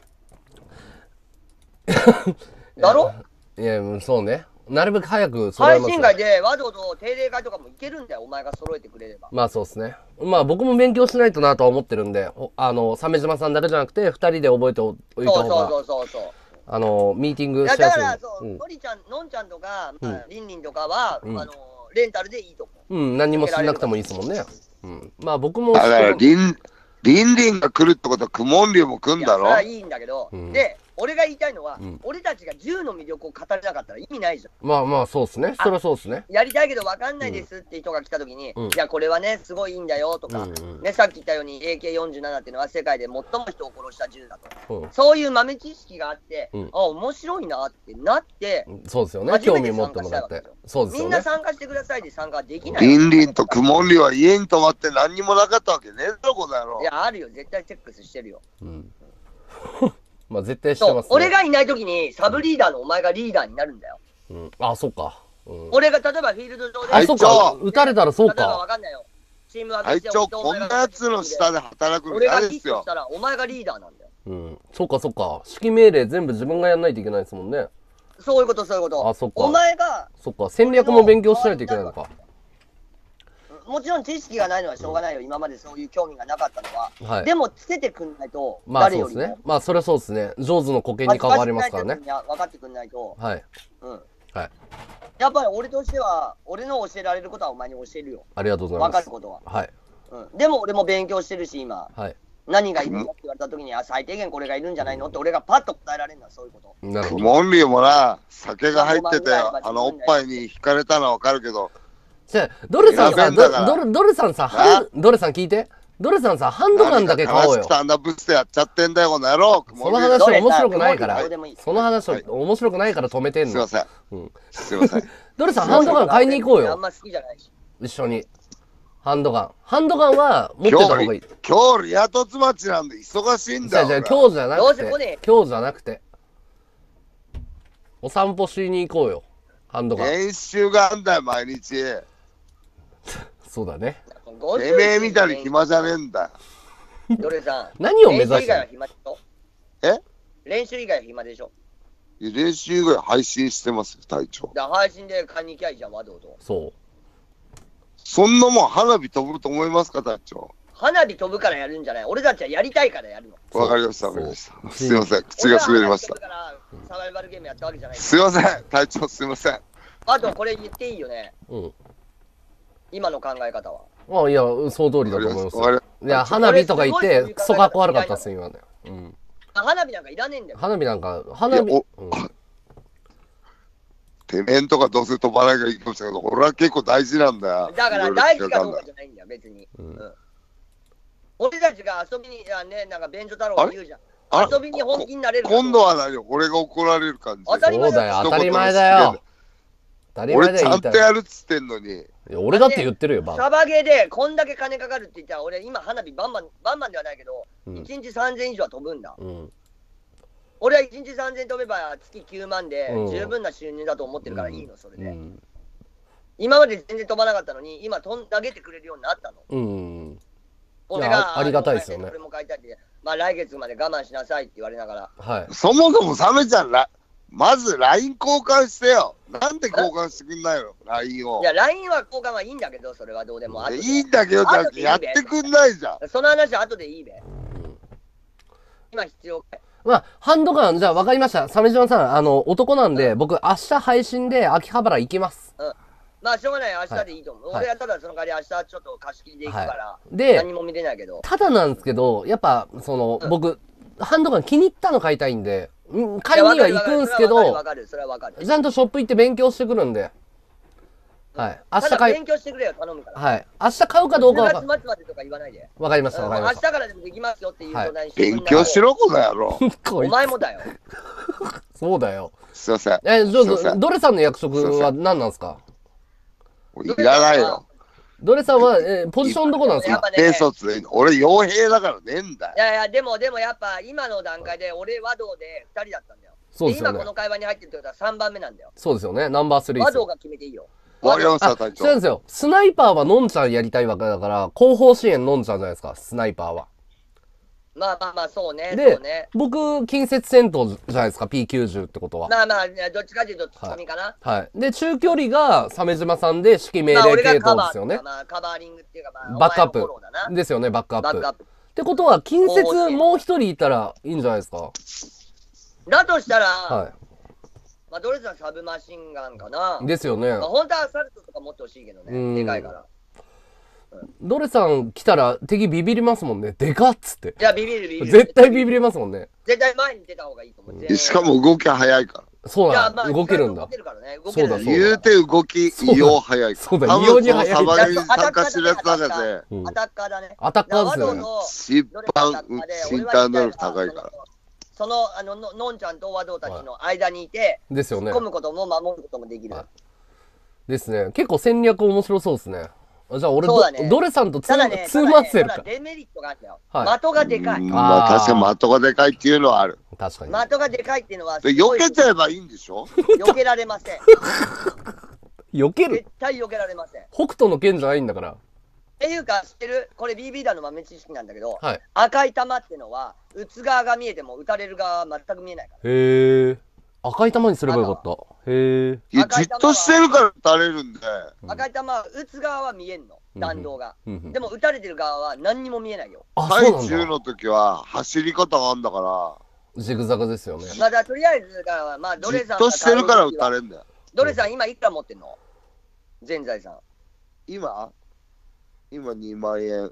だろいや、もうそうね。なるべく早く配信外でわざと定例会とかもいけるんだよ、お前が揃えてくれれば。まあそうですね。まあ僕も勉強しないとなとは思ってるんで、あの、鮫島さんだけじゃなくて、二人で覚えておいた方が。そうそうそうそう。あの、ミーティングいや、だから、そう、のりちゃん、のんちゃんとか、りんりんとかは、あの、レンタルでいいと思う。うん、何もしなくてもいいですもんね。うん。まあ、僕も。だから、りん、りんりんが来るってことは、くもんりゅうも来んだろ。いいんだけど、で、俺が言いたいのは、うん、俺たちが銃の魅力を語れなかったら意味ないじゃん。まあまあ、そうですね。それはそうですね。やりたいけど分かんないですって人が来たときに、うん、いや、これはね、すごいいいんだよとか、うんうん、ね、さっき言ったように AK47 っていうのは世界で最も人を殺した銃だと。うん、そういう豆知識があって、あ、面白いなってなって、そうですよね。興味持ってもらって。そうです、ね、みんな参加してくださいで参加できない。りんりんとくもんりは家に泊まって何にもなかったわけねえだろ、この野郎。いや、あるよ。絶対チェックスしてるよ。うんまあ絶対してます、ね、俺がいない時にサブリーダーのお前がリーダーになるんだよ。うん。あ、そっか。うん、俺が例えばフィールド上で。あ、そっか。打たれたらそうか。わかー一応こんなやつの下で働くの俺がしたらお前がリーダーなんだよ。うん。そっかそっか。指揮命令全部自分がやらないといけないですもんね。そういうことそういうこと。あ、そっか。お前が。そっか。戦略も勉強しないといけないのか。もちろん知識がないのはしょうがないよ、今までそういう興味がなかったのは、はい、でもつけてくんないと、まあそうですね。まあそれはそうですね。上手の苔に関わりますからね。分かってくんないと、はい。うん、はい。やっぱり俺としては、俺の教えられることはお前に教えるよ、ありがとうございます分かることは。はい。うん、でも俺も勉強してるし、今、はい。何がいるかって言われたときに、あ、最低限これがいるんじゃないのって、俺がパッと答えられるのはそういうこと。なるほど。モンリーもな、酒が入ってて、あのおっぱいにひかれたのはわかるけど、じゃドルさんさ、ドル、ドルさんさ、ドルさん聞いて。ドルさんさ、ハンドガンだけ買おうよ。スんだブスやっちゃってんだよ、この野郎。その話は面白くないから、その話は面白くないから止めてんの。すいません。うん、すみません。ドルさん、ハンドガン買いに行こうよ。あんま好きじゃないし。一緒に。ハンドガン。ハンドガンは持ってた方がいい。今日、リアトツなんで忙しいんだよ。じゃ今日じゃなくて。今日じゃなくて。お散歩しに行こうよ。ハンドガン。練習があんだよ、毎日。そうだね。てめえみたいに暇じゃねえんだ。どれさん。何を目指練習以外は暇でしょえ練習以外は暇でしょ練習以外配信してますよ、隊長。配信で買いに行きゃいじゃん、和と。そう。そんなもん花火飛ぶと思いますか、隊長。花火飛ぶからやるんじゃない俺たちはやりたいからやるの。わかりました、わかりました。すいません、口が滑りましたサバイバルゲームやったわけじゃない。すいません、隊長すいません。あとこれ言っていいよね。うん。今の考え方は。まあ、いや、その通りだと思いますよ。いや、花火とか言って、クソかっこ悪かったっす、今ね。花火なんかいらねえんだよ。花火なんか、花火。てめんとかどうせ飛ばなきゃいいかもしれないけど、俺は結構大事なんだよ。だから大事かどうかじゃないんだよ、別に。うん、俺たちが遊びに、あね、なんか便所太郎が言うじゃん。遊びに本気になれる今度は何よ、俺が怒られる感じ。当たり前だよ。当たり前だよ。俺ちゃんとやるっつってんのに。俺だって言ってるよ、バン。サバゲーでこんだけ金かかるって言ったら、俺今花火バンバン、バンバンではないけど、うん、1日3000以上は飛ぶんだ。うん、俺は1日3000飛べば月9万で十分な収入だと思ってるからいいの、それで。今まで全然飛ばなかったのに、今飛ん投げてくれるようになったの。うん俺がありがたいですよね。これも買いたいって、まあ来月まで我慢しなさいって言われながら。はい。そもそもサメちゃんら、まず LINE 交換してよ。なんで交換してくんないの ?LINE を。いや、LINE は交換はいいんだけど、それはどうでも。いいんだけど、じゃやってくんないじゃん。その話は後でいいべ。今必要かまあ、ハンドガン、じゃあ分かりました。鮫島さん、あの、男なんで、うん、僕、明日配信で秋葉原行きます。うん。まあ、しょうがない、明日でいいと思う。はい、俺はただその代わり、明日ちょっと貸し切りで行くから、はい、で、何も見れないけど。ただなんですけど、やっぱ、その、うん、僕、ハンドガン気に入ったの買いたいんで、買いには行くんすけど、ちゃんとショップ行って勉強してくるんで。はい。明日買い。勉強してくれよ、頼むから。はい。明日買うかどうかは。月かかりました、わかりました。明日からでもできますよっていう状態にして、はい、勉強しろ、この野郎。お前もだよ。そうだよ。すいません。え、じゃドレさんの約束は何なんすかいらないよ。ドレさんは、えー、ポジションどこなんですかね、卒俺、傭兵だからねえんだよ。いやいや、でも、でもやっぱ、今の段階で、俺、和道で2人だったんだよ。そうですよ、ね、今この会話に入ってるってことは3番目なんだよ。そうですよね、ナンバー3。和道が決めていいよ。わかりました、隊長。そうですよ。スナイパーはのんちゃんやりたいわけだから、後方支援のんちゃんじゃないですか、スナイパーは。まあまあまあ、そうね。で、ね、僕、近接戦闘じゃないですか、P90 ってことは。まあまあ、どっちかというと、ツッコミかな、はい。はい。で、中距離が鮫島さんで、指揮命令系統ですよね。まあ、カバーリングっていうか、まあ、バックアップ。ですよね、バックアップ。ップってことは、近接もう一人いたらいいんじゃないですか。だとしたら、はい。まあ、どれじゃサブマシンガンかな。ですよね。まあ、本当はアサルトとか持ってほしいけどね、でかいから。ドレさん来たら敵ビビりますもんね。でかっつって。いや、ビビる、ビビる。絶対ビビりますもんね。絶対前に出た方がいいと思う。しかも動きは早いから。そうだ、動けるんだ。そうだ、言うて動き、異様早い。そうだ、異様に早い。サバゲに参だね。アタッカーだね。アタッカーですよね。一般、身体能力高いから。その、あの、のんちゃんと和道たちの間にいて、ですよね。込むことも守ることもできる。ですね。結構戦略面白そうですね。じゃあ俺ど、ねドレさんとツー、マッセルただね、デメリットがあったよ。はい的がでかい。まあ確かに的がでかいっていうのはある。確かに。的がでかいっていうのは、で、避けちゃえばいいんでしょ避けられません。避ける絶対避けられません。北斗の剣じゃないんだから。っていうか、知ってるこれ BB 弾の豆知識なんだけど、はい。赤い玉ってのは、打つ側が見えても打たれる側は全く見えないから。へえ。赤い玉にすればよかった。へえ。いや、じっとしてるから垂れるんで。赤い球、打つ側は見えんの、弾道が。でも、打たれてる側は何にも見えないよ。最中の時は走り方があんだから。ジグザグですよね。まだとりあえず、だかまあ、ドら、じっさんとしてるから打たれるんだよ。どれさん、今いくら持ってんの全財産。今今2万円、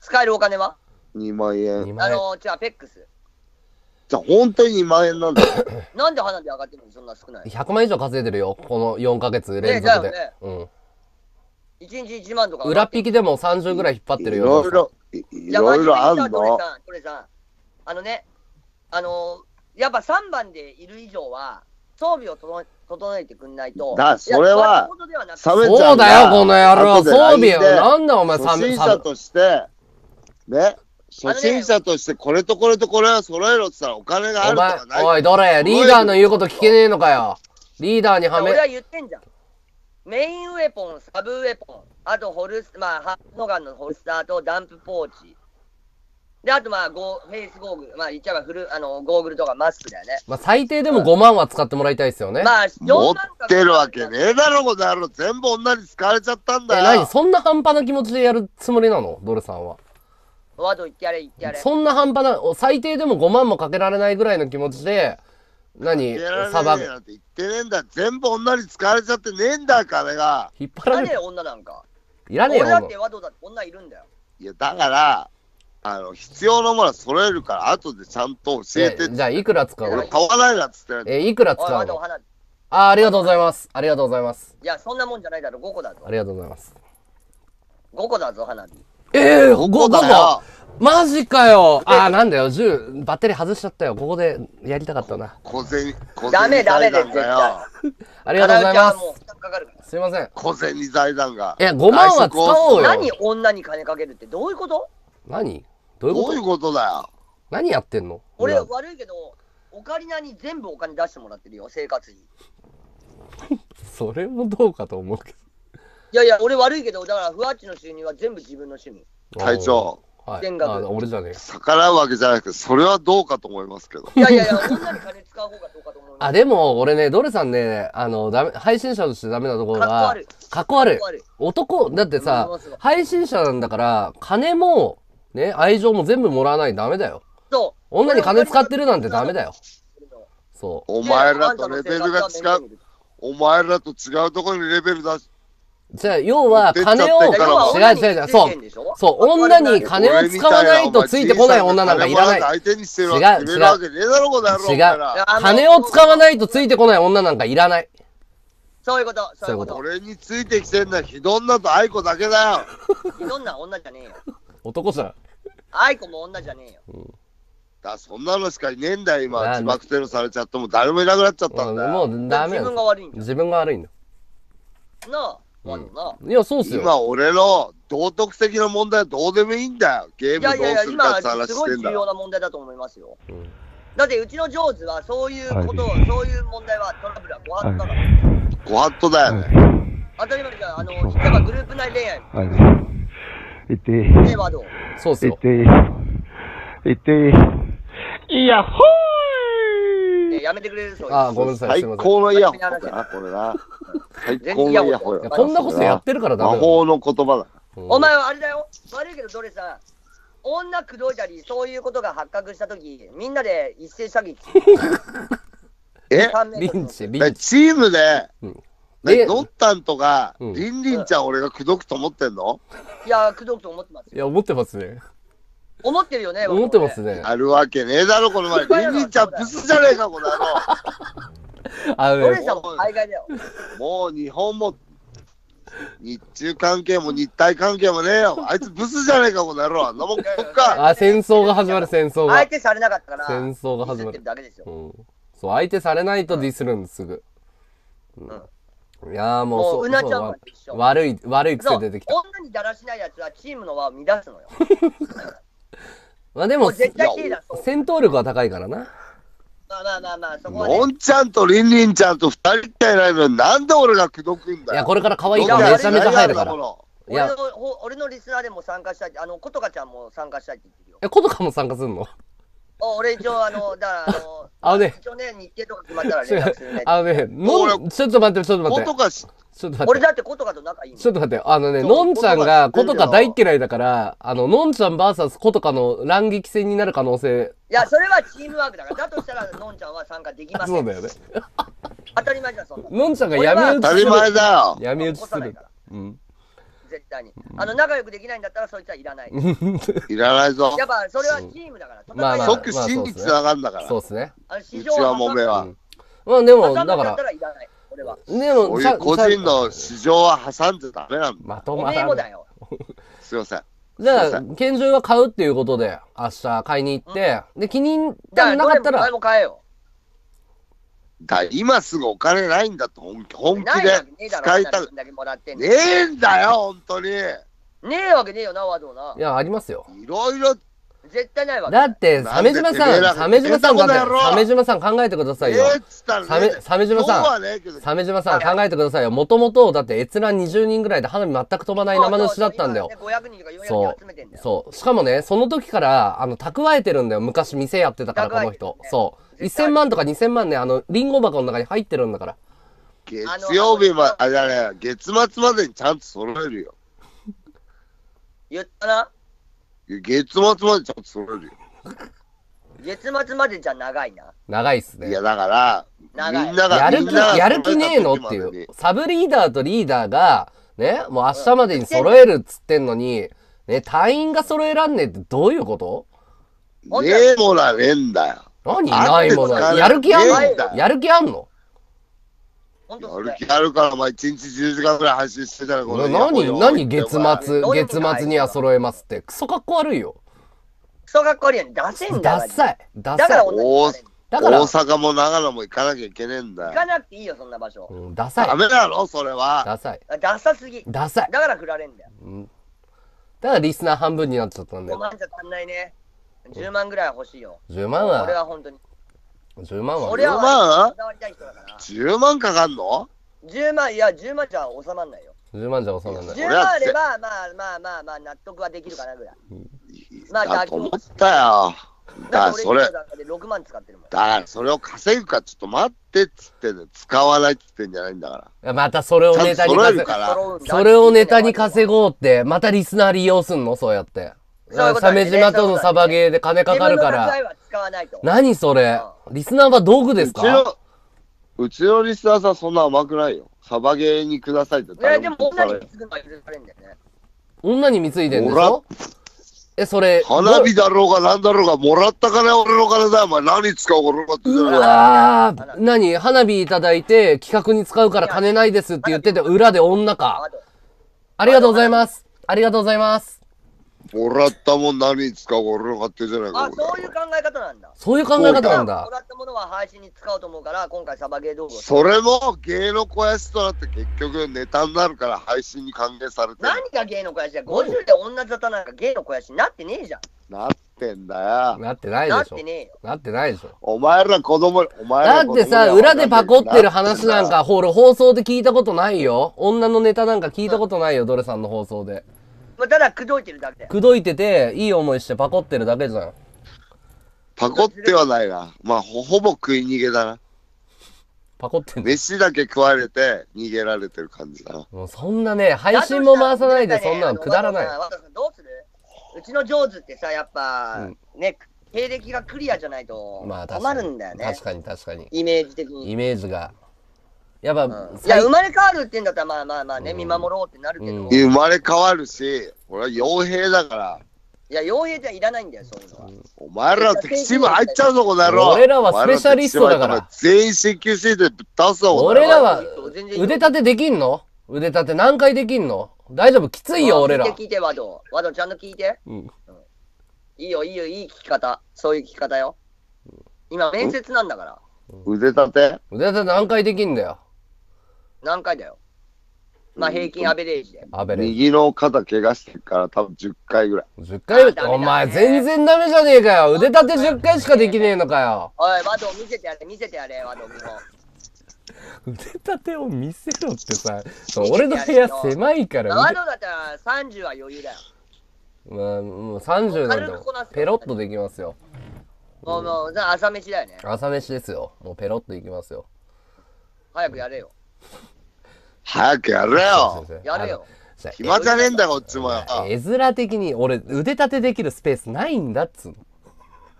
使えるお金は2万円。あの、じゃあ、ペックス。じゃ本当に2万円なんだ なんで花火上がってるのそんな少ない ?100 万以上稼いでるよ、この4か月連続で。ねね、うん。1日1万とか。裏引きでも30ぐらい引っ張ってるよ。いろいろ、いろいろあんのトレさん、さあのね、あのー、やっぱ3番でいる以上は、装備を整え整えてくんないと。だ、それは、そうだよ、この野郎。装備を、なんだお前、サメ。初心者として、ね、初心者としてこれとこれとこれは揃えろって言ったらお金があるとかない。おい、どれリーダーの言うこと聞けねえのかよ。リーダーにはめ。俺は言ってんじゃん。メインウェポン、サブウェポン、あとホルス、まあ、ハンドガンのホルスターとダンプポーチ。で、あとまあ、ゴフェイスゴーグル、まあ、言っちゃえばフル、あの、ゴーグルとかマスクだよね。まあ、最低でも5万は使ってもらいたいですよね。まあ、持ってるわけねえだろ、この野郎。全部女に使われちゃったんだよ。何そんな半端な気持ちでやるつもりなのドルさんは。ワード言ってやれ、言ってやれ。そんな半端な、最低でも5万もかけられないぐらいの気持ちで、何サバ言ってねえんだ。全部女に使われちゃってねえんだ、金が。引っ張られる女なんか。いらねえよ。俺だってワードだって女いるんだよ。いや、だから、あの、必要なものは揃えるから、後でちゃんと教えてえ。じゃあ、いくら使う俺買わないなっつってえ、いくら使うのあ、ありがとうございます。ありがとうございます。いや、そんなもんじゃないだろ、5個だぞ。ありがとうございます。5個だぞ、花火。ええー、こ後だマジかよああ、なんだよ、銃、バッテリー外しちゃったよ。ここでやりたかったな。小銭、小銭。ダメダメだよ。ありがとうございます。すいません。小銭財団が。いや、5万は使おうよ。何女に金かけるってどういうこと何どういうことだよ。何やってんの俺、悪いけど、オカリナに全部お金出してもらってるよ、生活費。それもどうかと思うけど。いやいや、俺悪いけど、だから、ふわっちの収入は全部自分の趣味。隊長。はい、全額俺じゃねえ逆らうわけじゃなくて、それはどうかと思いますけど。いやいやいや、女に金使う方がどうかと思います。あ、でも、俺ね、ドレさんね、あの、ダメ、配信者としてダメなところが、かっこ悪い。かっこ悪い。男、だってさ、配信者なんだから、金も、ね、愛情も全部もらわないとダメだよ。そう。女に金使ってるなんてダメだよ。そう。お前らとレベルが違う。お前らと違うところにレベル出しじゃ要は、金を、違う違う違う、そう。そう、女に金を使わないとついてこない女なんかいらない。違う違う。違う。金を使わないとついてこない女なんかいらない。そういうこと、そういうこと。俺についてきてんのはひどんなと愛子だけだよ。ひどんな女じゃねえよ。男さん。愛子も女じゃねえよ。うんだそんなのしかいねえんだよ今自爆テロされちゃっても誰もいなくなっちゃったんだよもうダメ自分が悪いんだ自分が悪いんだなあまあうん、いや、そうっすよ。今、俺の道徳的な問題はどうでもいいんだよ。ゲームどうするかって話してんだ。いやいや、今、すごい重要な問題だと思いますよ。うん、だって、うちのジョーズは、そういうことを、そういう問題は、トラブルはご法度だから。ご法度だよね。当たり前じゃあの、例えばグループ内恋愛。はい。いてえテどうそうっすよ。いてー。いてー。いや、ほーやめてくれるそうあ、ごめんなさい。最高のイヤホンだな、これな。最高のイヤホンや。こんなことやってるからだ。魔法の言葉だ。お前はあれだよ。悪いけど、どれさ、女口説いたり、そういうことが発覚したとき、みんなで一斉詐欺。えリンチ、リンチ。チームで、ね、ドッタンとか、りんりんちゃん俺が口説くと思ってんのいや、口説くと思ってます。いや、思ってますね。思ってるよね。思ってますね。あるわけねえだろ、この前。ビビちゃん、ブスじゃねえか、この野郎。もう日本も、日中関係も日体関係もねえよ。あいつブスじゃねえか、この野郎。あもか。あ、戦争が始まる、戦争が。相手されなかったから。戦争が始まる。そう、相手されないとディスるんです、ぐ。うんいやもうそううなちゃん悪い悪い癖出てきた女にだらしないやつはチームの輪を乱すのよ まあでも、も絶対だ戦闘力は高いからな。まあまあまあまあ、そこはのんちゃんとりんりんちゃんと二人っていないのなんで俺が口説くんだよ。いや、これから可愛い子めちゃめちゃ入るから。い俺の、俺のリスナーでも参加したいあの、ことかちゃんも参加したいって言ってるよ。え、ことかも参加すんの俺一応、あの、だから、あの、あのね、一応ね、日程とか決まったらね。あのね、もう、ちょっと待って、ちょっと待っことて。かしちょっと待って。俺だってことかと仲いいちょっと待って、あのね、のんちゃんがことか大嫌いだから、あの、のんちゃん VS ことかの乱撃戦になる可能性、いや、それはチームワークだから。だとしたら、のんちゃんは参加できません。そうだよね。当たり前じゃん、そんなの。んちゃんが闇討当たちすりる。前だよ。闇討ちするうん。絶対に。あの、仲良くできないんだったら、そいつはいらない。いらないぞや。っぱ、それはチームだから。まあまあ即真理つがるんだから。そうですね。あの市うち場はもめは。まあでも、だから、これは。でも、個人の市場は挟んじゃダメなの。まとまらない。すいません。じゃあ、拳銃は買うっていうことで、明日買いに行って、うん、で、気に入っもなかったら。も買えよ。だ今すぐお金ないんだと本気で使いたくねえんだよ、本当に。ねえわけねえよな、ワードな。いや、ありますよ。いろいろ絶対ないわだって、鮫島さん、鮫島さん、だって、鮫島さん考えてくださいよ。鮫島さん、鮫島さん考えてくださいよ。もともと、だって閲覧20人ぐらいで花火全く飛ばない生主だったんだよ。今ね人そう。しかもね、その時から、あの、蓄えてるんだよ。昔店やってたから、この人そう。1000万とか2000万ね、あの、リンゴ箱の中に入ってるんだから。月曜日は、ああれだね、月末までにちゃんと揃えるよ。言ったな月末までちゃんと揃えるよ。月末までじゃ長いな。長いっすね。いや、だから、みんなが、やる気やる気ねえのっていう。サブリーダーとリーダーが、ね、もう明日までに揃えるっつってんのに、ね、隊員が揃えらんねえってどういうことねえもらねえんだよ。何いないもの。やる気あんのやる気あんの本当やる気あるから、まあ、1日10時間ぐらい配信してたら、これ。何、何、月末、月末には揃えますって。クソかっこ悪いよ。クソかっこ悪いよ。ダセんだダサい。ダサい。だから同じだから大阪も長野も行かなきゃいけねえんだ行かなくていいよ、そんな場所。うん、ダサい。ダメだろ、それは。ダサい。ダサすぎ。ダサい。だから振られんだよ。うん。だからリスナー半分になっちゃったんだよ。5万じゃ足んないね。10万ぐらい欲しいよ。10万は。俺は本当に。10万は、十万10万かかんの ?10 万、いや、10万じゃ収まんないよ。10万じゃ収まんない。10万あれば、まあまあまあまあ、納得はできるかなぐらい。まあ、だと思ったよ。だからそれ、だからそれを稼ぐか、ちょっと待ってっつってん使わないっつってんじゃないんだから。またそれをネタに稼ぐ。それをネタに稼ごうって、またリスナー利用すんのそうやって。鮫島とのサバゲーで金かかるから。何それリスナーは道具ですうちかの、うちのリスナーさんそんな甘くないよ。サバゲーにくださいってえ、でも女に貢ぐのは許されるんだよね。女に貢いでんでしょえ、それ。花火だろうがなんだろうが、もらった金は俺の金だお前何使おうか俺のってうわー、何花火いただいて、企画に使うから金ないですって言ってて、裏で女か。ありがとうございます。ありがとうございます。もらったもん何に使うか俺の勝手じゃないか。あ、そういう考え方なんだ。そういう考え方なんだ。もらったものは配信に使おうと思うから、今回サバゲー動画。それも芸の肥やしとなって結局ネタになるから配信に歓迎されて何が芸の肥やしだ ?50 で女沙汰なんか芸の肥やしになってねえじゃん。なってんだよ。なってないでしょ。なってねえなってないでしょ。お前ら子供、お前らだってさ、裏でパコってる話なんか、ほら、放送で聞いたことないよ。女のネタなんか聞いたことないよ、ドレさんの放送で。ただ、口説いてるだけ。口説いてて、いい思いしてパコってるだけじゃん。パコってはないな。まあ、ほほぼ食い逃げだな。パコってんの飯だけ食われて、逃げられてる感じだな。もうそんなね、配信も回さないで、そんなのくだらない。どうするうちのジョーズってさ、やっぱ、うん、ね、経歴がクリアじゃないと困るんだよね。まあ、確かに確かに。イメージ的に。イメージが。やっぱ、いや、生まれ変わるって言うんだったら、まあまあまあね、見守ろうってなるけど。生まれ変わるし、俺は傭兵だから。いや、傭兵じゃいらないんだよ、そういうのは。お前らってチーム入っちゃうぞ、この野郎。俺らはスペシャリストだから。全員進級してて出すぞ、俺らは、腕立てできんの腕立て何回できんの大丈夫、きついよ、俺ら。聞いて、聞いて、ワド。ワド、ちゃんと聞いて。うん。いいよ、いいよ、いい聞き方。そういう聞き方よ。今、面接なんだから。腕立て腕立て何回できんだよ。何回だよ。まあ平均アベレージで。アベレージ。右の肩怪我してから多分10回ぐらい。10回お前全然ダメじゃねえかよ。腕立て10回しかできねえのかよ。おい、ワド見せてやれ、見せてやれ、ワド見本。腕立てを見せろってさ、俺の部屋狭いから。ワドだったら30は余裕だよ。まあ、もう30なんだペロッとできますよ。もう、もう、朝飯だよね。朝飯ですよ。もうペロッといきますよ。早くやれよ。早くやれよ。やれよ。暇じゃねえんだこっちも絵面的に俺、腕立てできるスペースないんだっつう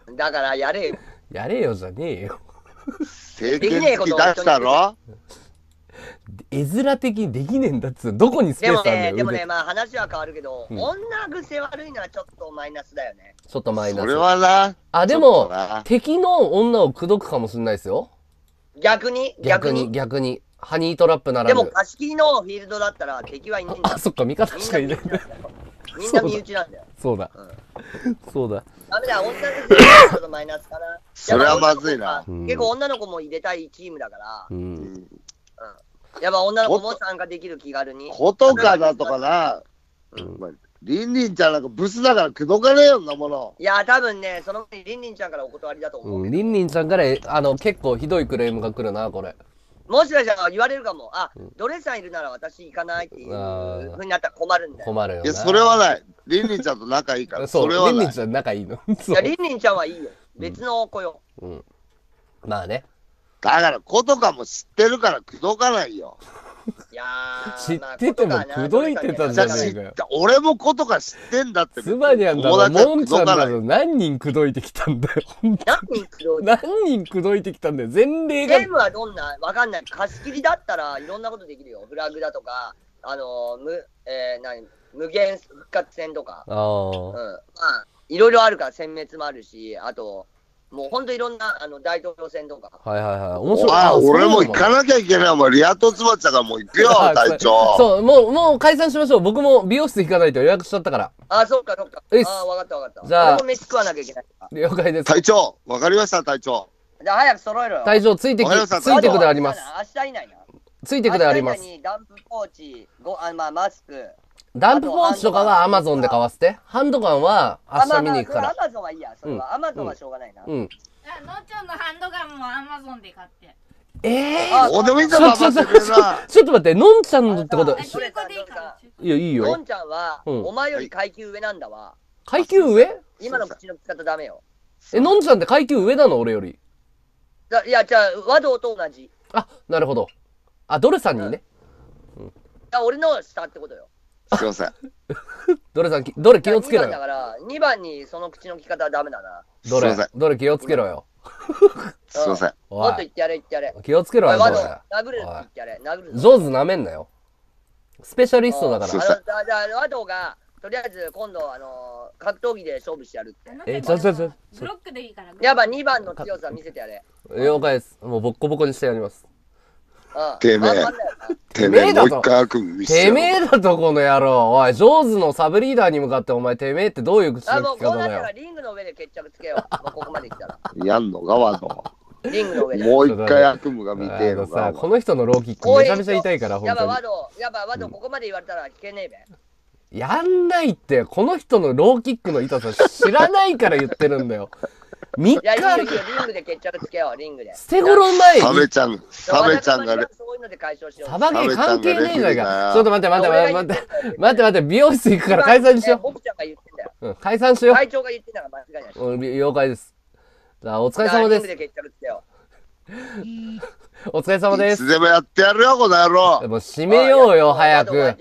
の。だからやれよ。やれよじゃねえよ。できねえ出したろ絵面的にできねえんだっつうどこにスペースあるんだよでもねでもねまあ話は変わるけど、うん、女癖悪いのはちょっとマイナスだよねちょっとマイナスそれはなあでも敵の女を口説くかもしれないですよ逆に逆に逆にハニートラップならでも貸し切りのフィールドだったら敵はいないんだあそっか、味方しかいない。みんな身内なんだよ。そうだ。そうだ。ダメだ、女の子ちょっとマイナスかな。それはまずいな結構女の子も入れたいチームだからう、うん。やっぱ女の子も参加できる気軽に。ことかだとかな、うんリンリンちゃんなんかブスだから口説かねえよんなもの。いや、多分ね、その前にリンリンちゃんからお断りだと思ううん、リンリンちゃんから、あの、結構ひどいクレームが来るな、これ。もしかしたら言われるかも、あ、ドレさんいるなら私行かないっていうふうになったら困るんだよ。困るよ。いや、それはない。りんりんちゃんと仲いいから、そそれはない。りんりんちゃん仲いいの。いや、りんりんちゃんはいいよ。別の子よ。うん。うん、まあね。だから、子とかも知ってるから、口説かないよ。いや知ってても口説いてたんじゃねえかよ。俺もことか知ってんだって。つまりャんだろ、モンちゃんだろ、何人口説いてきたんだよ。何人口説いてきたんだよ。前例が。ゲームはどんなわかんない。貸し切りだったらいろんなことできるよ。フラグだとか、あの、無、えー、何、無限復活戦とか。ああ。うん。まあ、いろいろあるから、殲滅もあるし、あと、もう本当いろんなあの大統領選とか。はいはいはい。面白い。あ、俺も行かなきゃいけない。もうリアトツバチゃからもう行くよ、隊長。そう、もう、もう解散しましょう。僕も美容室行かないと予約しちゃったから。あ、そうかそうか。えあ、分かった分かった。じゃあ。も飯食わなきゃいけない。了解です。隊長、分かりました、隊長。じゃあ早く揃えろよ。隊長、ついてき、ついてくであります。明日以内な。ついてくであります。ダンプポーチ、ごあまあ、マスク、ダンプポーチとかはアマゾンで買わせて。ハンドガンは明日見に行くから。アマゾンはいいや、それは。アマゾンはしょうがないな。うん。のっちゃんのハンドガンもアマゾンで買って。ええー、おでもいいじゃぞ、ちょっと待って、のんちゃんのってこと。いや、いいよ。のんちゃんは、お前より階級上なんだわ。階級上今の口の使ったダメよ。え、のんちゃんって階級上なの俺より。いや、じゃあ、和道と同じ。あ、なるほど。あ、ドルさんにね。うん、俺の下ってことよ。すいません。ど れさん、どれ気をつけろよ。だから、2番にその口の利き方はダメだな。どれ、どれ気をつけろよ。すいません。もっと言ってやれ、言ってやれ。気をつけろよ、それ。殴る、言ってやれ。殴る。上手なめんなよ。スペシャリストだから。じゃあ、ワトが、とりあえず今度、あの、格闘技で勝負してやるって。え、ちょちょちょ。ブロックでいいから。やば、2番の強さ見せてやれ。了解です。もうボッコボコにしてやります。てめえ。てめえだと。てめえだと、この野郎。おい、ジョーズのサブリーダーに向かって、お前、てめえってどういう口の利き方だよ。リングの上で決着つけよう。ここまで来たら。やんのか、わの。リングの上で。もう一回悪夢が見てえのさ、この人のローキックめちゃめちゃ痛いから、ほんとに。やば、ワド、やば、ワド、ここまで言われたら聞けねえべ。やんないって、この人のローキックの痛さ知らないから言ってるんだよ。3日あるよ、リングで決着つけよう、リングで。捨て頃まい。サメちゃん、サメちゃんがね。サバゲー関係ねえがか。ちょっと待って待って待って待って待って待って美容室行くから解散しよう。うん、解散しよう。会長が言ってたから間違いない。うん、了解です。じゃあお疲れ様です。お疲れ様です。いつでもやってやるよ、この野郎。でも締めようよ、早く。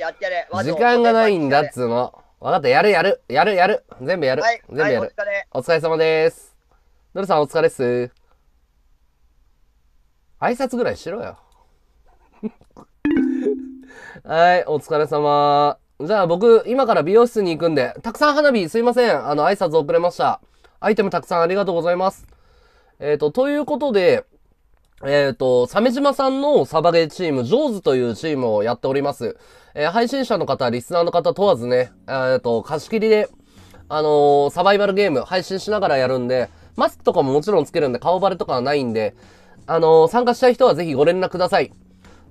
時間がないんだっつうの。分かった、やるやる。やるやる。全部やる。全部やる。お疲れ様です。のルさんお疲れっす。挨拶ぐらいしろよ。はい、お疲れ様。じゃあ僕、今から美容室に行くんで、たくさん花火すいません。あの、挨拶遅れました。アイテムたくさんありがとうございます。えっ、ー、と、ということで、えっ、ー、と、鮫島さんのサバゲーチーム、ジョーズというチームをやっております。えー、配信者の方、リスナーの方問わずね、えっ、と、貸し切りで、あのサバイバルゲーム配信しながらやるんで、マスクとかももちろんつけるんで、顔バレとかはないんで、あのー、参加したい人はぜひご連絡ください。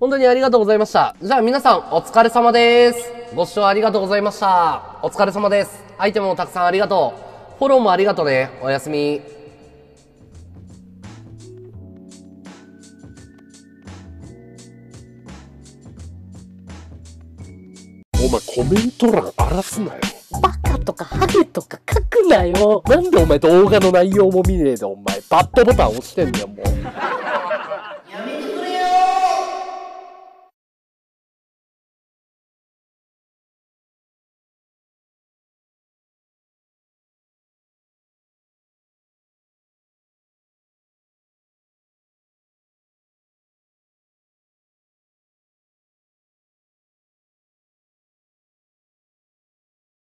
本当にありがとうございました。じゃあ皆さん、お疲れ様です。ご視聴ありがとうございました。お疲れ様です。アイテムもたくさんありがとう。フォローもありがとうね。おやすみ。お前コメント欄荒らすなよ。バカとかハゲとか書くなよ。なんでお前動画の内容も見ねえで、お前。バットボタン押してんだよ、もう。